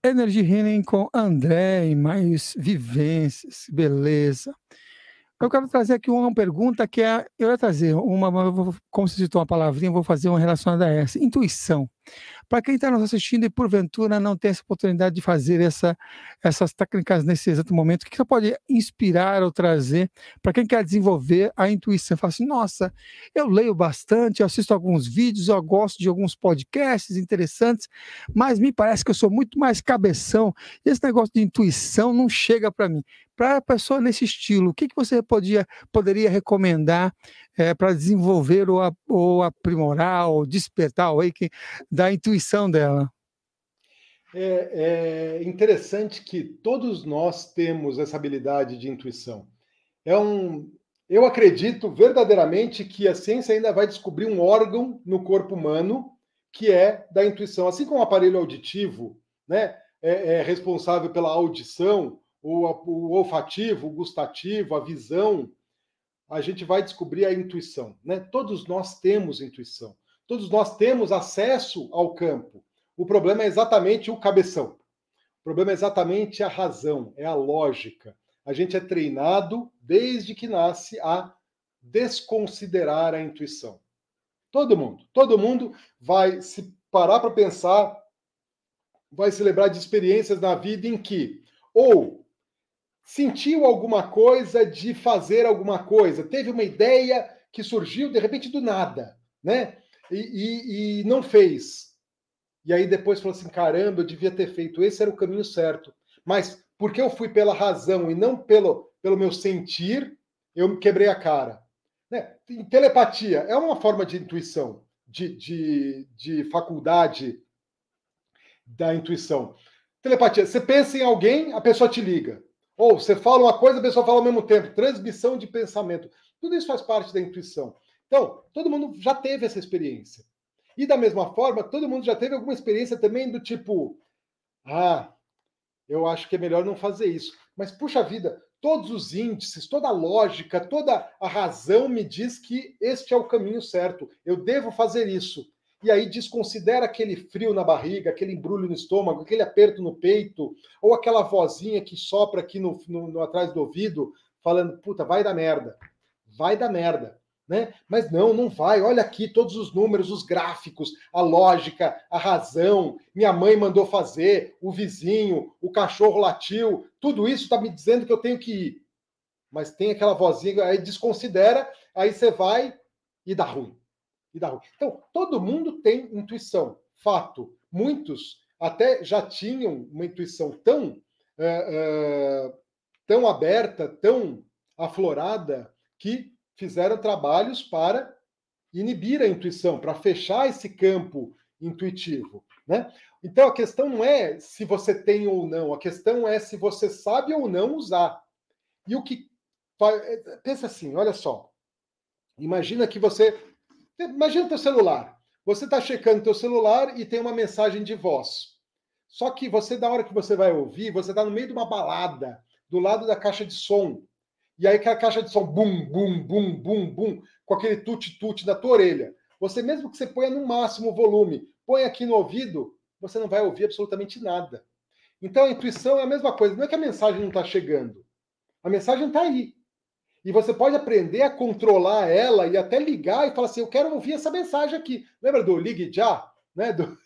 Energy Healing com André e mais vivências, beleza. Eu quero trazer aqui uma pergunta que é, eu ia trazer uma, eu vou, como se citou uma palavrinha, vou fazer uma relacionada a essa, intuição. Para quem está nos assistindo e porventura não tem essa oportunidade de fazer essa, essas técnicas nesse exato momento, o que você pode inspirar ou trazer para quem quer desenvolver a intuição? Fala assim, nossa, eu leio bastante, eu assisto alguns vídeos, eu gosto de alguns podcasts interessantes, mas me parece que eu sou muito mais cabeção e esse negócio de intuição não chega para mim. Para a pessoa nesse estilo, o que, que você podia, poderia recomendar é, para desenvolver ou, ou, aprimorar ou despertar o awakening da intuição dela. É, é interessante que todos nós temos essa habilidade de intuição. É um, eu acredito verdadeiramente que a ciência ainda vai descobrir um órgão no corpo humano que é da intuição, assim como o aparelho auditivo, né, é, é responsável pela audição, o, o olfativo, o gustativo, a visão, a gente vai descobrir a intuição. Né? Todos nós temos intuição. Todos nós temos acesso ao campo. O problema é exatamente o cabeção. O problema é exatamente a razão, é a lógica. A gente é treinado desde que nasce a desconsiderar a intuição. Todo mundo, todo mundo vai se parar para pensar, vai se lembrar de experiências na vida em que ou sentiu alguma coisa de fazer alguma coisa, teve uma ideia que surgiu de repente do nada, né? E, e, e não fez. E aí depois falou assim: caramba, eu devia ter feito, esse era o caminho certo. Mas porque eu fui pela razão e não pelo, pelo meu sentir, eu me quebrei a cara. Né? Telepatia é uma forma de intuição, de, de, de faculdade da intuição. Telepatia, você pensa em alguém, a pessoa te liga. Ou você fala uma coisa, a pessoa fala ao mesmo tempo. Transmissão de pensamento. Tudo isso faz parte da intuição. Então, todo mundo já teve essa experiência. E da mesma forma, todo mundo já teve alguma experiência também do tipo: ah, eu acho que é melhor não fazer isso. Mas, puxa vida, todos os índices, toda a lógica, toda a razão me diz que este é o caminho certo. Eu devo fazer isso e aí desconsidera aquele frio na barriga, aquele embrulho no estômago, aquele aperto no peito, ou aquela vozinha que sopra aqui no, no, no atrás do ouvido, falando, puta, vai dar merda, vai dar merda. Né? Mas não, não vai. Olha aqui todos os números, os gráficos, a lógica, a razão. Minha mãe mandou fazer, o vizinho, o cachorro latiu. Tudo isso está me dizendo que eu tenho que ir. Mas tem aquela vozinha, aí desconsidera, aí você vai e dá ruim e Então, todo mundo tem intuição, fato. Muitos até já tinham uma intuição tão, é, é, tão aberta, tão aflorada, que fizeram trabalhos para inibir a intuição, para fechar esse campo intuitivo. Né? Então, a questão não é se você tem ou não, a questão é se você sabe ou não usar. E o que. Eh, pensa assim, olha só. Imagina que você Imagina teu celular. Você está checando teu celular e tem uma mensagem de voz. Só que você, da hora que você vai ouvir, você está no meio de uma balada, do lado da caixa de som. E aí aquela caixa de som, bum, bum, bum, bum, bum, com aquele tute-tute na tua orelha. Você, mesmo que você ponha no máximo o volume, põe aqui no ouvido, você não vai ouvir absolutamente nada. Então a intuição é a mesma coisa. Não é que a mensagem não está chegando. A mensagem está aí. E você pode aprender a controlar ela e até ligar e falar assim: eu quero ouvir essa mensagem aqui. Lembra do Ligue Já? Né? Do...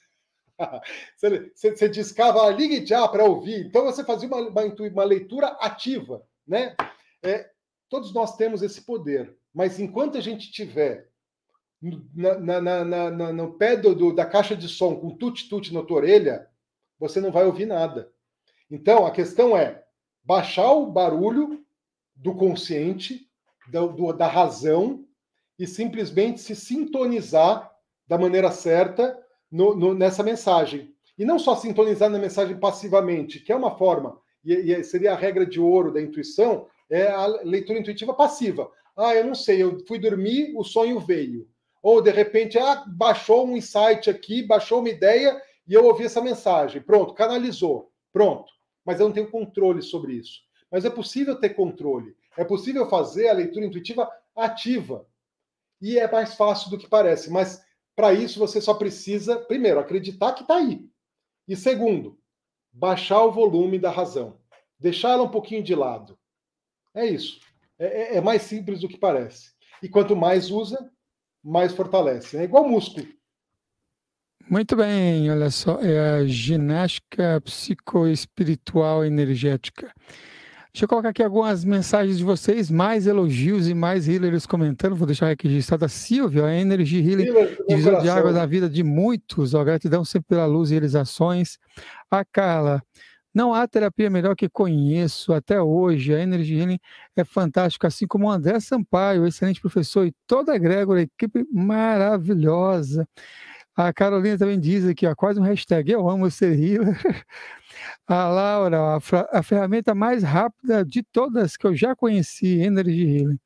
você, você discava ah, Ligue Já para ouvir. Então você fazia uma, uma, uma leitura ativa. Né? É, todos nós temos esse poder, mas enquanto a gente tiver na, na, na, no pé do, do, da caixa de som com tut-tut na tua orelha, você não vai ouvir nada. Então a questão é baixar o barulho do consciente, da, do, da razão, e simplesmente se sintonizar da maneira certa no, no, nessa mensagem. E não só sintonizar na mensagem passivamente, que é uma forma, e, e seria a regra de ouro da intuição, é a leitura intuitiva passiva. Ah, eu não sei, eu fui dormir, o sonho veio. Ou de repente, ah, baixou um insight aqui, baixou uma ideia e eu ouvi essa mensagem. Pronto, canalizou. Pronto. Mas eu não tenho controle sobre isso. Mas é possível ter controle. É possível fazer a leitura intuitiva ativa. E é mais fácil do que parece. Mas para isso você só precisa, primeiro, acreditar que está aí. E segundo, baixar o volume da razão. deixá-la um pouquinho de lado. É isso. É, é, é mais simples do que parece. E quanto mais usa, mais fortalece. É igual músculo. Muito bem, olha só, é a ginástica psicoespiritual energética. Deixa eu colocar aqui algumas mensagens de vocês, mais elogios e mais healers comentando. Vou deixar registrado a Silvia, a Energy Healing, divisor de água da vida de muitos. Ó, gratidão sempre pela luz e realizações. A Carla, não há terapia melhor que conheço até hoje. A Energy Healing é fantástica, assim como o André Sampaio, excelente professor, e toda a Grégora, equipe maravilhosa. A Carolina também diz aqui, ó, quase um hashtag, eu amo ser healer. A Laura, a, a ferramenta mais rápida de todas que eu já conheci, Energy Healing.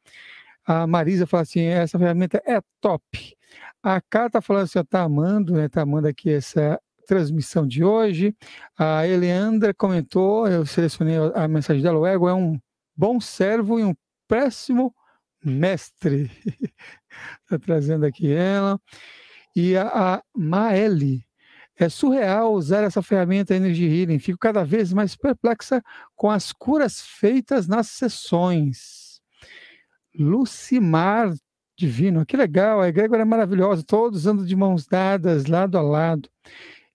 A Marisa fala assim: essa ferramenta é top. A Cá tá falando assim: está amando, né? Tá amando aqui essa transmissão de hoje. A Eleandra comentou, eu selecionei a mensagem dela: o ego é um bom servo e um péssimo mestre. Está trazendo aqui ela. E a, a Maeli é surreal usar essa ferramenta Energy Healing. Fico cada vez mais perplexa com as curas feitas nas sessões. Lucimar Divino, ah, que legal, a egrégora é maravilhosa, todos andam de mãos dadas, lado a lado.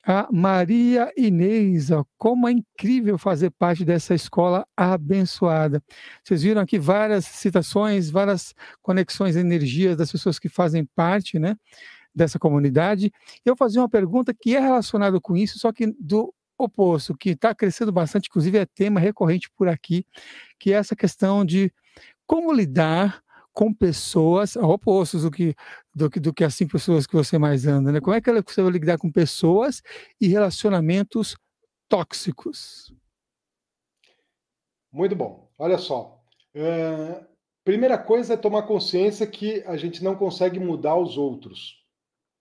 A Maria Inês, ó, como é incrível fazer parte dessa escola abençoada. Vocês viram aqui várias citações, várias conexões, energias das pessoas que fazem parte, né? dessa comunidade. Eu fazia uma pergunta que é relacionada com isso, só que do oposto, que está crescendo bastante, inclusive é tema recorrente por aqui, que é essa questão de como lidar com pessoas opostos do que, do que do que as cinco pessoas que você mais anda, né? Como é que ela consegue lidar com pessoas e relacionamentos tóxicos? Muito bom. Olha só, eh, primeira coisa é tomar consciência que a gente não consegue mudar os outros.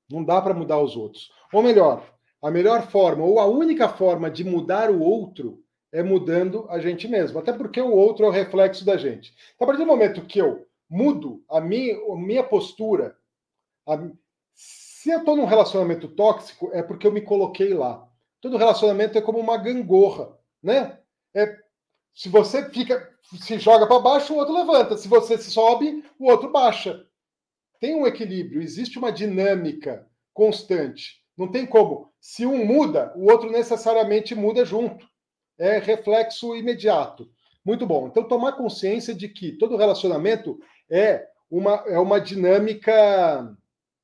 Não dá para mudar os outros. Ou melhor, a melhor forma ou a única forma de mudar o outro é mudando a gente mesmo, até porque o outro é o reflexo da gente. Então, a partir do momento que eu mudo a minha, a minha postura, a... se eu estou num relacionamento tóxico, é porque eu me coloquei lá. Todo relacionamento é como uma gangorra, né? É, se você fica, se joga para baixo, o outro levanta. Se você se sobe, o outro baixa tem um equilíbrio, existe uma dinâmica constante. Não tem como. Se um muda, o outro necessariamente muda junto. É reflexo imediato. Muito bom. Então, tomar consciência de que todo relacionamento é uma, é uma dinâmica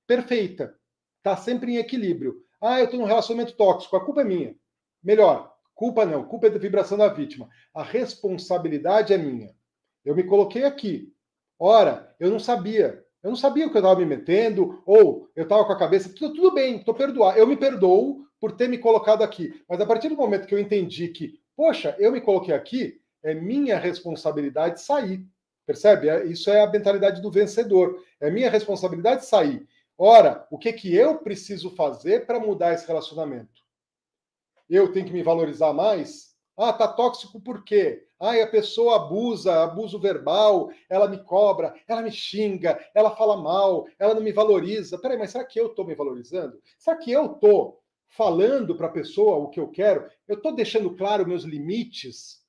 perfeita. Está sempre em equilíbrio. Ah, eu estou num relacionamento tóxico, a culpa é minha. Melhor, culpa não, culpa é da vibração da vítima. A responsabilidade é minha. Eu me coloquei aqui. Ora, eu não sabia. Eu não sabia o que eu estava me metendo, ou eu estava com a cabeça, tudo, tudo bem, estou perdoado. Eu me perdoo por ter me colocado aqui. Mas a partir do momento que eu entendi que, poxa, eu me coloquei aqui, é minha responsabilidade sair. Percebe? É, isso é a mentalidade do vencedor. É minha responsabilidade sair. Ora, o que, que eu preciso fazer para mudar esse relacionamento? Eu tenho que me valorizar mais? Ah, tá tóxico por quê? Ah, a pessoa abusa, abuso verbal, ela me cobra, ela me xinga, ela fala mal, ela não me valoriza. Peraí, mas será que eu tô me valorizando? Será que eu tô falando para a pessoa o que eu quero? Eu tô deixando claro meus limites?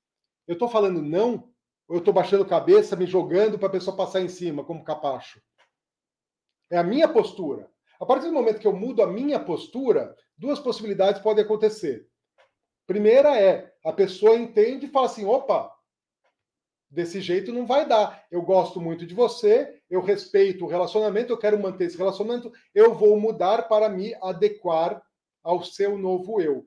Eu tô falando não? Ou eu tô baixando cabeça, me jogando para a pessoa passar em cima como capacho? É a minha postura. A partir do momento que eu mudo a minha postura, duas possibilidades podem acontecer Primeira é, a pessoa entende e fala assim: opa, desse jeito não vai dar. Eu gosto muito de você, eu respeito o relacionamento, eu quero manter esse relacionamento, eu vou mudar para me adequar ao seu novo eu.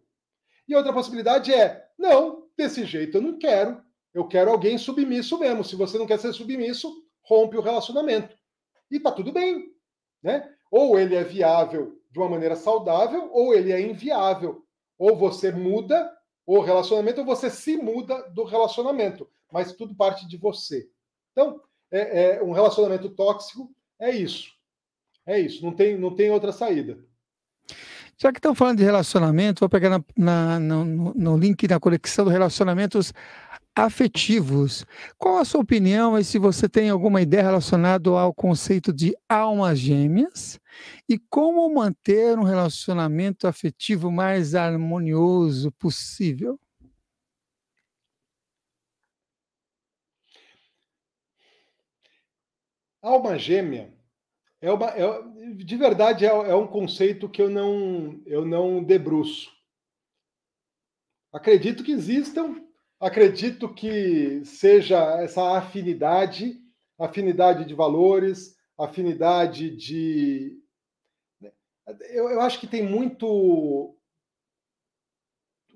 E outra possibilidade é: não, desse jeito eu não quero. Eu quero alguém submisso mesmo. Se você não quer ser submisso, rompe o relacionamento. E tá tudo bem, né? Ou ele é viável de uma maneira saudável, ou ele é inviável ou você muda o relacionamento, ou você se muda do relacionamento. Mas tudo parte de você. Então, é, é um relacionamento tóxico é isso. É isso. Não tem, não tem outra saída. Já que estão falando de relacionamento, vou pegar na, na, no, no link da coleção de relacionamentos afetivos. Qual a sua opinião e se você tem alguma ideia relacionada ao conceito de almas gêmeas e como manter um relacionamento afetivo mais harmonioso possível? Alma gêmea é uma, é, de verdade é, é um conceito que eu não eu não debruço. Acredito que existam Acredito que seja essa afinidade, afinidade de valores, afinidade de. Né, eu, eu acho que tem muito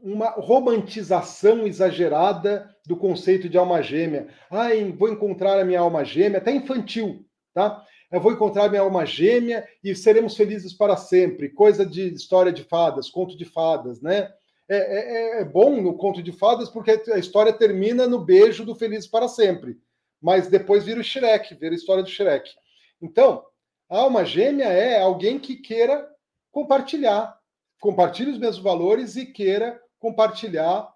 uma romantização exagerada do conceito de alma gêmea. Ah, vou encontrar a minha alma gêmea, até infantil, tá? Eu vou encontrar minha alma gêmea e seremos felizes para sempre. Coisa de história de fadas, conto de fadas, né? É, é, é, é, bom no conto de fadas porque a história termina no beijo do Feliz para Sempre, mas depois vira o Shrek, vira a história do Shrek. Então, a alma gêmea é alguém que queira compartilhar, compartilha os mesmos valores e queira compartilhar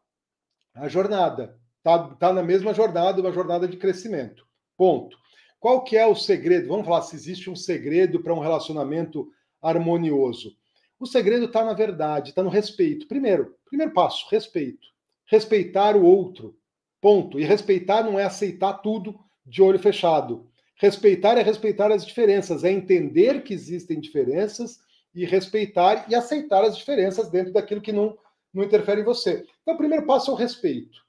a jornada. Tá, tá na mesma jornada, uma jornada de crescimento. Ponto. Qual que é o segredo? Vamos falar se existe um segredo para um relacionamento harmonioso. O segredo está na verdade, está no respeito. Primeiro, primeiro passo, respeito. Respeitar o outro. Ponto. E respeitar não é aceitar tudo de olho fechado. Respeitar é respeitar as diferenças, é entender que existem diferenças e respeitar e aceitar as diferenças dentro daquilo que não, não interfere em você. Então, o primeiro passo é o respeito.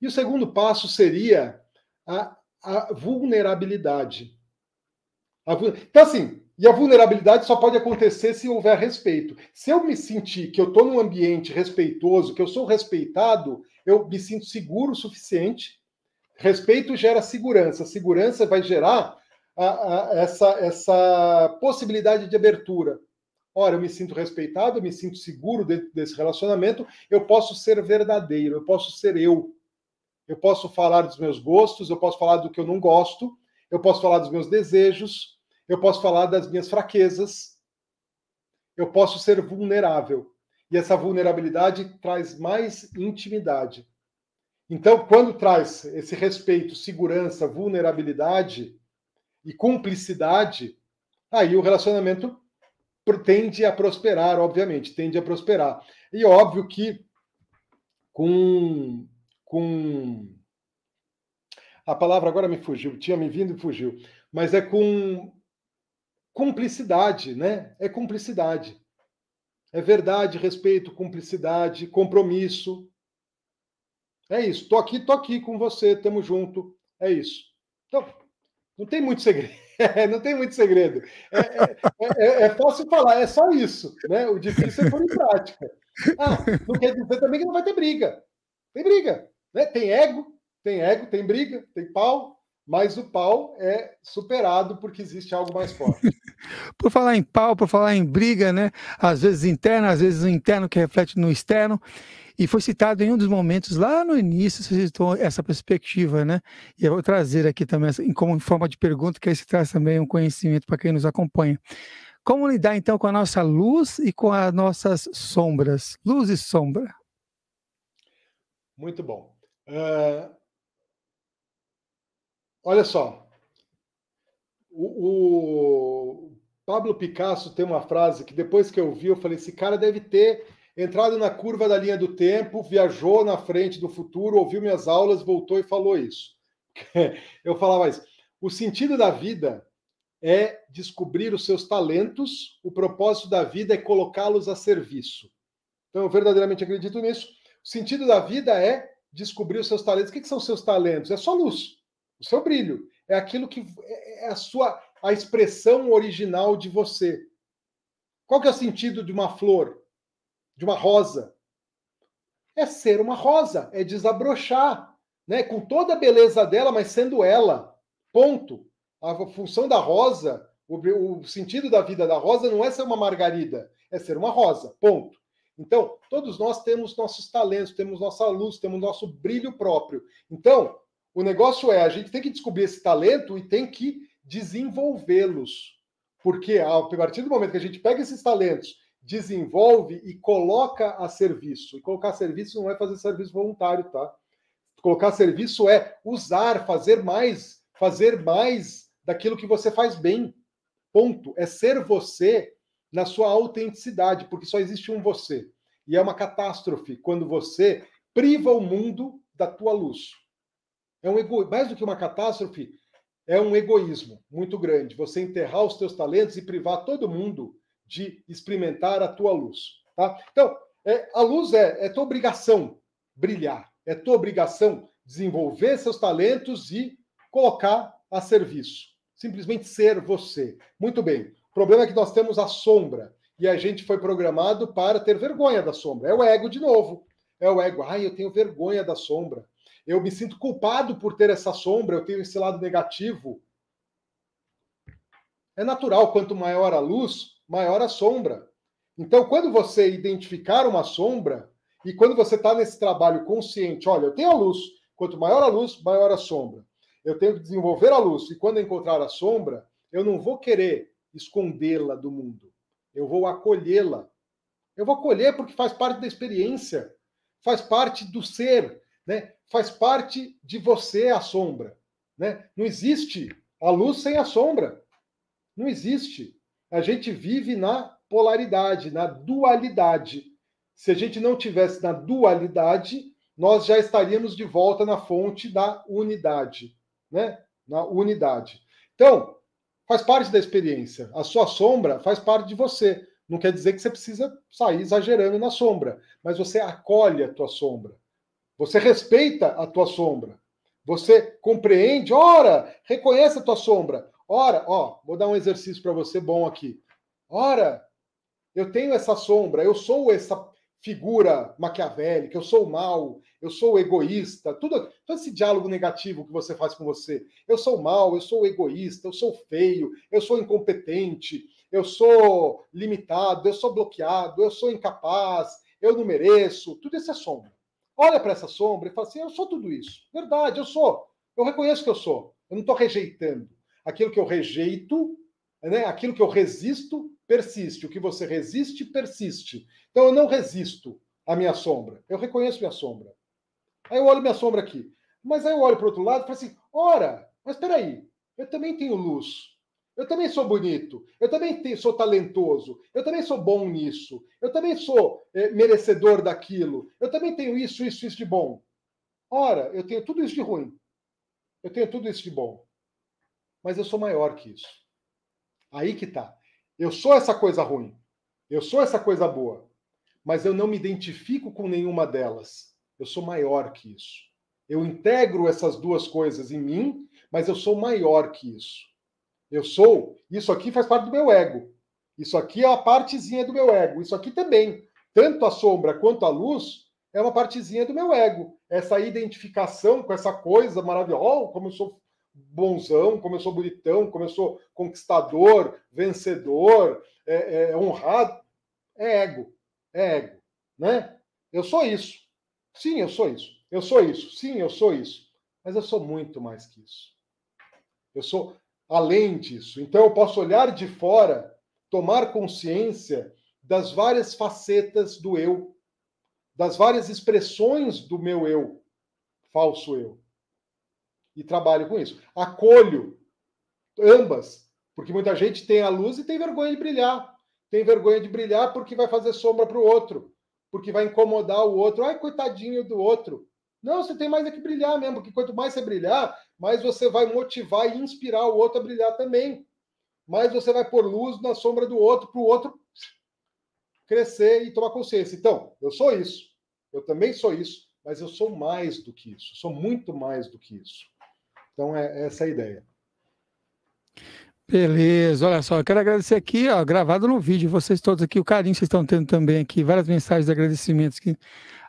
E o segundo passo seria a, a vulnerabilidade. A, então, assim, e a vulnerabilidade só pode acontecer se houver respeito. Se eu me sentir que eu estou num ambiente respeitoso, que eu sou respeitado, eu me sinto seguro o suficiente. Respeito gera segurança. Segurança vai gerar a, a, essa, essa possibilidade de abertura. Ora, eu me sinto respeitado, eu me sinto seguro dentro desse relacionamento, eu posso ser verdadeiro, eu posso ser eu. Eu posso falar dos meus gostos, eu posso falar do que eu não gosto, eu posso falar dos meus desejos, eu posso falar das minhas fraquezas, eu posso ser vulnerável. E essa vulnerabilidade traz mais intimidade. Então, quando traz esse respeito, segurança, vulnerabilidade e cumplicidade, aí o relacionamento tende a prosperar, obviamente, tende a prosperar. E óbvio que com com a palavra agora me fugiu, tinha me vindo e fugiu, mas é com cumplicidade, né? É cumplicidade. É verdade, respeito, cumplicidade, compromisso. É isso. Tô aqui, tô aqui com você, tamo junto. É isso. Então, não tem muito segredo. É, não tem muito segredo. É, é, é, é, é, fácil falar, é só isso. Né? O difícil é pôr em prática. Ah, não quer dizer também que não vai ter briga. Tem briga. Né? Tem ego, tem ego, tem briga, tem pau, mas o pau é superado porque existe algo mais forte. por falar em pau, por falar em briga, né? Às vezes interna, às vezes o interno que reflete no externo. E foi citado em um dos momentos lá no início, você citou essa perspectiva, né? E eu vou trazer aqui também, como forma de pergunta, que aí se traz também um conhecimento para quem nos acompanha. Como lidar então com a nossa luz e com as nossas sombras? Luz e sombra. Muito bom. Olha só. O, o Pablo Picasso tem uma frase que depois que eu vi, eu falei: esse cara deve ter entrado na curva da linha do tempo, viajou na frente do futuro, ouviu minhas aulas, voltou e falou isso. Eu falava isso. O sentido da vida é descobrir os seus talentos, o propósito da vida é colocá-los a serviço. Então, eu verdadeiramente acredito nisso. O sentido da vida é descobrir os seus talentos. O que, que são seus talentos? É só luz o seu brilho. É aquilo que é, é, é a sua a expressão original de você. Qual que é o sentido de uma flor? De uma rosa? É ser uma rosa, é desabrochar, né? Com toda a beleza dela, mas sendo ela. Ponto. A função da rosa, o, o sentido da vida da rosa não é ser uma margarida, é ser uma rosa. Ponto. Então, todos nós temos nossos talentos, temos nossa luz, temos nosso brilho próprio. Então, o negócio é, a gente tem que descobrir esse talento e tem que desenvolvê-los. Porque a partir do momento que a gente pega esses talentos, desenvolve e coloca a serviço. E colocar a serviço não é fazer serviço voluntário, tá? Colocar a serviço é usar, fazer mais, fazer mais daquilo que você faz bem. Ponto. É ser você na sua autenticidade, porque só existe um você. E é uma catástrofe quando você priva o mundo da tua luz. É um ego... Mais do que uma catástrofe, é um egoísmo muito grande. Você enterrar os teus talentos e privar todo mundo de experimentar a tua luz. Tá? Então, é, a luz é, é tua obrigação brilhar, é tua obrigação desenvolver seus talentos e colocar a serviço. Simplesmente ser você. Muito bem. O problema é que nós temos a sombra e a gente foi programado para ter vergonha da sombra. É o ego de novo. É o ego. Ai, eu tenho vergonha da sombra eu me sinto culpado por ter essa sombra, eu tenho esse lado negativo. É natural, quanto maior a luz, maior a sombra. Então, quando você identificar uma sombra, e quando você está nesse trabalho consciente, olha, eu tenho a luz, quanto maior a luz, maior a sombra. Eu tenho que desenvolver a luz, e quando encontrar a sombra, eu não vou querer escondê-la do mundo. Eu vou acolhê-la. Eu vou acolher porque faz parte da experiência, faz parte do ser, né? Faz parte de você a sombra, né? Não existe a luz sem a sombra. Não existe. A gente vive na polaridade, na dualidade. Se a gente não tivesse na dualidade, nós já estaríamos de volta na fonte da unidade, né? Na unidade. Então, faz parte da experiência. A sua sombra faz parte de você. Não quer dizer que você precisa sair exagerando na sombra, mas você acolhe a tua sombra. Você respeita a tua sombra. Você compreende, ora, reconhece a tua sombra. Ora, ó, vou dar um exercício para você bom aqui. Ora, eu tenho essa sombra, eu sou essa figura maquiavélica, eu sou mal, eu sou egoísta, tudo, todo esse diálogo negativo que você faz com você. Eu sou mal, eu sou egoísta, eu sou feio, eu sou incompetente, eu sou limitado, eu sou bloqueado, eu sou incapaz, eu não mereço. Tudo isso é sombra olha para essa sombra e fala assim: eu sou tudo isso. Verdade, eu sou. Eu reconheço que eu sou. Eu não estou rejeitando. Aquilo que eu rejeito, né? aquilo que eu resisto, persiste. O que você resiste, persiste. Então eu não resisto à minha sombra. Eu reconheço minha sombra. Aí eu olho minha sombra aqui. Mas aí eu olho para o outro lado e falo assim: ora, mas peraí, eu também tenho luz. Eu também sou bonito, eu também sou talentoso, eu também sou bom nisso, eu também sou é, merecedor daquilo, eu também tenho isso, isso, isso de bom. Ora, eu tenho tudo isso de ruim, eu tenho tudo isso de bom, mas eu sou maior que isso. Aí que tá. Eu sou essa coisa ruim, eu sou essa coisa boa, mas eu não me identifico com nenhuma delas. Eu sou maior que isso. Eu integro essas duas coisas em mim, mas eu sou maior que isso. Eu sou. Isso aqui faz parte do meu ego. Isso aqui é a partezinha do meu ego. Isso aqui também. Tanto a sombra quanto a luz é uma partezinha do meu ego. Essa identificação com essa coisa maravilhosa. Oh, como eu sou bonzão, como eu sou bonitão, como eu sou conquistador, vencedor, é, é, é honrado. É ego. É ego. Né? Eu sou isso. Sim, eu sou isso. Eu sou isso. Sim, eu sou isso. Mas eu sou muito mais que isso. Eu sou além disso. Então, eu posso olhar de fora, tomar consciência das várias facetas do eu, das várias expressões do meu eu, falso eu. E trabalho com isso. Acolho ambas, porque muita gente tem a luz e tem vergonha de brilhar. Tem vergonha de brilhar porque vai fazer sombra para o outro, porque vai incomodar o outro. Ai, coitadinho do outro. Não, você tem mais é que brilhar mesmo, porque quanto mais você brilhar, mais você vai motivar e inspirar o outro a brilhar também. Mais você vai pôr luz na sombra do outro, para o outro crescer e tomar consciência. Então, eu sou isso, eu também sou isso, mas eu sou mais do que isso, sou muito mais do que isso. Então, é, é essa a ideia. Beleza, olha só, eu quero agradecer aqui, ó, gravado no vídeo, vocês todos aqui, o carinho que vocês estão tendo também aqui, várias mensagens de agradecimentos que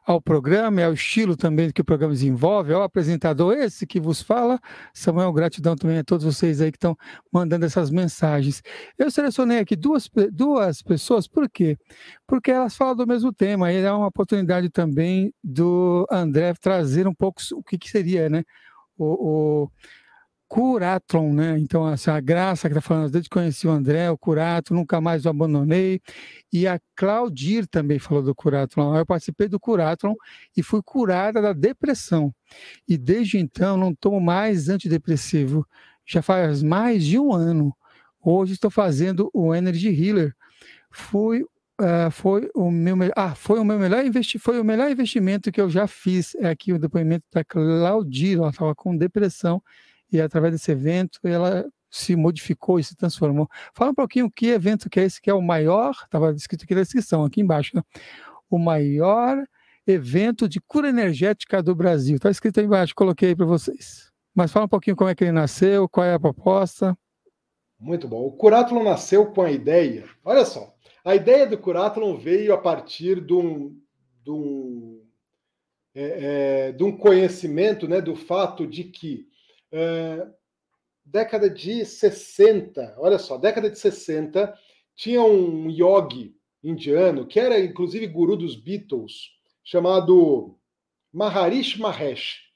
ao programa e é ao estilo também que o programa desenvolve, ao é apresentador esse que vos fala. Samuel, gratidão também a todos vocês aí que estão mandando essas mensagens. Eu selecionei aqui duas, duas pessoas, por quê? Porque elas falam do mesmo tema, e é uma oportunidade também do André trazer um pouco o que, que seria, né? o, o Curatron, né? Então, a graça que está falando, desde que conheci o André, o Curatron, nunca mais o abandonei. E a Claudir também falou do Curatron. Eu participei do Curatron e fui curada da depressão. E desde então não tomo mais antidepressivo. Já faz mais de um ano. Hoje estou fazendo o Energy Healer. Fui Uh, foi o meu ah, foi o meu melhor investi foi o melhor investimento que eu já fiz é aqui o depoimento da Claudir ela estava com depressão e através desse evento ela se modificou e se transformou. Fala um pouquinho que evento que é esse, que é o maior, estava escrito aqui na descrição, aqui embaixo, né? o maior evento de cura energética do Brasil. Está escrito aí embaixo, coloquei para vocês. Mas fala um pouquinho como é que ele nasceu, qual é a proposta. Muito bom. O Curátulo nasceu com a ideia. Olha só, a ideia do Curátulo veio a partir de um, de um, é, é, de um conhecimento, né, do fato de que é, década de 60, olha só, década de 60, tinha um yogi indiano, que era inclusive guru dos Beatles, chamado Maharishi Mahesh.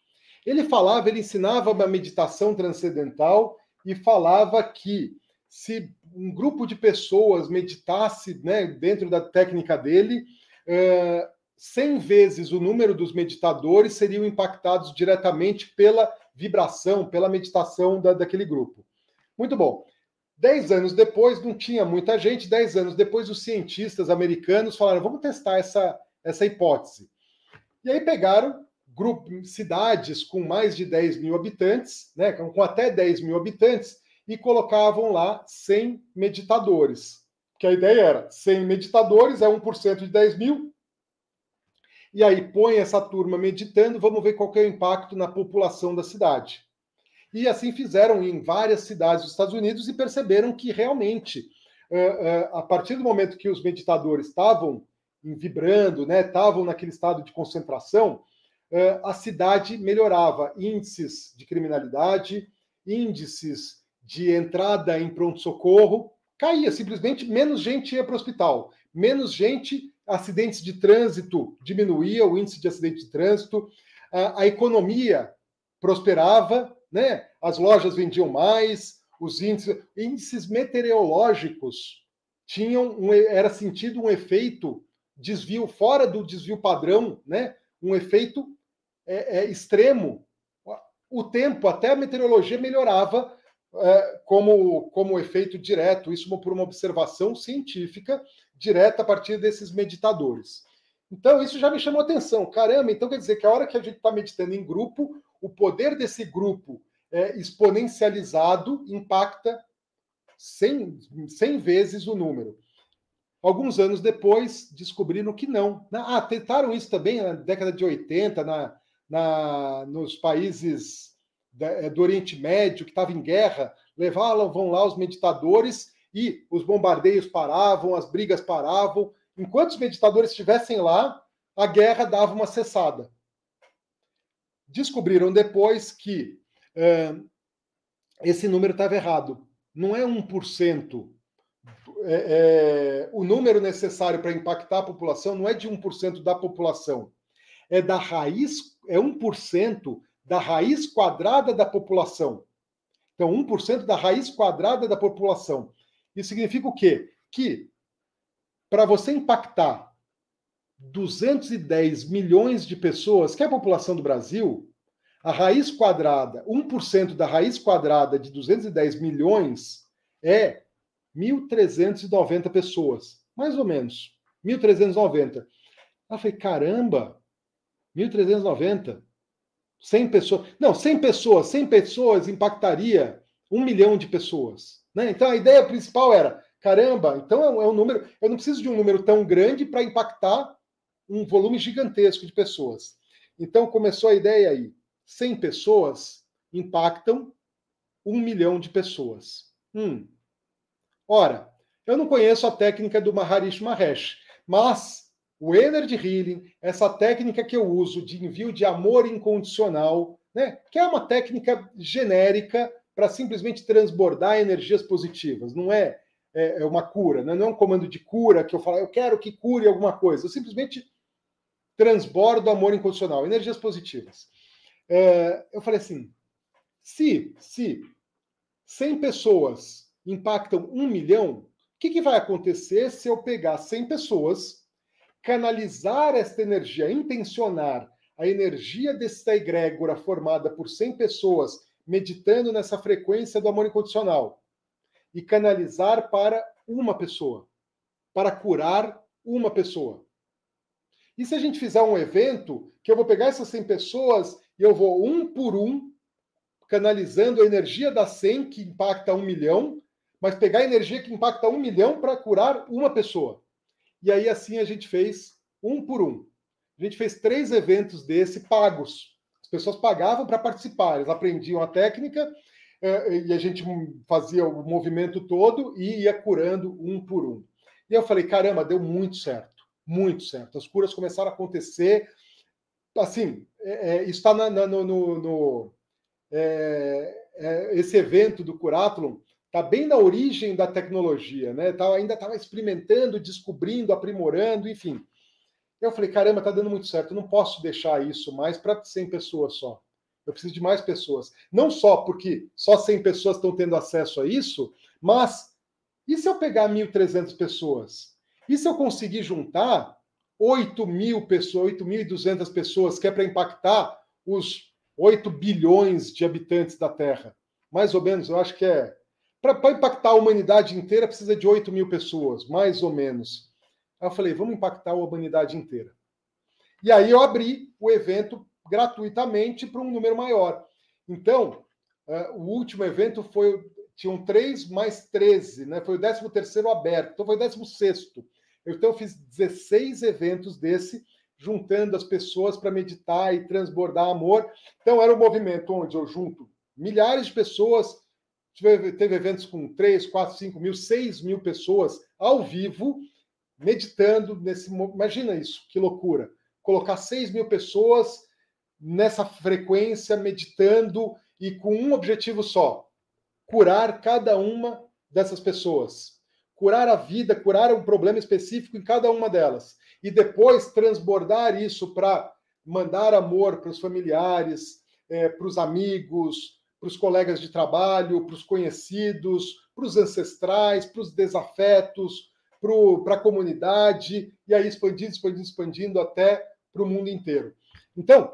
Ele falava, ele ensinava uma meditação transcendental e falava que se um grupo de pessoas meditasse né, dentro da técnica dele, uh, é, 100 vezes o número dos meditadores seriam impactados diretamente pela vibração, pela meditação da, daquele grupo. Muito bom. Dez anos depois, não tinha muita gente. Dez anos depois, os cientistas americanos falaram: vamos testar essa, essa hipótese. E aí pegaram grupo, cidades com mais de 10 mil habitantes, né, com até 10 mil habitantes, e colocavam lá 100 meditadores. Que a ideia era 100 meditadores, é 1% de 10 mil, e aí põe essa turma meditando, vamos ver qual é o impacto na população da cidade. E assim fizeram em várias cidades dos Estados Unidos e perceberam que realmente, eh, eh, a partir do momento que os meditadores estavam vibrando, né, estavam naquele estado de concentração, eh, a cidade melhorava índices de criminalidade, índices de entrada em pronto-socorro, caía, simplesmente menos gente ia para o hospital, menos gente acidentes de trânsito diminuía, o índice de acidente de trânsito, a, a economia prosperava, né? as lojas vendiam mais, os índices, índices meteorológicos tinham um, era sentido um efeito desvio fora do desvio padrão, né? um efeito é, é, extremo. O tempo, até a meteorologia melhorava é, como, como efeito direto, isso por uma observação científica direta a partir desses meditadores. Então, isso já me chamou atenção. Caramba, então quer dizer que a hora que a gente está meditando em grupo, o poder desse grupo é, exponencializado impacta 100, 100 vezes o número. Alguns anos depois, descobriram que não. Ah, tentaram isso também na década de 80, na, na, nos países é, do Oriente Médio, que estava em guerra, levavam lá os meditadores e os bombardeios paravam, as brigas paravam. Enquanto os meditadores estivessem lá, a guerra dava uma cessada. Descobriram depois que uh, esse número estava errado. Não é 1%. É, é, o número necessário para impactar a população não é de 1% da população. É da raiz, é 1% da raiz quadrada da população. Então, 1% da raiz quadrada da população. Isso significa o quê? Que para você impactar 210 milhões de pessoas, que é a população do Brasil, a raiz quadrada, 1% da raiz quadrada de 210 milhões é 1.390 pessoas, mais ou menos. 1.390. Eu falei, caramba, 1.390. 100 pessoas. Não, 100 pessoas. 100 pessoas impactaria um milhão de pessoas. Né? Então a ideia principal era: caramba, então é um, é um número. Eu não preciso de um número tão grande para impactar um volume gigantesco de pessoas. Então começou a ideia aí. 100 pessoas impactam um milhão de pessoas. Hum. Ora, eu não conheço a técnica do Maharishi Mahesh, mas o energy healing, essa técnica que eu uso de envio de amor incondicional, né? Que é uma técnica genérica para simplesmente transbordar energias positivas, não é, é, é, uma cura, né? não é um comando de cura que eu falo, eu quero que cure alguma coisa, eu simplesmente transbordo amor incondicional, energias positivas. É, eu falei assim, se, se 100 pessoas impactam um milhão, o que, que vai acontecer se eu pegar 100 pessoas canalizar esta energia, intencionar a energia desta egrégora formada por 100 pessoas meditando nessa frequência do amor incondicional e canalizar para uma pessoa, para curar uma pessoa. E se a gente fizer um evento que eu vou pegar essas 100 pessoas e eu vou um por um canalizando a energia da 100 que impacta um milhão, mas pegar a energia que impacta um milhão para curar uma pessoa. E aí assim a gente fez um por um. A gente fez três eventos desse pagos. As pessoas pagavam para participar, eles aprendiam a técnica eh, e a gente fazia o movimento todo e ia curando um por um. E eu falei, caramba, deu muito certo, muito certo. As curas começaram a acontecer. Assim, é, é, está na, na, no, no, no é, é esse evento do Curátulum está bem na origem da tecnologia, né? Tá, tava, ainda estava experimentando, descobrindo, aprimorando, enfim. Eu falei, caramba, está dando muito certo, eu não posso deixar isso mais para 100 pessoas só. Eu preciso de mais pessoas. Não só porque só 100 pessoas estão tendo acesso a isso, mas e se eu pegar 1.300 pessoas? E se eu conseguir juntar 8 mil pessoas, 8.200 pessoas, que é para impactar os 8 bilhões de habitantes da Terra? Mais ou menos, eu acho que é para impactar a humanidade inteira precisa de 8 mil pessoas, mais ou menos. Aí eu falei, vamos impactar a humanidade inteira. E aí eu abri o evento gratuitamente para um número maior. Então, uh, o último evento foi, tinham 3 mais 13, né? Foi o 13 terceiro aberto, então foi o 16 Então eu fiz 16 eventos desse, juntando as pessoas para meditar e transbordar amor. Então era um movimento onde eu junto milhares de pessoas Teve, eventos com 3, 4, 5 mil, 6 mil pessoas ao vivo, meditando nesse. Imagina isso, que loucura. Colocar 6 mil pessoas nessa frequência, meditando e com um objetivo só: curar cada uma dessas pessoas. Curar a vida, curar um problema específico em cada uma delas. E depois transbordar isso para mandar amor para os familiares, é, eh, para os amigos, para os colegas de trabalho, para os conhecidos, para os ancestrais, para os desafetos, para a comunidade, e aí expandindo, expandindo, expandindo até para o mundo inteiro. Então,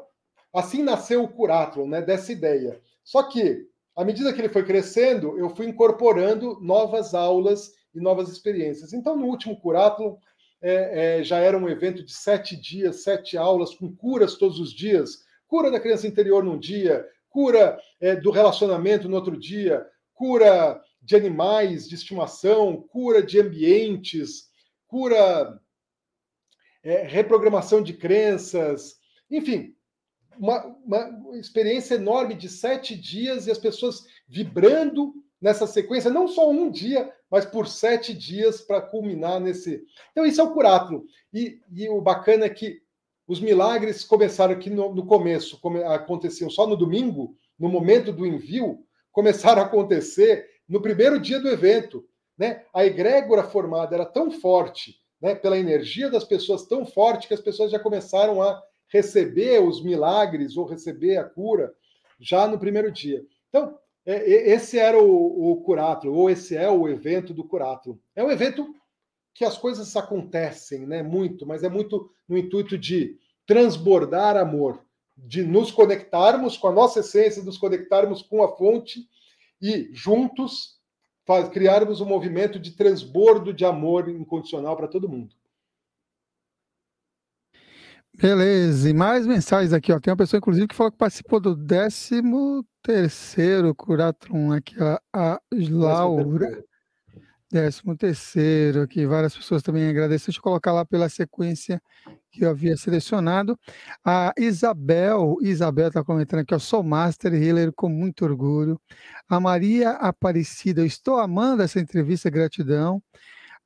assim nasceu o Curathlon, né, dessa ideia. Só que, à medida que ele foi crescendo, eu fui incorporando novas aulas e novas experiências. Então, no último Curathlon, é, é, já era um evento de sete dias, sete aulas, com curas todos os dias. Cura da criança interior num dia, cura é, do relacionamento no outro dia, cura de animais de estimação, cura de ambientes, cura é, reprogramação de crenças, enfim, uma, uma, experiência enorme de sete dias e as pessoas vibrando nessa sequência, não só um dia, mas por sete dias para culminar nesse. Então, isso é o curáculo. E, e o bacana é que os milagres começaram aqui no, no começo, come, aconteciam só no domingo, no momento do envio, começaram a acontecer no primeiro dia do evento. Né? A egrégora formada era tão forte, né, pela energia das pessoas, tão forte que as pessoas já começaram a receber os milagres ou receber a cura já no primeiro dia. Então, é, é, esse era o, o ou esse é o evento do curato. É um evento que as coisas acontecem, né? Muito, mas é muito no intuito de transbordar amor, de nos conectarmos com a nossa essência, nos conectarmos com a fonte e juntos faz, criarmos um movimento de transbordo de amor incondicional para todo mundo. Beleza, e mais mensagens aqui, ó. Tem uma pessoa, inclusive, que falou que participou do 13 terceiro Curatron né, aqui, é a Laura. Décimo terceiro, que várias pessoas também agradecendo Deixa eu colocar lá pela sequência que eu havia selecionado. A Isabel, Isabel está comentando aqui, eu sou Master Healer com muito orgulho. A Maria Aparecida, eu estou amando essa entrevista, gratidão.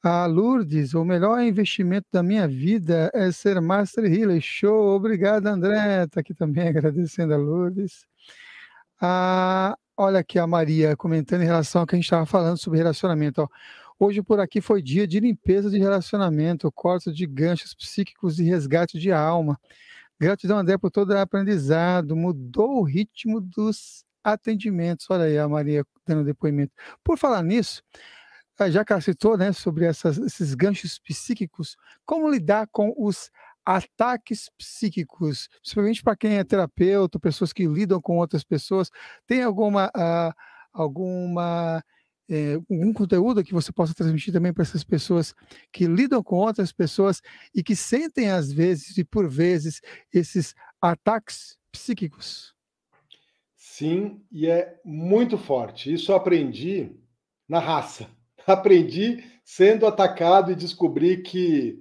A Lourdes, o melhor investimento da minha vida é ser Master Healer. Show, obrigado, André. Está aqui também agradecendo a Lourdes. A Olha aqui a Maria comentando em relação ao que a gente estava falando sobre relacionamento. Ó. Hoje por aqui foi dia de limpeza de relacionamento, corte de ganchos psíquicos e resgate de alma. Gratidão, André, por todo o aprendizado. Mudou o ritmo dos atendimentos. Olha aí a Maria dando depoimento. Por falar nisso, eh, já que ela citou né, sobre essas, esses ganchos psíquicos, como lidar com os ataques psíquicos, principalmente para quem é terapeuta, pessoas que lidam com outras pessoas. Tem alguma, ah, alguma é, algum conteúdo que você possa transmitir também para essas pessoas que lidam com outras pessoas e que sentem às vezes e por vezes esses ataques psíquicos? Sim, e é muito forte. Isso eu aprendi na raça. Aprendi sendo atacado e descobri que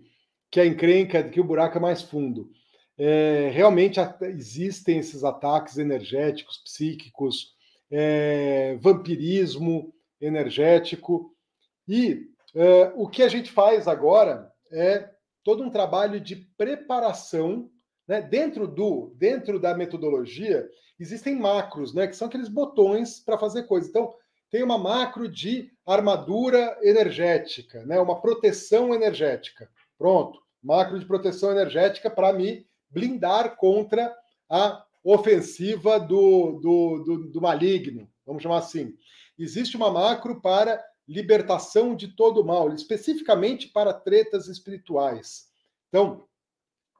que a encrenca é de que o buraco é mais fundo. É, realmente existem esses ataques energéticos, psíquicos, é, vampirismo energético. E é, o que a gente faz agora é todo um trabalho de preparação. Né? Dentro, do, dentro da metodologia, existem macros, né? que são aqueles botões para fazer coisas. Então, tem uma macro de armadura energética, né? uma proteção energética. Pronto, macro de proteção energética para me blindar contra a ofensiva do, do, do, do, maligno, vamos chamar assim. Existe uma macro para libertação de todo mal, especificamente para tretas espirituais. Então,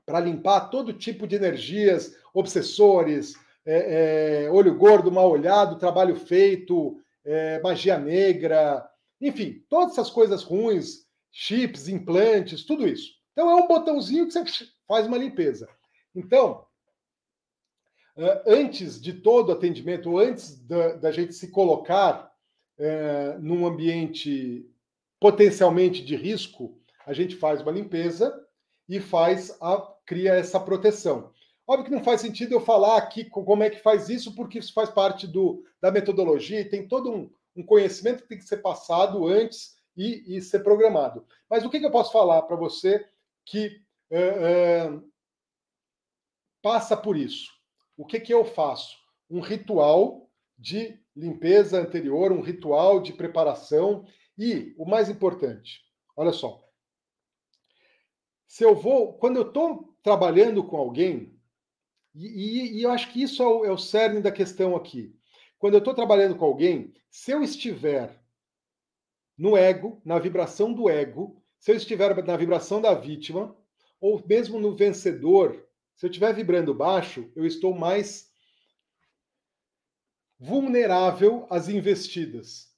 para limpar todo tipo de energias, obsessores, é, é, olho gordo, mal olhado, trabalho feito, é, magia negra, enfim, todas essas coisas ruins chips, implantes, tudo isso. Então é um botãozinho que você faz uma limpeza. Então, eh, antes de todo o atendimento, antes da, da gente se colocar é, num ambiente potencialmente de risco, a gente faz uma limpeza e faz a, cria essa proteção. Óbvio que não faz sentido eu falar aqui como é que faz isso, porque isso faz parte do, da metodologia e tem todo um, um conhecimento que tem que ser passado antes e, e ser programado. Mas o que, que eu posso falar para você que eh, eh, passa por isso? O que, que eu faço? Um ritual de limpeza anterior, um ritual de preparação e o mais importante, olha só. Se eu vou, quando eu estou trabalhando com alguém, e, e, e, eu acho que isso é o, é o cerne da questão aqui. Quando eu estou trabalhando com alguém, se eu estiver no ego, na vibração do ego, se eu estiver na vibração da vítima, ou mesmo no vencedor, se eu estiver vibrando baixo, eu estou mais vulnerável às investidas.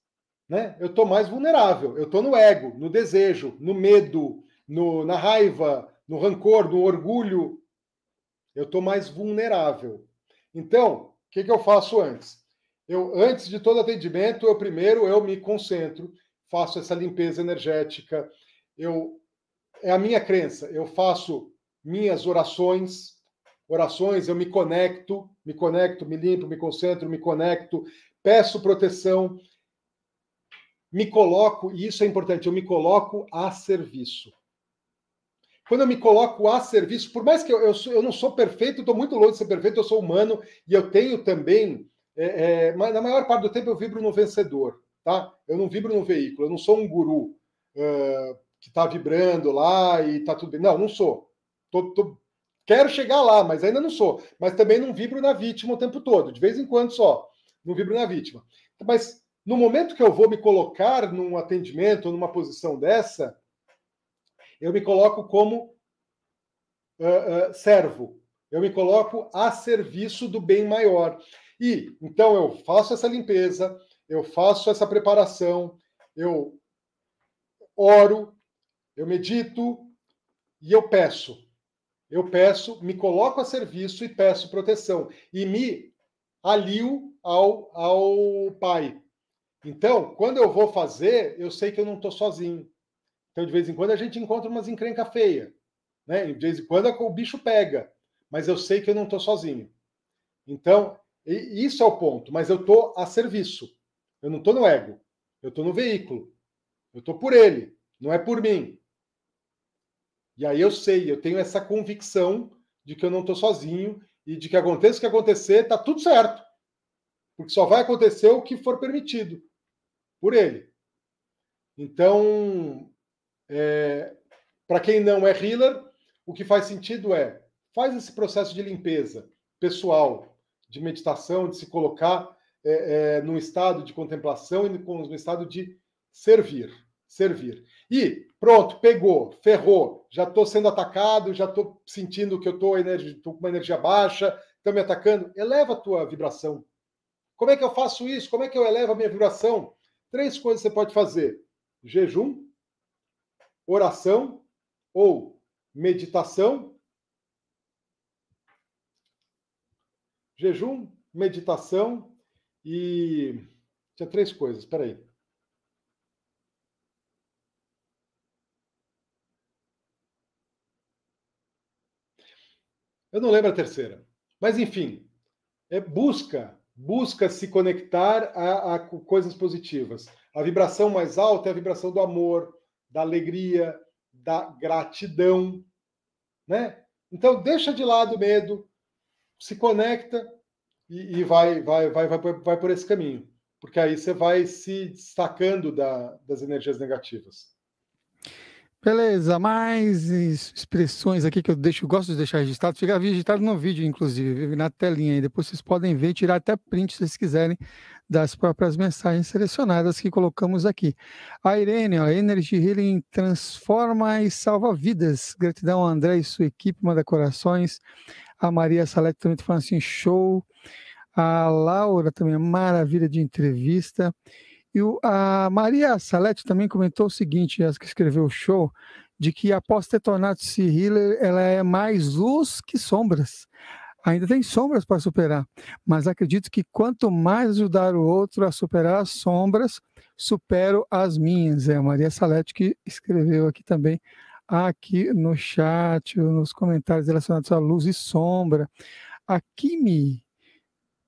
Né? Eu estou mais vulnerável, eu estou no ego, no desejo, no medo, no, na raiva, no rancor, no orgulho. Eu estou mais vulnerável. Então, o que, que eu faço antes? Eu, antes de todo atendimento, eu primeiro eu me concentro faço essa limpeza energética, eu é a minha crença, eu faço minhas orações, orações, eu me conecto, me conecto, me limpo, me concentro, me conecto, peço proteção, me coloco, e isso é importante, eu me coloco a serviço. Quando eu me coloco a serviço, por mais que eu, eu, eu não sou perfeito, estou muito longe de ser perfeito, eu sou humano e eu tenho também, é, é, na maior parte do tempo eu vibro no vencedor tá? Eu não vibro no veículo, eu não sou um guru uh, que está vibrando lá e está tudo bem. Não, não sou. Tô, tô... Quero chegar lá, mas ainda não sou. Mas também não vibro na vítima o tempo todo, de vez em quando só. Não vibro na vítima. Mas no momento que eu vou me colocar num atendimento, numa posição dessa, eu me coloco como uh, uh, servo. Eu me coloco a serviço do bem maior. E então eu faço essa limpeza, eu faço essa preparação, eu oro, eu medito e eu peço. Eu peço, me coloco a serviço e peço proteção. E me alio ao, ao Pai. Então, quando eu vou fazer, eu sei que eu não estou sozinho. Então, de vez em quando, a gente encontra umas encrenca feia. Né? De vez em quando, o bicho pega. Mas eu sei que eu não estou sozinho. Então, isso é o ponto. Mas eu estou a serviço. Eu não estou no ego. Eu estou no veículo. Eu estou por ele. Não é por mim. E aí eu sei, eu tenho essa convicção de que eu não estou sozinho e de que aconteça o que acontecer, está tudo certo. Porque só vai acontecer o que for permitido por ele. Então, é, para quem não é healer, o que faz sentido é faz esse processo de limpeza pessoal, de meditação, de se colocar é, é, num estado de contemplação e num estado de servir. Servir. E pronto, pegou, ferrou, já estou sendo atacado, já estou sentindo que eu estou com uma energia baixa, estão me atacando. Eleva a tua vibração. Como é que eu faço isso? Como é que eu elevo a minha vibração? Três coisas você pode fazer: jejum, oração ou meditação. Jejum, meditação e tinha três coisas, peraí. Eu não lembro a terceira. Mas, enfim, é busca, busca se conectar a, a coisas positivas. A vibração mais alta é a vibração do amor, da alegria, da gratidão, né? Então, deixa de lado o medo, se conecta e, e vai, vai, vai, vai, vai por esse caminho, porque aí você vai se destacando da, das energias negativas. Beleza, mais expressões aqui que eu deixo, gosto de deixar registrado. Fica registrado no vídeo, inclusive, na telinha aí. Depois vocês podem ver, tirar até print, se vocês quiserem, das próprias mensagens selecionadas que colocamos aqui. A Irene, ó, Energy Healing transforma e salva vidas. Gratidão André e sua equipe, manda corações. A Maria Salete também está falando assim, show a Laura também, maravilha de entrevista. E a Maria Salete também comentou o seguinte, ela que escreveu o show, de que após ter tornado-se healer, ela é mais luz que sombras. Ainda tem sombras para superar, mas acredito que quanto mais ajudar o outro a superar as sombras, supero as minhas. É a Maria Salete que escreveu aqui também, aqui no chat, nos comentários relacionados à luz e sombra. A Kimi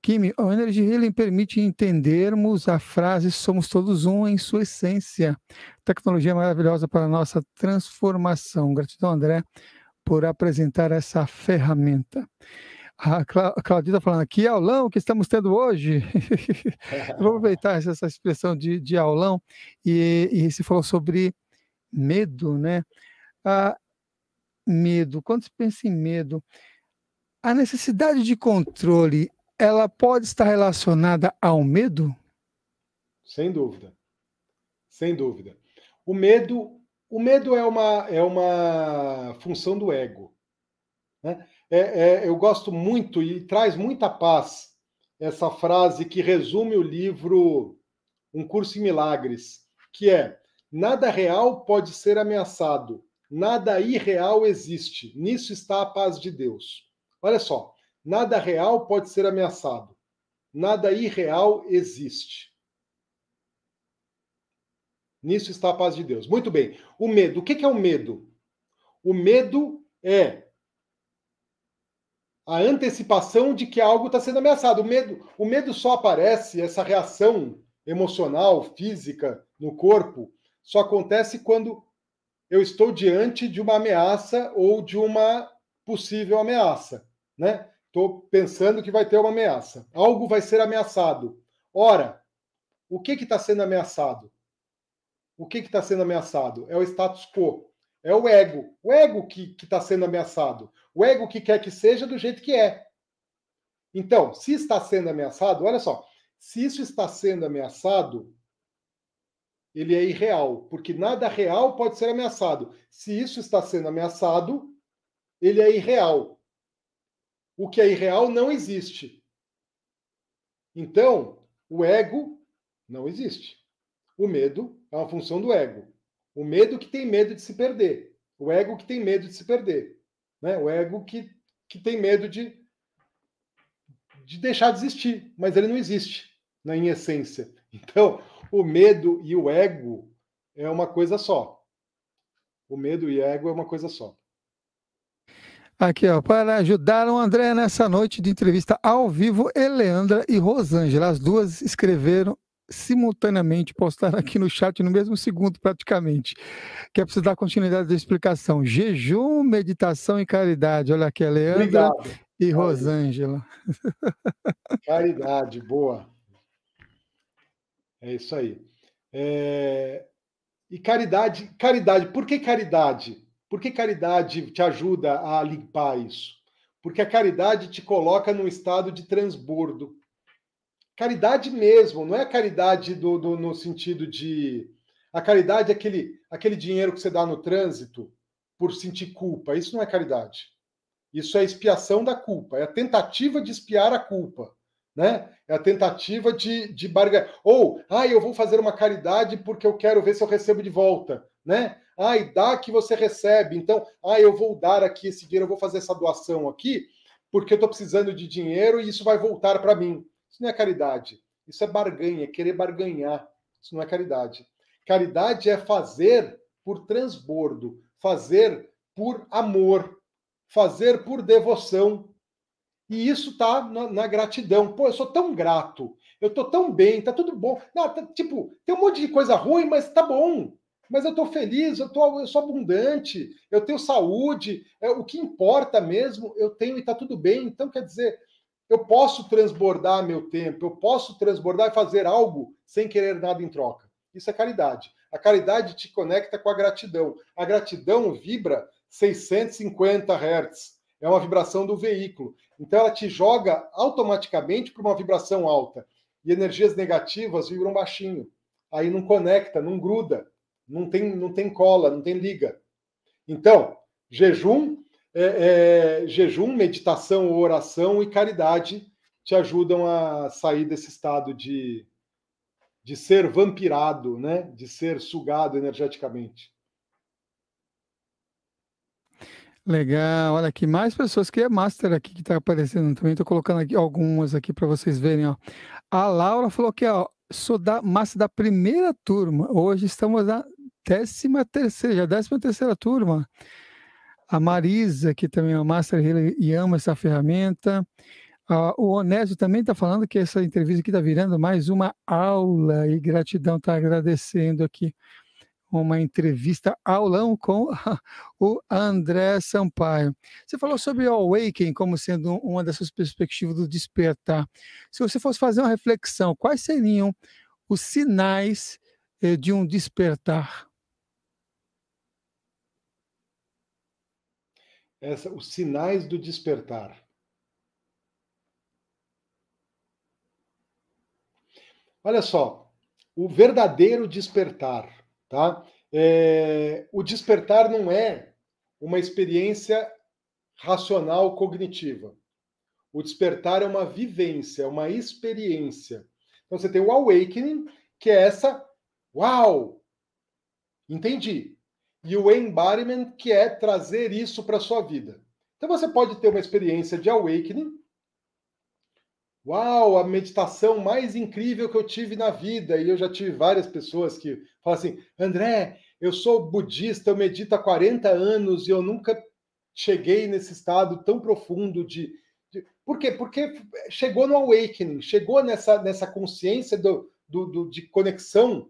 Kimi, o oh, Energy Healing permite entendermos a frase somos todos um em sua essência. Tecnologia maravilhosa para a nossa transformação. Gratidão, André, por apresentar essa ferramenta. A Claudita tá falando aqui, aulão que estamos tendo hoje. Vou aproveitar essa expressão de, de aulão. E, e se falou sobre medo, né? Ah, medo, quando se pensa em medo, a necessidade de controle ela pode estar relacionada ao medo? Sem dúvida. Sem dúvida. O medo, o medo é uma é uma função do ego. Né? É, é, eu gosto muito e traz muita paz essa frase que resume o livro Um Curso em Milagres, que é: nada real pode ser ameaçado, nada irreal existe. Nisso está a paz de Deus. Olha só, Nada real pode ser ameaçado. Nada irreal existe. Nisso está a paz de Deus. Muito bem. O medo. O que é o medo? O medo é a antecipação de que algo está sendo ameaçado. O medo, o medo só aparece, essa reação emocional, física, no corpo, só acontece quando eu estou diante de uma ameaça ou de uma possível ameaça. Né? Estou pensando que vai ter uma ameaça. Algo vai ser ameaçado. Ora, o que está sendo ameaçado? O que está sendo ameaçado? É o status quo. É o ego. O ego que está sendo ameaçado. O ego que quer que seja do jeito que é. Então, se está sendo ameaçado, olha só. Se isso está sendo ameaçado, ele é irreal, porque nada real pode ser ameaçado. Se isso está sendo ameaçado, ele é irreal. O que é irreal não existe. Então, o ego não existe. O medo é uma função do ego. O medo que tem medo de se perder. O ego que tem medo de se perder. Né? O ego que, que tem medo de, de deixar de existir. Mas ele não existe, né, em essência. Então, o medo e o ego é uma coisa só. O medo e o ego é uma coisa só. Aqui, ó, para ajudar o André nessa noite de entrevista ao vivo, Eleandra e Rosângela. As duas escreveram simultaneamente, postaram aqui no chat no mesmo segundo, praticamente. Que é preciso dar continuidade da explicação. Jejum, meditação e caridade. Olha aqui, Eleandra Obrigado. e Rosângela. Caridade, boa. É isso aí. É... E caridade, caridade, por que caridade? Por que caridade te ajuda a limpar isso? Porque a caridade te coloca num estado de transbordo. Caridade mesmo, não é a caridade do, do, no sentido de. A caridade é aquele, aquele dinheiro que você dá no trânsito por sentir culpa. Isso não é caridade. Isso é expiação da culpa. É a tentativa de expiar a culpa. Né? É a tentativa de, de barganhar. Ou, ah, eu vou fazer uma caridade porque eu quero ver se eu recebo de volta. Né? ai, dá que você recebe. Então, ah, eu vou dar aqui esse dinheiro, eu vou fazer essa doação aqui, porque eu estou precisando de dinheiro e isso vai voltar para mim. Isso não é caridade. Isso é barganha, é querer barganhar. Isso não é caridade. Caridade é fazer por transbordo, fazer por amor, fazer por devoção. E isso está na, na, gratidão. Pô, eu sou tão grato, eu estou tão bem, tá tudo bom. Não, tá, tipo, tem um monte de coisa ruim, mas tá bom mas eu estou feliz, eu, tô, eu sou abundante, eu tenho saúde, é, o que importa mesmo, eu tenho e está tudo bem. Então, quer dizer, eu posso transbordar meu tempo, eu posso transbordar e fazer algo sem querer nada em troca. Isso é caridade. A caridade te conecta com a gratidão. A gratidão vibra 650 Hz. É uma vibração do veículo. Então, ela te joga automaticamente para uma vibração alta. E energias negativas vibram baixinho. Aí não conecta, não gruda não tem, não tem cola, não tem liga. Então, jejum, é, é, jejum, meditação, oração e caridade te ajudam a sair desse estado de, de ser vampirado, né? de ser sugado energeticamente. Legal, olha aqui, mais pessoas que é master aqui que está aparecendo também. Estou colocando aqui algumas aqui para vocês verem. Ó. A Laura falou que ó, sou da massa da primeira turma. Hoje estamos na décima terceira, já décima terceira turma. A Marisa, que também é uma master e ama essa ferramenta. Uh, o Onésio também está falando que essa entrevista aqui está virando mais uma aula e gratidão, está agradecendo aqui uma entrevista aulão com o André Sampaio. Você falou sobre o awakening como sendo uma dessas perspectivas do despertar. Se você fosse fazer uma reflexão, quais seriam os sinais eh, de um despertar? Essa, os sinais do despertar. Olha só, o verdadeiro despertar Tá? É, o despertar não é uma experiência racional cognitiva. O despertar é uma vivência, é uma experiência. Então você tem o awakening, que é essa, uau, entendi. E o embodiment, que é trazer isso para sua vida. Então você pode ter uma experiência de awakening, Uau, a meditação mais incrível que eu tive na vida. E eu já tive várias pessoas que falam assim: André, eu sou budista, eu medito há 40 anos e eu nunca cheguei nesse estado tão profundo de. de... Por quê? Porque chegou no awakening, chegou nessa, nessa consciência do, do, do, de conexão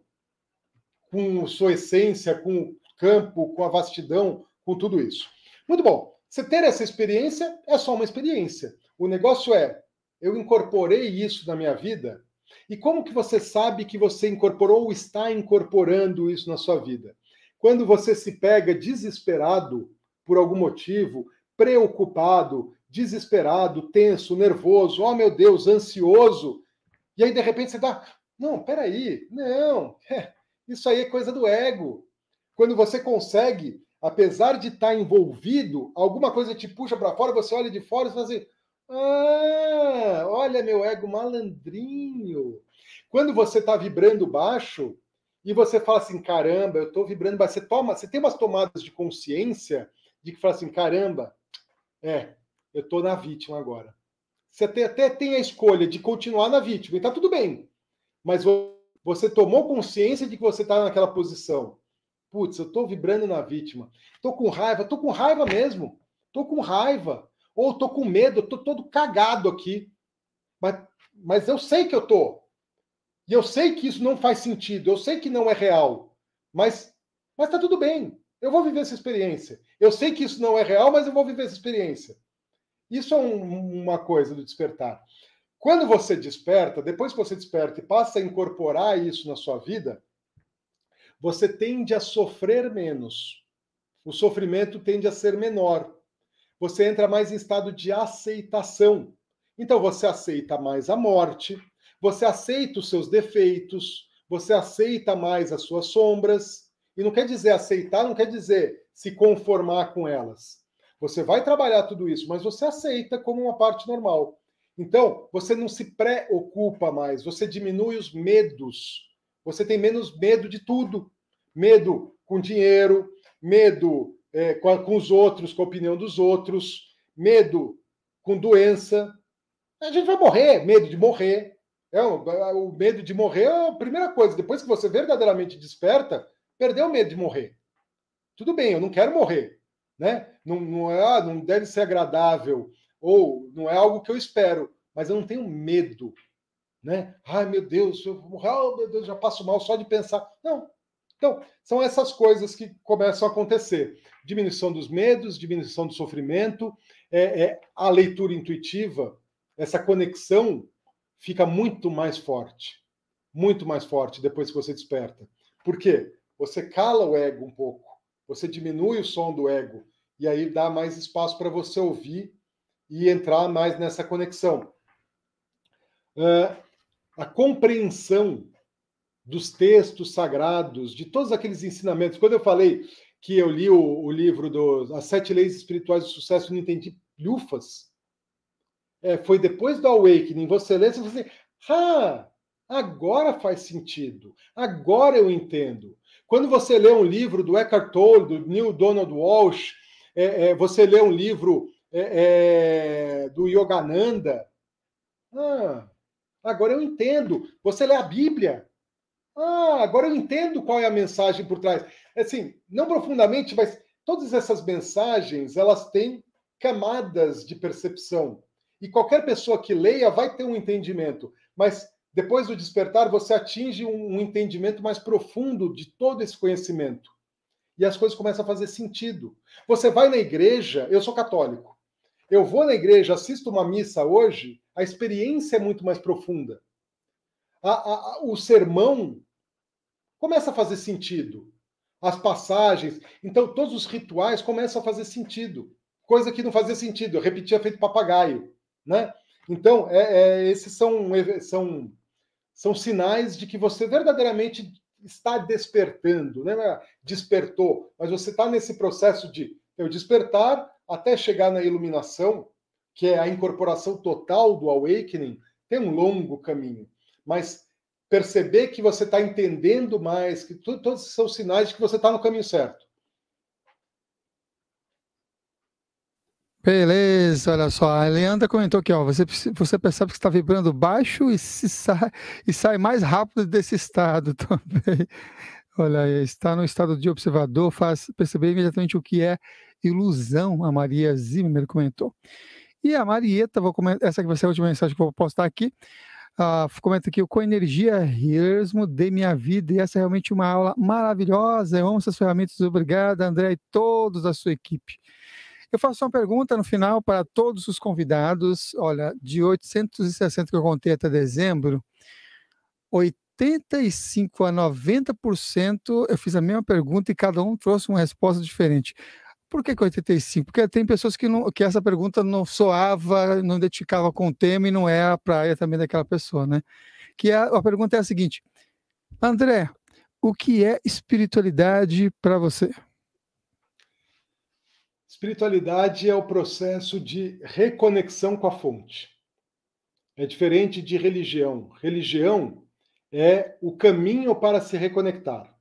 com sua essência, com o campo, com a vastidão, com tudo isso. Muito bom. Você ter essa experiência é só uma experiência. O negócio é eu incorporei isso na minha vida? E como que você sabe que você incorporou ou está incorporando isso na sua vida? Quando você se pega desesperado por algum motivo, preocupado, desesperado, tenso, nervoso, oh meu Deus, ansioso, e aí de repente você dá, não, peraí, não, é, isso aí é coisa do ego. Quando você consegue, apesar de estar tá envolvido, alguma coisa te puxa para fora, você olha de fora e fala assim, ah, olha meu ego malandrinho. Quando você está vibrando baixo e você fala assim, caramba, eu estou vibrando baixo, você toma, você tem umas tomadas de consciência de que fala assim, caramba, é, eu estou na vítima agora. Você até tem a escolha de continuar na vítima e está tudo bem, mas você tomou consciência de que você está naquela posição. Putz, eu estou vibrando na vítima. Estou com raiva, estou com raiva mesmo. Estou com raiva. Ou tô com medo, tô todo cagado aqui. Mas, mas eu sei que eu tô. E eu sei que isso não faz sentido, eu sei que não é real. Mas, mas tá tudo bem. Eu vou viver essa experiência. Eu sei que isso não é real, mas eu vou viver essa experiência. Isso é um, uma coisa do despertar. Quando você desperta, depois que você desperta e passa a incorporar isso na sua vida, você tende a sofrer menos. O sofrimento tende a ser menor você entra mais em estado de aceitação. Então você aceita mais a morte, você aceita os seus defeitos, você aceita mais as suas sombras. E não quer dizer aceitar, não quer dizer se conformar com elas. Você vai trabalhar tudo isso, mas você aceita como uma parte normal. Então, você não se preocupa mais, você diminui os medos. Você tem menos medo de tudo. Medo com dinheiro, medo é, com, a, com os outros, com a opinião dos outros, medo com doença. A gente vai morrer, medo de morrer. É, o, é, o medo de morrer é a primeira coisa. Depois que você verdadeiramente desperta, perdeu o medo de morrer. Tudo bem, eu não quero morrer. Né? Não, não, é, ah, não deve ser agradável, ou não é algo que eu espero, mas eu não tenho medo. Né? Ai, meu Deus, eu morrer, oh, meu Deus, já passo mal só de pensar. Não. Então, são essas coisas que começam a acontecer diminuição dos medos, diminuição do sofrimento, é, é, a leitura intuitiva, essa conexão fica muito mais forte, muito mais forte depois que você desperta. Por quê? Você cala o ego um pouco, você diminui o som do ego e aí dá mais espaço para você ouvir e entrar mais nessa conexão. Uh, a compreensão dos textos sagrados, de todos aqueles ensinamentos. Quando eu falei que eu li o, o livro dos As Sete Leis Espirituais do Sucesso e não entendi lufas, é, foi depois do Awakening, você lê, você fala assim, ah, agora faz sentido, agora eu entendo. Quando você lê um livro do Eckhart Tolle, do Neil Donald Walsh, é, é, você lê um livro é, é, do Yogananda, ah, agora eu entendo. Você lê a Bíblia, ah, agora eu entendo qual é a mensagem por trás. Assim, não profundamente, mas todas essas mensagens, elas têm camadas de percepção. E qualquer pessoa que leia vai ter um entendimento, mas depois do despertar você atinge um entendimento mais profundo de todo esse conhecimento. E as coisas começam a fazer sentido. Você vai na igreja, eu sou católico. Eu vou na igreja, assisto uma missa hoje, a experiência é muito mais profunda. A, a, a, o sermão começa a fazer sentido. As passagens, então todos os rituais começam a fazer sentido. Coisa que não fazia sentido, eu repetia feito papagaio, né? Então, é, é, esses são, são, são sinais de que você verdadeiramente está despertando, né? Despertou, mas você está nesse processo de eu despertar até chegar na iluminação, que é a incorporação total do awakening, tem um longo caminho. Mas perceber que você está entendendo mais, que tu, todos são sinais de que você está no caminho certo. Beleza, olha só. A Leandra comentou aqui, ó. Você, você percebe que está vibrando baixo e, se sai, e sai mais rápido desse estado também. Olha aí, está no estado de observador, faz perceber imediatamente o que é ilusão, a Maria Zimmer comentou. E a Marieta, vou comentar, essa que vai ser a última mensagem que eu vou postar aqui. Uh, comenta aqui, o Coenergia Healers, mudei minha vida e essa é realmente uma aula maravilhosa. Eu amo essas ferramentas. Obrigado, André e todos a sua equipe. Eu faço uma pergunta no final para todos os convidados. Olha, de 860 que eu contei até dezembro, 85 a 90%, eu fiz a mesma pergunta e cada um trouxe uma resposta diferente. Por que, que 85? Porque tem pessoas que, não, que essa pergunta não soava, não identificava com o tema e não é a praia também daquela pessoa, né? Que a, é, a pergunta é a seguinte: André, o que é espiritualidade para você? Espiritualidade é o processo de reconexão com a fonte. É diferente de religião. Religião é o caminho para se reconectar.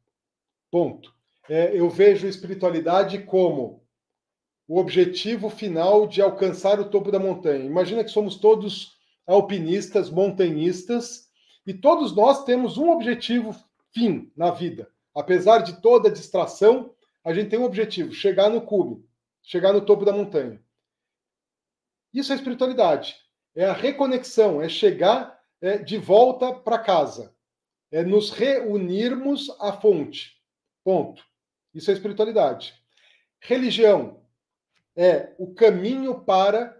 Ponto é, eu vejo espiritualidade como o objetivo final de alcançar o topo da montanha. Imagina que somos todos alpinistas, montanhistas, e todos nós temos um objetivo fim na vida. Apesar de toda a distração, a gente tem um objetivo: chegar no cume, chegar no topo da montanha. Isso é espiritualidade. É a reconexão, é chegar é, de volta para casa. É nos reunirmos à fonte. Ponto. Isso é espiritualidade. Religião é o caminho para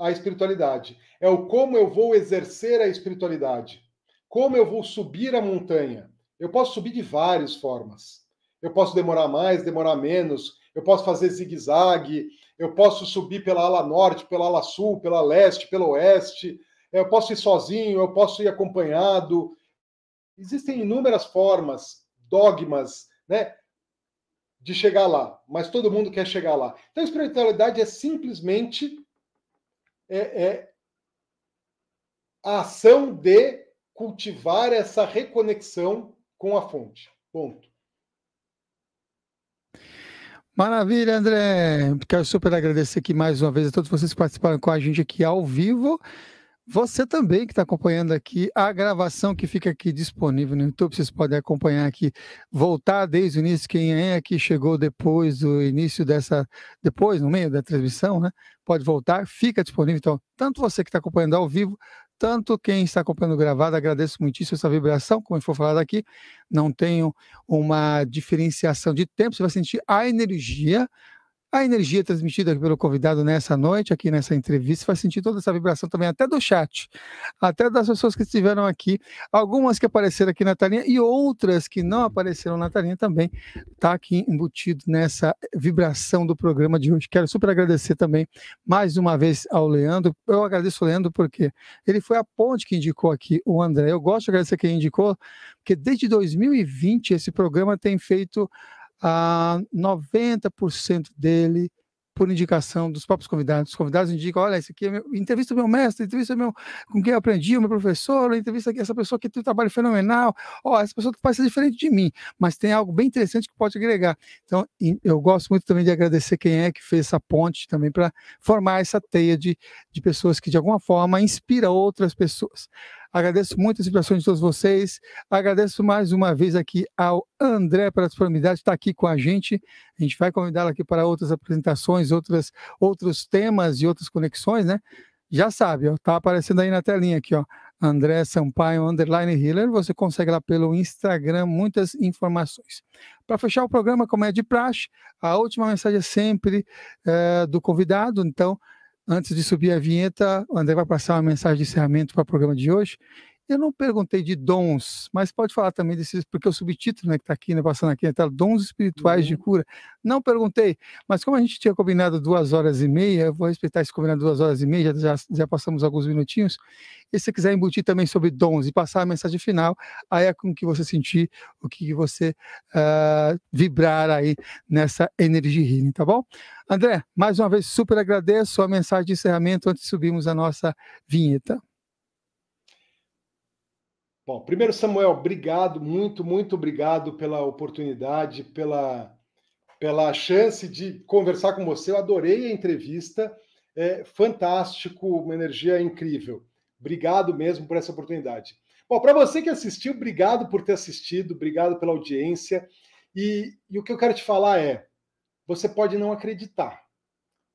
a espiritualidade. É o como eu vou exercer a espiritualidade. Como eu vou subir a montanha. Eu posso subir de várias formas. Eu posso demorar mais, demorar menos. Eu posso fazer zigue-zague. Eu posso subir pela ala norte, pela ala sul, pela leste, pelo oeste. Eu posso ir sozinho, eu posso ir acompanhado. Existem inúmeras formas, dogmas, né? de chegar lá, mas todo mundo quer chegar lá. Então, espiritualidade é simplesmente é, é a ação de cultivar essa reconexão com a fonte. Ponto. Maravilha, André. Quero super agradecer aqui mais uma vez a todos vocês que participaram com a gente aqui ao vivo. Você também que está acompanhando aqui a gravação que fica aqui disponível no YouTube, vocês podem acompanhar aqui, voltar desde o início. Quem é que chegou depois do início dessa, depois no meio da transmissão, né? Pode voltar, fica disponível. Então, tanto você que está acompanhando ao vivo, tanto quem está acompanhando gravado, agradeço muitíssimo essa vibração, como foi falado aqui, não tenho uma diferenciação de tempo, você vai sentir a energia a energia transmitida pelo convidado nessa noite, aqui nessa entrevista, faz sentir toda essa vibração também, até do chat, até das pessoas que estiveram aqui, algumas que apareceram aqui na telinha e outras que não apareceram na telinha também, está aqui embutido nessa vibração do programa de hoje. Quero super agradecer também mais uma vez ao Leandro. Eu agradeço ao Leandro porque ele foi a ponte que indicou aqui o André. Eu gosto de agradecer quem indicou, porque desde 2020 esse programa tem feito a 90% dele por indicação dos próprios convidados. Os convidados indicam, olha, esse aqui é meu, entrevista é meu mestre, entrevista é meu, com quem eu aprendi, o meu professor, entrevista aqui essa pessoa que tem um trabalho fenomenal, ó, essa pessoa pode ser diferente de mim, mas tem algo bem interessante que pode agregar. Então, eu gosto muito também de agradecer quem é que fez essa ponte também para formar essa teia de, de pessoas que, de alguma forma, inspira outras pessoas. Agradeço muito as explicações de todos vocês. Agradeço mais uma vez aqui ao André pela disponibilidade de estar aqui com a gente. A gente vai convidá-lo aqui para outras apresentações, outras, outros temas e outras conexões, né? Já sabe, está aparecendo aí na telinha aqui, ó. André Sampaio Underline Hiller, você consegue lá pelo Instagram muitas informações. Para fechar o programa, como é de praxe, a última mensagem é sempre é, do convidado, então Antes de subir a vinheta, o André vai passar uma mensagem de encerramento para o programa de hoje eu não perguntei de dons, mas pode falar também desses, porque o subtítulo né, que está aqui, né, passando aqui, está dons espirituais uhum. de cura. Não perguntei, mas como a gente tinha combinado duas horas e meia, eu vou respeitar esse combinado duas horas e meia, já, já, já passamos alguns minutinhos. E se você quiser embutir também sobre dons e passar a mensagem final, aí é com o que você sentir, o que você uh, vibrar aí nessa energia healing, tá bom? André, mais uma vez, super agradeço a mensagem de encerramento antes de subirmos a nossa vinheta. Bom, primeiro, Samuel, obrigado, muito, muito obrigado pela oportunidade, pela, pela chance de conversar com você. Eu adorei a entrevista, é fantástico, uma energia incrível. Obrigado mesmo por essa oportunidade. Bom, para você que assistiu, obrigado por ter assistido, obrigado pela audiência. E, e o que eu quero te falar é: você pode não acreditar,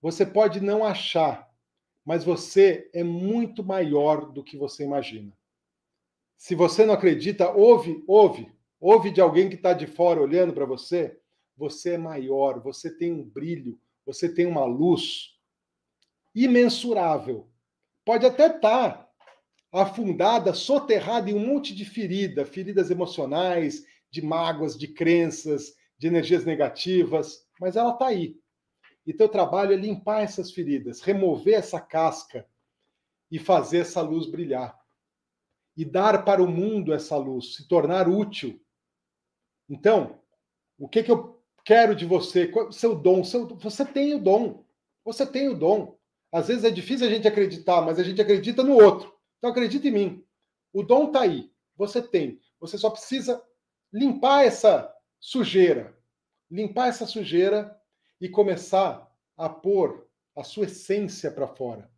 você pode não achar, mas você é muito maior do que você imagina. Se você não acredita, ouve, ouve. Ouve de alguém que está de fora olhando para você. Você é maior, você tem um brilho, você tem uma luz imensurável. Pode até estar tá afundada, soterrada em um monte de ferida, feridas emocionais, de mágoas, de crenças, de energias negativas, mas ela está aí. E teu trabalho é limpar essas feridas, remover essa casca e fazer essa luz brilhar e dar para o mundo essa luz, se tornar útil. Então, o que, que eu quero de você? Seu dom, seu, você tem o dom. Você tem o dom. Às vezes é difícil a gente acreditar, mas a gente acredita no outro. Então acredita em mim. O dom está aí. Você tem. Você só precisa limpar essa sujeira. Limpar essa sujeira e começar a pôr a sua essência para fora.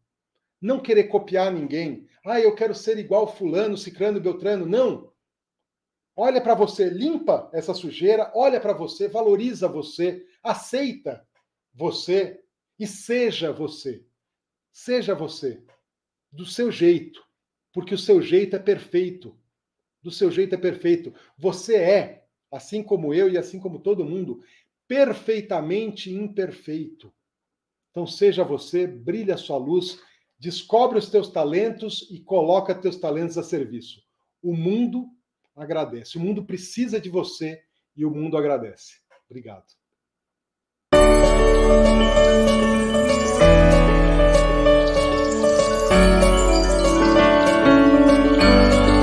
Não querer copiar ninguém. Ah, eu quero ser igual fulano, cicrano, beltrano. Não. Olha para você, limpa essa sujeira, olha para você, valoriza você, aceita você e seja você. Seja você do seu jeito, porque o seu jeito é perfeito. Do seu jeito é perfeito. Você é, assim como eu e assim como todo mundo, perfeitamente imperfeito. Então seja você, brilha sua luz, Descobre os teus talentos e coloca teus talentos a serviço. O mundo agradece. O mundo precisa de você e o mundo agradece. Obrigado.